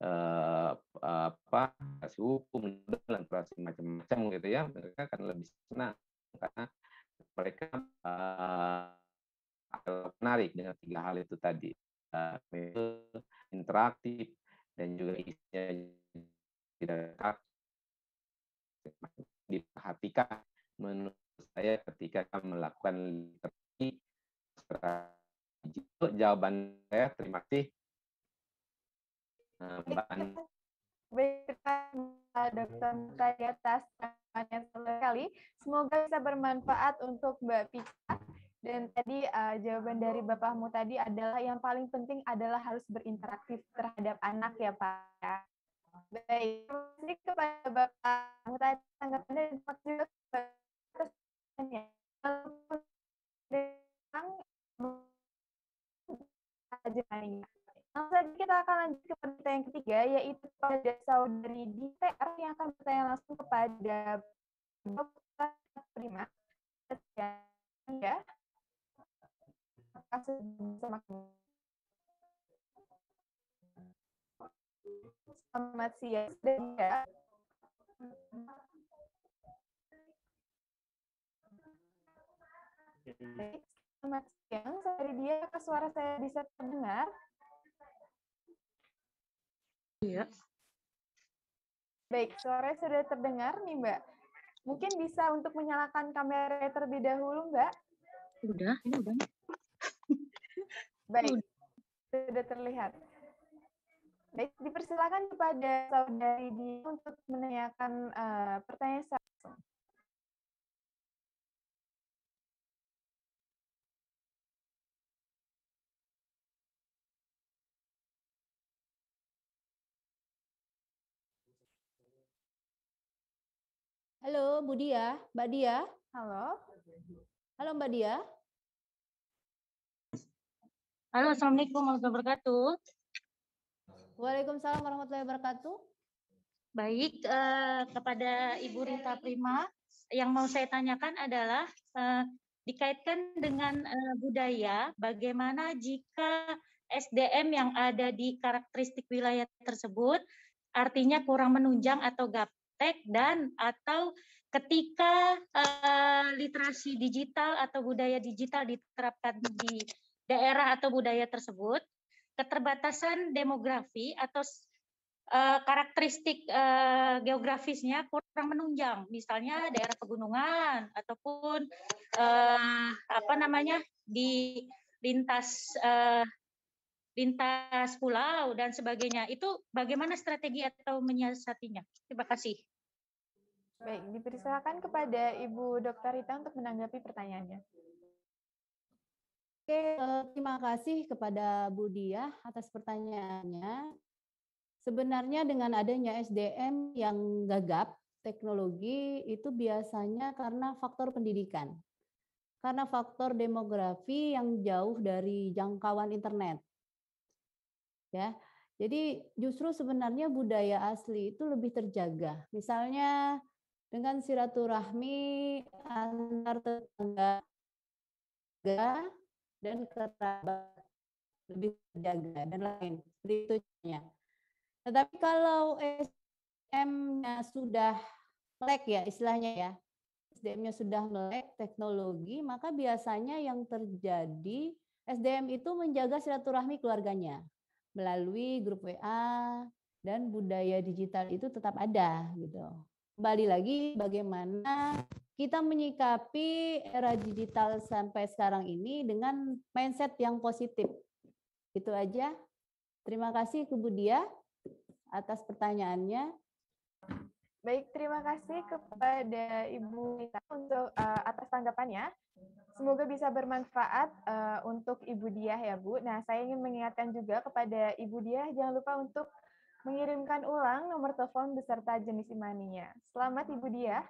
Speaker 5: uh, apa, literasi hukum literasi macam-macam gitu ya, mereka akan lebih senang karena mereka uh, menarik dengan tiga hal itu tadi uh, interaktif dan juga isinya tidak diperhatikan menurut saya ketika melakukan literasi jawaban saya terima kasih nah, Mbak Andi.
Speaker 3: Dokter Mita atas tangannya sekali. Semoga bisa bermanfaat untuk Mbak Pika Dan tadi uh, jawaban dari Bapakmu tadi adalah yang paling penting adalah harus berinteraktif terhadap anak ya Pak. Baik, terima kepada Bapakmu tadi tanggapannya juga Langsung saja kita akan lanjut ke pertanyaan yang ketiga, yaitu pada saudari di yang akan bertanya langsung kepada Prima. Ya, kasih Selamat siang, Selamat siang, saya Dia. Suara saya bisa terdengar? Iya. Baik, suara sudah terdengar nih, Mbak. Mungkin bisa untuk menyalakan kamera terlebih dahulu, Mbak?
Speaker 6: sudah ini udah.
Speaker 3: Baik, sudah terlihat. Baik, dipersilakan kepada saudari di untuk menanyakan uh, pertanyaan saya.
Speaker 6: Halo, Bu Dia. Mbak Dia. Halo. Halo, Mbak Dia. Halo, Assalamualaikum warahmatullahi wabarakatuh. Waalaikumsalam warahmatullahi wabarakatuh. Baik, eh, kepada Ibu Rita Prima, yang mau saya tanyakan adalah eh, dikaitkan dengan eh, budaya, bagaimana jika SDM yang ada di karakteristik wilayah tersebut artinya kurang menunjang atau gap praktek dan atau ketika uh, literasi digital atau budaya digital diterapkan di daerah atau budaya tersebut, keterbatasan demografi atau uh, karakteristik uh, geografisnya kurang menunjang, misalnya daerah pegunungan ataupun uh, apa namanya di lintas uh, lintas pulau dan sebagainya. Itu bagaimana
Speaker 3: strategi atau menyiasatinya? Terima kasih. Baik, dipersilakan kepada Ibu Dokter Rita untuk menanggapi pertanyaannya. Oke,
Speaker 6: eh, terima kasih kepada Bu Diah atas pertanyaannya. Sebenarnya dengan adanya SDM yang gagap, teknologi itu biasanya karena faktor pendidikan. Karena faktor demografi yang jauh dari jangkauan internet ya. Jadi justru sebenarnya budaya asli itu lebih terjaga. Misalnya dengan silaturahmi antar tetangga dan kerabat lebih terjaga dan lain sebagainya. Tetapi kalau SDM-nya sudah melek ya istilahnya ya, SDM-nya sudah melek teknologi, maka biasanya yang terjadi SDM itu menjaga silaturahmi keluarganya melalui grup WA dan budaya digital itu tetap ada gitu. Kembali lagi bagaimana kita menyikapi era digital sampai sekarang ini dengan mindset yang positif. Itu aja. Terima kasih ke Budia
Speaker 3: atas pertanyaannya. Baik, terima kasih kepada Ibu Nita untuk uh, atas tanggapannya. Semoga bisa bermanfaat uh, untuk Ibu Diah ya Bu. Nah, saya ingin mengingatkan juga kepada Ibu Diah jangan lupa untuk mengirimkan ulang nomor telepon beserta jenis imaninya. Selamat Ibu Diah.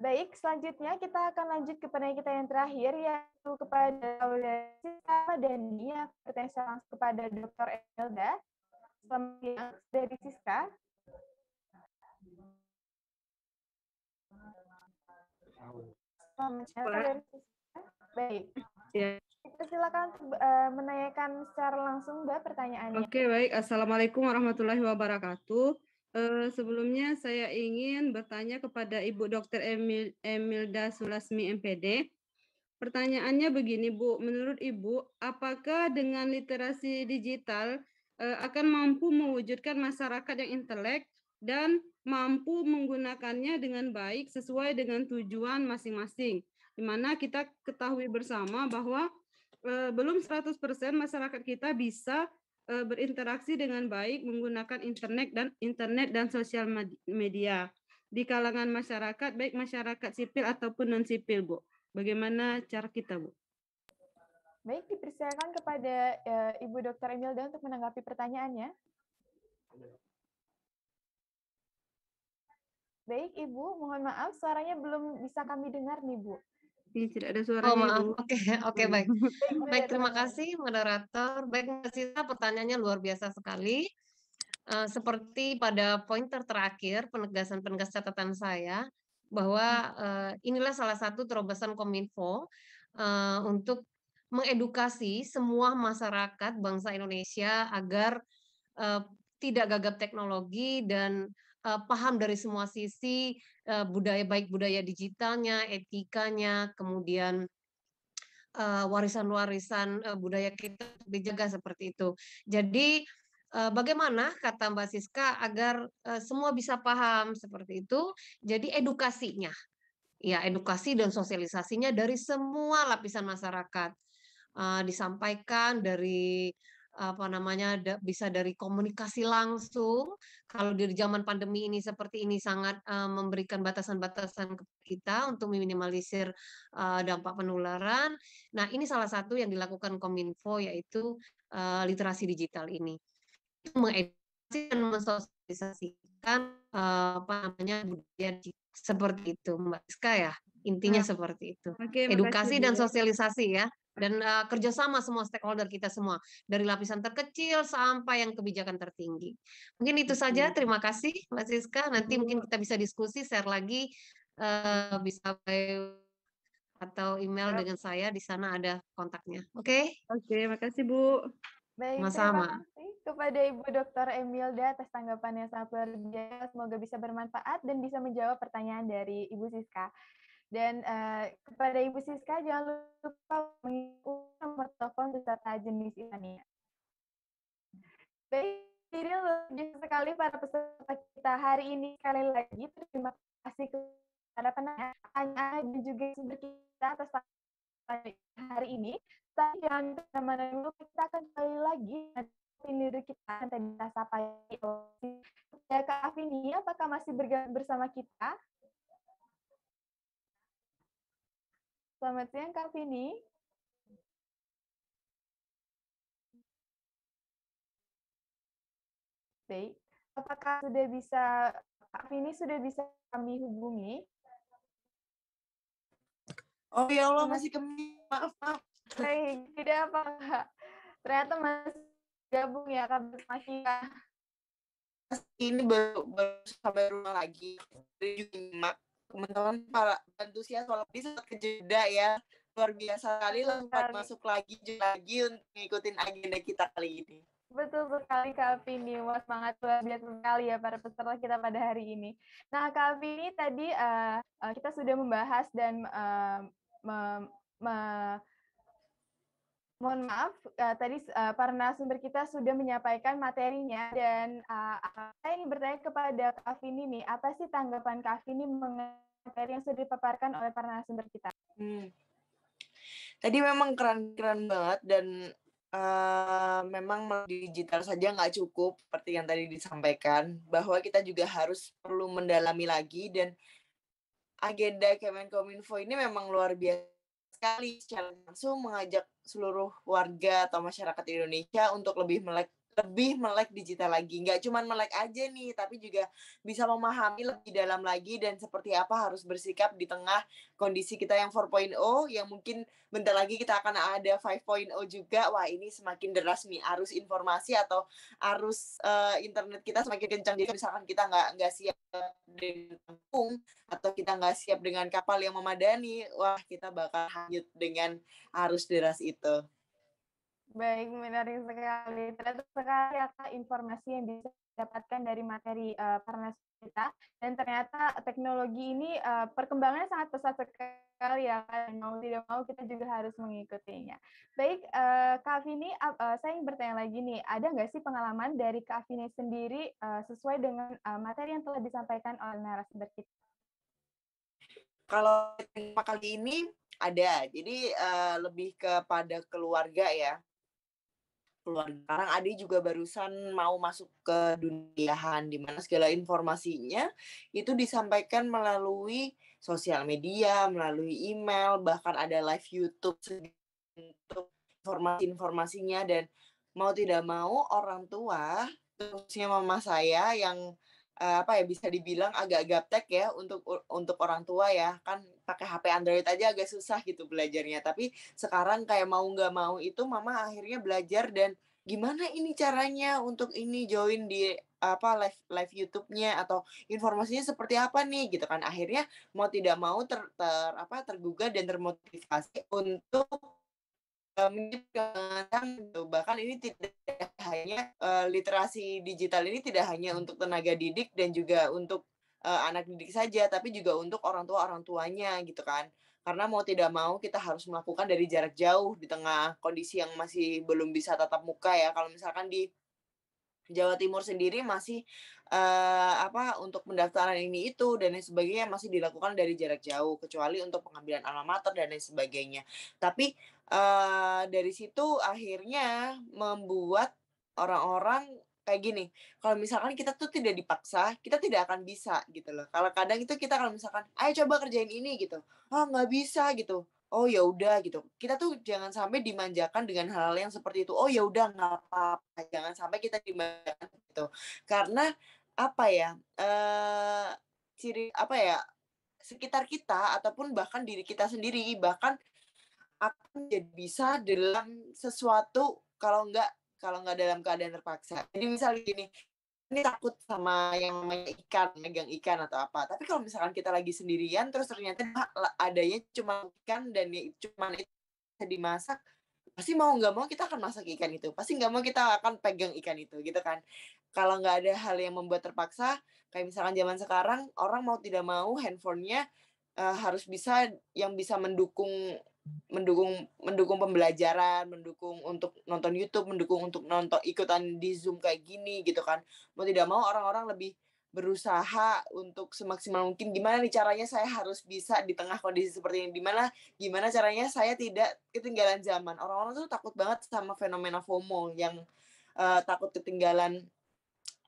Speaker 3: Baik, selanjutnya kita akan lanjut ke penanya kita yang terakhir yaitu kepada Siska Dani yang bertanya langsung kepada Dr. Elda. Selamat dari Siska. baik ya. silakan uh, menanyakan secara langsung mbak pertanyaannya oke baik assalamualaikum warahmatullahi wabarakatuh Uh, sebelumnya saya ingin bertanya kepada Ibu Dr. Emil, Emilda Sulasmi MPD. Pertanyaannya begini Bu, menurut Ibu, apakah dengan literasi digital uh, akan mampu mewujudkan masyarakat yang intelek dan mampu menggunakannya dengan baik sesuai dengan tujuan masing-masing. Di mana kita ketahui bersama bahwa e, belum 100% masyarakat kita bisa eh, berinteraksi dengan baik menggunakan internet dan internet dan sosial media di kalangan masyarakat
Speaker 4: baik masyarakat sipil ataupun non sipil, Bu. Bagaimana cara kita, Bu?
Speaker 3: Baik, dipersilakan kepada eh, Ibu Dr. Emilda untuk menanggapi pertanyaannya. Baik, Ibu, mohon maaf
Speaker 7: suaranya belum bisa kami dengar nih, Bu. Iya, tidak ada suara Oh, maaf. Oke, oke okay, baik. Iya. baik, terima kasih moderator. Baik, Mbak Sita, pertanyaannya luar biasa sekali. Uh, seperti pada pointer terakhir penegasan-penegas catatan saya bahwa uh, inilah salah satu terobosan Kominfo uh, untuk mengedukasi semua masyarakat bangsa Indonesia agar uh, tidak gagap teknologi dan uh, paham dari semua sisi uh, budaya baik budaya digitalnya, etikanya, kemudian warisan-warisan uh, uh, budaya kita dijaga seperti itu. Jadi bagaimana kata Mbak Siska agar semua bisa paham seperti itu? Jadi edukasinya, ya edukasi dan sosialisasinya dari semua lapisan masyarakat disampaikan dari apa namanya bisa dari komunikasi langsung kalau di zaman pandemi ini seperti ini sangat eh, memberikan batasan-batasan kita untuk meminimalisir eh, dampak penularan. Nah, ini salah satu yang dilakukan Kominfo yaitu eh, literasi digital ini. Itu mengedukasi dan mensosialisasikan apa namanya budaya seperti itu, Mbak Iska ya. Intinya seperti itu. Okay, Edukasi dan sosialisasi ya dan uh, kerjasama semua stakeholder kita semua dari lapisan terkecil sampai yang kebijakan tertinggi. Mungkin itu saja. Terima kasih, Mbak Siska. Nanti mungkin iya. kita bisa diskusi, share lagi, uh, bisa atau email iya. dengan saya di sana ada kontaknya.
Speaker 3: Oke? Okay? Oke, okay, makasih Bu. Baik, sama terima kasih kepada Ibu Dr. Emilda atas tanggapannya sangat luar biasa. Semoga bisa bermanfaat dan bisa menjawab pertanyaan dari Ibu Siska. Dan uh, kepada Ibu Siska jangan lupa mengikuti nomor telepon peserta jenis ini Baik, diri lebih sekali para peserta kita hari ini sekali lagi terima kasih kepada penanya dan juga sumber kita atas hari ini. Tapi jangan kemana dulu, kita akan kembali lagi diri kita yang tadi kita sapa ya Kak Afini, apakah masih bergabung bersama kita? Selamat siang, Kak Vini. Baik. Apakah sudah bisa, Kak Vini sudah bisa kami hubungi? Oh ya Allah, masih kami. Maaf, maaf. Baik, tidak apa, Kak. Ternyata masih gabung ya, Kak Masika.
Speaker 4: Ini baru, baru sampai rumah lagi. Dari Jumat teman-teman para antusias ya, walaupun bisa kejeda ya luar biasa kali, lompat iya, masuk lagi lagi untuk ngikutin agenda kita kali ini
Speaker 3: Betul sekali Kak Vini, wah semangat luar biasa sekali ya para peserta kita pada hari ini. Nah Kak Vini tadi uh, kita sudah membahas dan uh, me, me, Mohon maaf, uh, tadi uh, para narasumber kita sudah menyampaikan materinya dan uh, saya ingin bertanya kepada Kak Fini nih, apa sih tanggapan Kak Fini mengenai materi yang sudah dipaparkan oleh para narasumber kita?
Speaker 4: Hmm. Tadi memang keren-keren banget dan uh, memang digital saja nggak cukup seperti yang tadi disampaikan bahwa kita juga harus perlu mendalami lagi dan agenda Kemenkominfo ini memang luar biasa sekali secara langsung mengajak seluruh warga atau masyarakat Indonesia untuk lebih melek lebih melek digital lagi. Nggak cuma melek aja nih, tapi juga bisa memahami lebih dalam lagi dan seperti apa harus bersikap di tengah kondisi kita yang 4.0 yang mungkin bentar lagi kita akan ada 5.0 juga. Wah, ini semakin deras nih arus informasi atau arus uh, internet kita semakin kencang. Jadi misalkan kita nggak nggak siap dengan kampung atau kita nggak siap dengan kapal yang memadani, wah kita bakal hanyut dengan arus deras itu.
Speaker 3: Baik, menarik sekali. Ternyata sekali ya, informasi yang bisa dapatkan dari materi uh, parnas kita dan ternyata teknologi ini uh, perkembangannya sangat pesat sekali ya Kalau mau tidak mau kita juga harus mengikutinya. Baik, uh, Kak Vini, uh, saya ingin bertanya lagi nih, ada nggak sih pengalaman dari Kak Vini sendiri uh, sesuai dengan uh, materi yang telah disampaikan oleh narasumber kita?
Speaker 4: Kalau tema kali ini ada, jadi uh, lebih kepada keluarga ya keluarga. Sekarang Ade juga barusan mau masuk ke duniahan di mana segala informasinya itu disampaikan melalui sosial media, melalui email, bahkan ada live YouTube untuk informasi-informasinya dan mau tidak mau orang tua terusnya mama saya yang uh, apa ya bisa dibilang agak gaptek ya untuk untuk orang tua ya kan pakai HP Android aja agak susah gitu belajarnya tapi sekarang kayak mau nggak mau itu mama akhirnya belajar dan gimana ini caranya untuk ini join di apa live live YouTube-nya atau informasinya seperti apa nih gitu kan akhirnya mau tidak mau ter, ter apa tergugah dan termotivasi untuk Eh, eh, bahkan ini tidak hanya uh, literasi digital ini tidak hanya untuk tenaga didik dan juga untuk uh, anak didik saja tapi juga untuk orang tua orang tuanya gitu kan karena mau tidak mau kita harus melakukan dari jarak jauh di tengah kondisi yang masih belum bisa tatap muka ya kalau misalkan di Jawa Timur sendiri masih uh, apa untuk pendaftaran ini itu dan lain sebagainya masih dilakukan dari jarak jauh kecuali untuk pengambilan alamat dan lain sebagainya. Tapi Eh, dari situ akhirnya membuat orang-orang kayak gini kalau misalkan kita tuh tidak dipaksa kita tidak akan bisa gitu loh kalau kadang itu kita kalau misalkan ayo coba kerjain ini gitu oh, nggak bisa gitu oh ya udah gitu kita tuh jangan sampai dimanjakan dengan hal-hal yang seperti itu oh ya udah nggak apa-apa jangan sampai kita dimanjakan gitu karena apa ya uh, ciri apa ya sekitar kita ataupun bahkan diri kita sendiri bahkan jadi bisa dalam sesuatu kalau enggak kalau nggak dalam keadaan terpaksa. Jadi misalnya gini, ini takut sama yang namanya ikan, megang ikan atau apa. Tapi kalau misalkan kita lagi sendirian, terus ternyata adanya cuma ikan dan cuma itu bisa dimasak, pasti mau nggak mau kita akan masak ikan itu. Pasti nggak mau kita akan pegang ikan itu, gitu kan. Kalau nggak ada hal yang membuat terpaksa, kayak misalkan zaman sekarang, orang mau tidak mau handphonenya uh, harus bisa, yang bisa mendukung mendukung mendukung pembelajaran, mendukung untuk nonton YouTube, mendukung untuk nonton ikutan di Zoom kayak gini gitu kan. Mau tidak mau orang-orang lebih berusaha untuk semaksimal mungkin gimana nih caranya saya harus bisa di tengah kondisi seperti ini gimana gimana caranya saya tidak ketinggalan zaman orang-orang tuh takut banget sama fenomena FOMO yang uh, takut ketinggalan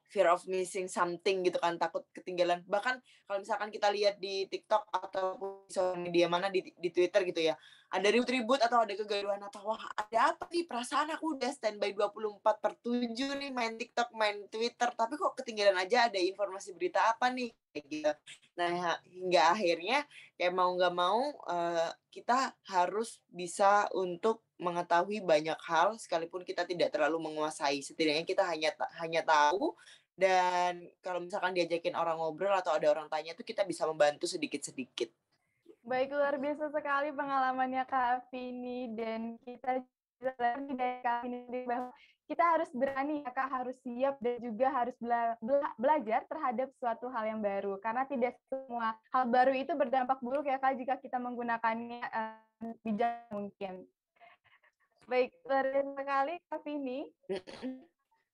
Speaker 4: fear of missing something gitu kan takut ketinggalan bahkan kalau misalkan kita lihat di TikTok ataupun di media mana di, di Twitter gitu ya ada ribut-ribut atau ada kegaduhan atau wah ada apa nih perasaan aku udah standby 24 per 7 nih main TikTok main Twitter tapi kok ketinggalan aja ada informasi berita apa nih kayak gitu nah hingga akhirnya kayak mau nggak mau eh, kita harus bisa untuk mengetahui banyak hal sekalipun kita tidak terlalu menguasai setidaknya kita hanya hanya tahu dan kalau misalkan diajakin orang ngobrol atau ada orang tanya tuh kita bisa membantu sedikit-sedikit
Speaker 3: Baik, luar biasa sekali pengalamannya Kak Fini dan kita dari Kak Fini bahwa kita harus berani, ya Kak harus siap dan juga harus bela bela belajar terhadap suatu hal yang baru karena tidak semua hal baru itu berdampak buruk ya Kak jika kita menggunakannya uh, bijak mungkin. Baik, luar biasa sekali Kak Fini (clears throat)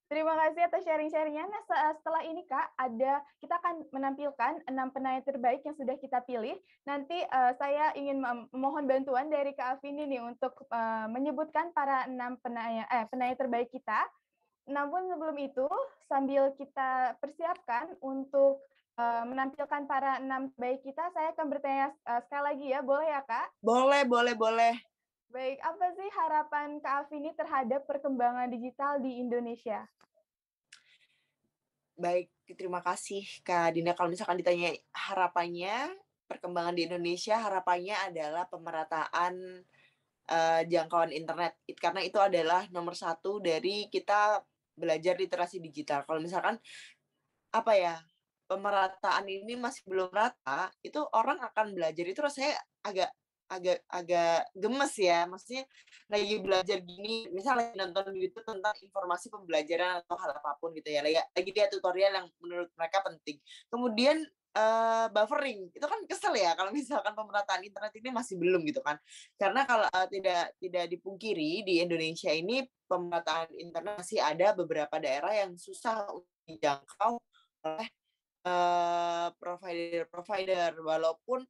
Speaker 3: Terima kasih atas sharing-sharingnya. Nah, setelah ini Kak, ada kita akan menampilkan enam penanya terbaik yang sudah kita pilih. Nanti uh, saya ingin memohon bantuan dari Kak Afini nih untuk uh, menyebutkan para enam penanya eh penanya terbaik kita. Namun sebelum itu, sambil kita persiapkan untuk uh, menampilkan para enam baik kita, saya akan bertanya uh, sekali lagi ya, boleh ya Kak?
Speaker 4: Boleh, boleh, boleh.
Speaker 3: Baik, apa sih harapan Kak Afini terhadap perkembangan digital di Indonesia?
Speaker 4: Baik, terima kasih Kak Dina. Kalau misalkan ditanya harapannya, perkembangan di Indonesia harapannya adalah pemerataan uh, jangkauan internet. Karena itu adalah nomor satu dari kita belajar literasi digital. Kalau misalkan, apa ya, pemerataan ini masih belum rata, itu orang akan belajar itu rasanya agak agak agak gemes ya maksudnya lagi belajar gini misalnya nonton YouTube tentang informasi pembelajaran atau hal apapun gitu ya lagi lagi dia tutorial yang menurut mereka penting kemudian uh, buffering itu kan kesel ya kalau misalkan pemerataan internet ini masih belum gitu kan karena kalau uh, tidak tidak dipungkiri di Indonesia ini pemerataan internet masih ada beberapa daerah yang susah untuk dijangkau oleh eh, provider-provider uh, provider -provider. walaupun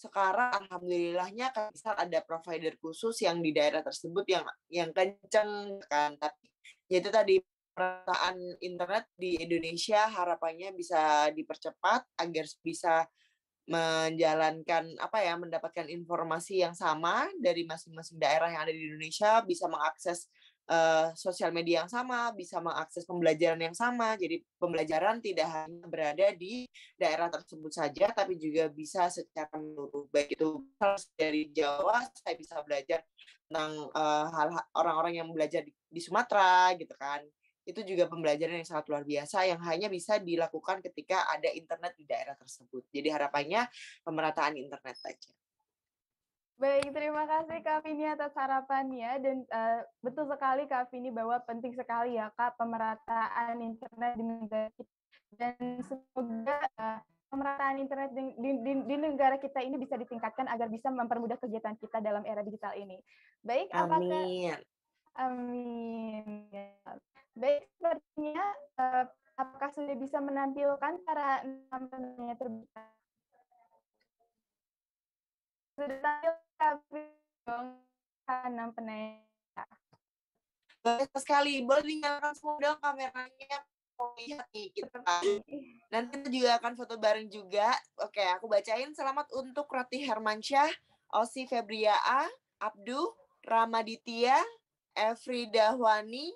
Speaker 4: sekarang alhamdulillahnya kan bisa ada provider khusus yang di daerah tersebut yang yang kenceng kan tapi yaitu tadi perataan internet di Indonesia harapannya bisa dipercepat agar bisa menjalankan apa ya mendapatkan informasi yang sama dari masing-masing daerah yang ada di Indonesia bisa mengakses uh, sosial media yang sama, bisa mengakses pembelajaran yang sama. Jadi pembelajaran tidak hanya berada di daerah tersebut saja, tapi juga bisa secara menurut Baik itu dari Jawa, saya bisa belajar tentang uh, eh, hal orang-orang yang belajar di, di Sumatera, gitu kan. Itu juga pembelajaran yang sangat luar biasa yang hanya bisa dilakukan ketika ada internet di daerah tersebut. Jadi harapannya pemerataan internet saja.
Speaker 3: Baik, terima kasih Kak Vini atas harapannya dan uh, betul sekali Kak Vini bahwa penting sekali ya Kak pemerataan internet di negara kita dan semoga uh, pemerataan internet di, di, di, di negara kita ini bisa ditingkatkan agar bisa mempermudah kegiatan kita dalam era digital ini. Baik, apakah Amin. Amin. Baik, sepertinya uh, apakah sudah bisa menampilkan cara namanya terbuka? Sudah tampil tapi enam penanya. Banyak sekali. Boleh dinyalakan semua dong kameranya lihat nih
Speaker 4: kita gitu nanti kita juga akan foto bareng juga oke aku bacain selamat untuk Rati Hermansyah Osi Febria A Abdu Ramaditya Efrida Wani,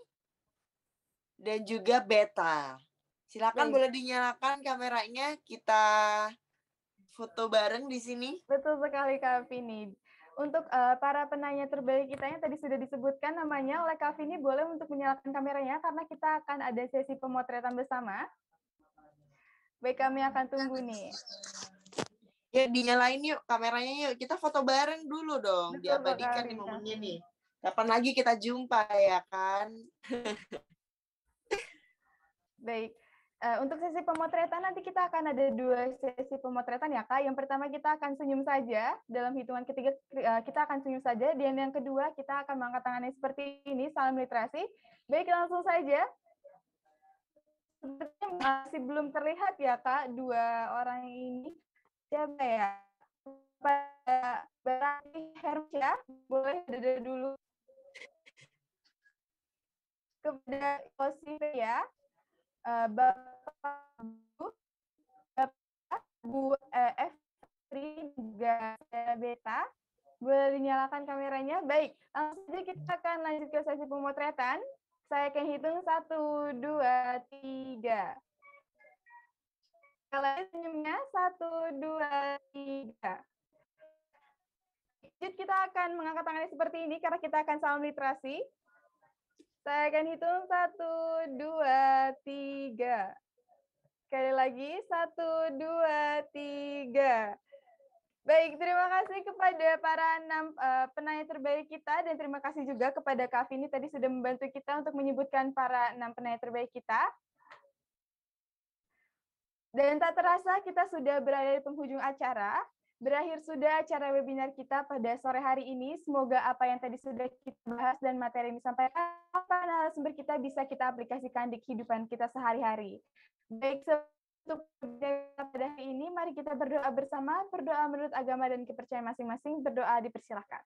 Speaker 4: dan juga Beta silakan boleh
Speaker 3: dinyalakan kameranya kita foto bareng di sini betul sekali Kak Vini untuk uh, para penanya terbaik kita yang tadi sudah disebutkan namanya oleh ini boleh untuk menyalakan kameranya karena kita akan ada sesi pemotretan bersama. Baik, kami akan tunggu nih.
Speaker 4: Ya, dinyalain yuk kameranya yuk. Kita foto bareng dulu dong. Betul, Diabadikan di momennya nih. Kapan lagi kita
Speaker 3: jumpa ya kan? (laughs) Baik. Eh, untuk sesi pemotretan nanti kita akan ada dua sesi pemotretan ya kak. Yang pertama kita akan senyum saja dalam hitungan ketiga eh, kita akan senyum saja. Dan yang kedua kita akan mengangkat tangannya seperti ini salam literasi. Baik langsung saja. Sepertinya masih belum terlihat ya kak dua orang ini. Siapa ya? Pak Berarti ya, boleh duduk dulu kepada Yosif ya. Eh,
Speaker 7: Bapak
Speaker 3: Bu, Bapak eh, Bu f juga beta. Boleh dinyalakan kameranya. Baik, langsung saja kita akan lanjut ke sesi pemotretan. Saya akan hitung satu, dua, tiga. kalau senyumnya satu, dua, tiga. Lanjut kita akan mengangkat tangannya seperti ini karena kita akan salam literasi. Saya akan hitung satu, dua, tiga. Sekali lagi, satu, dua, tiga. Baik, terima kasih kepada para enam uh, penanya terbaik kita dan terima kasih juga kepada Kak Vini tadi sudah membantu kita untuk menyebutkan para enam penanya terbaik kita. Dan tak terasa kita sudah berada di penghujung acara. Berakhir sudah acara webinar kita pada sore hari ini. Semoga apa yang tadi sudah kita bahas dan materi yang disampaikan, apa narasumber kita bisa kita aplikasikan di kehidupan kita sehari-hari. Baik, untuk pada hari ini, mari kita berdoa bersama, berdoa menurut agama dan kepercayaan masing-masing, berdoa dipersilakan.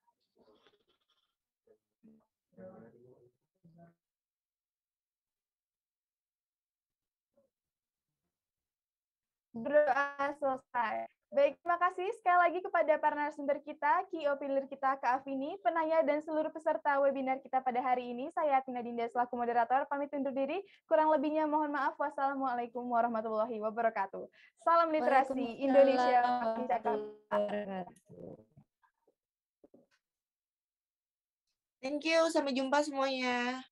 Speaker 3: berdoa selesai. Baik, terima kasih sekali lagi kepada para narasumber kita, key opinion kita, Kak Afini, penanya, dan seluruh peserta webinar kita pada hari ini. Saya Tina Dinda selaku moderator, pamit undur diri. Kurang lebihnya mohon maaf. Wassalamualaikum warahmatullahi wabarakatuh. Salam literasi Indonesia. Thank you, sampai jumpa
Speaker 4: semuanya.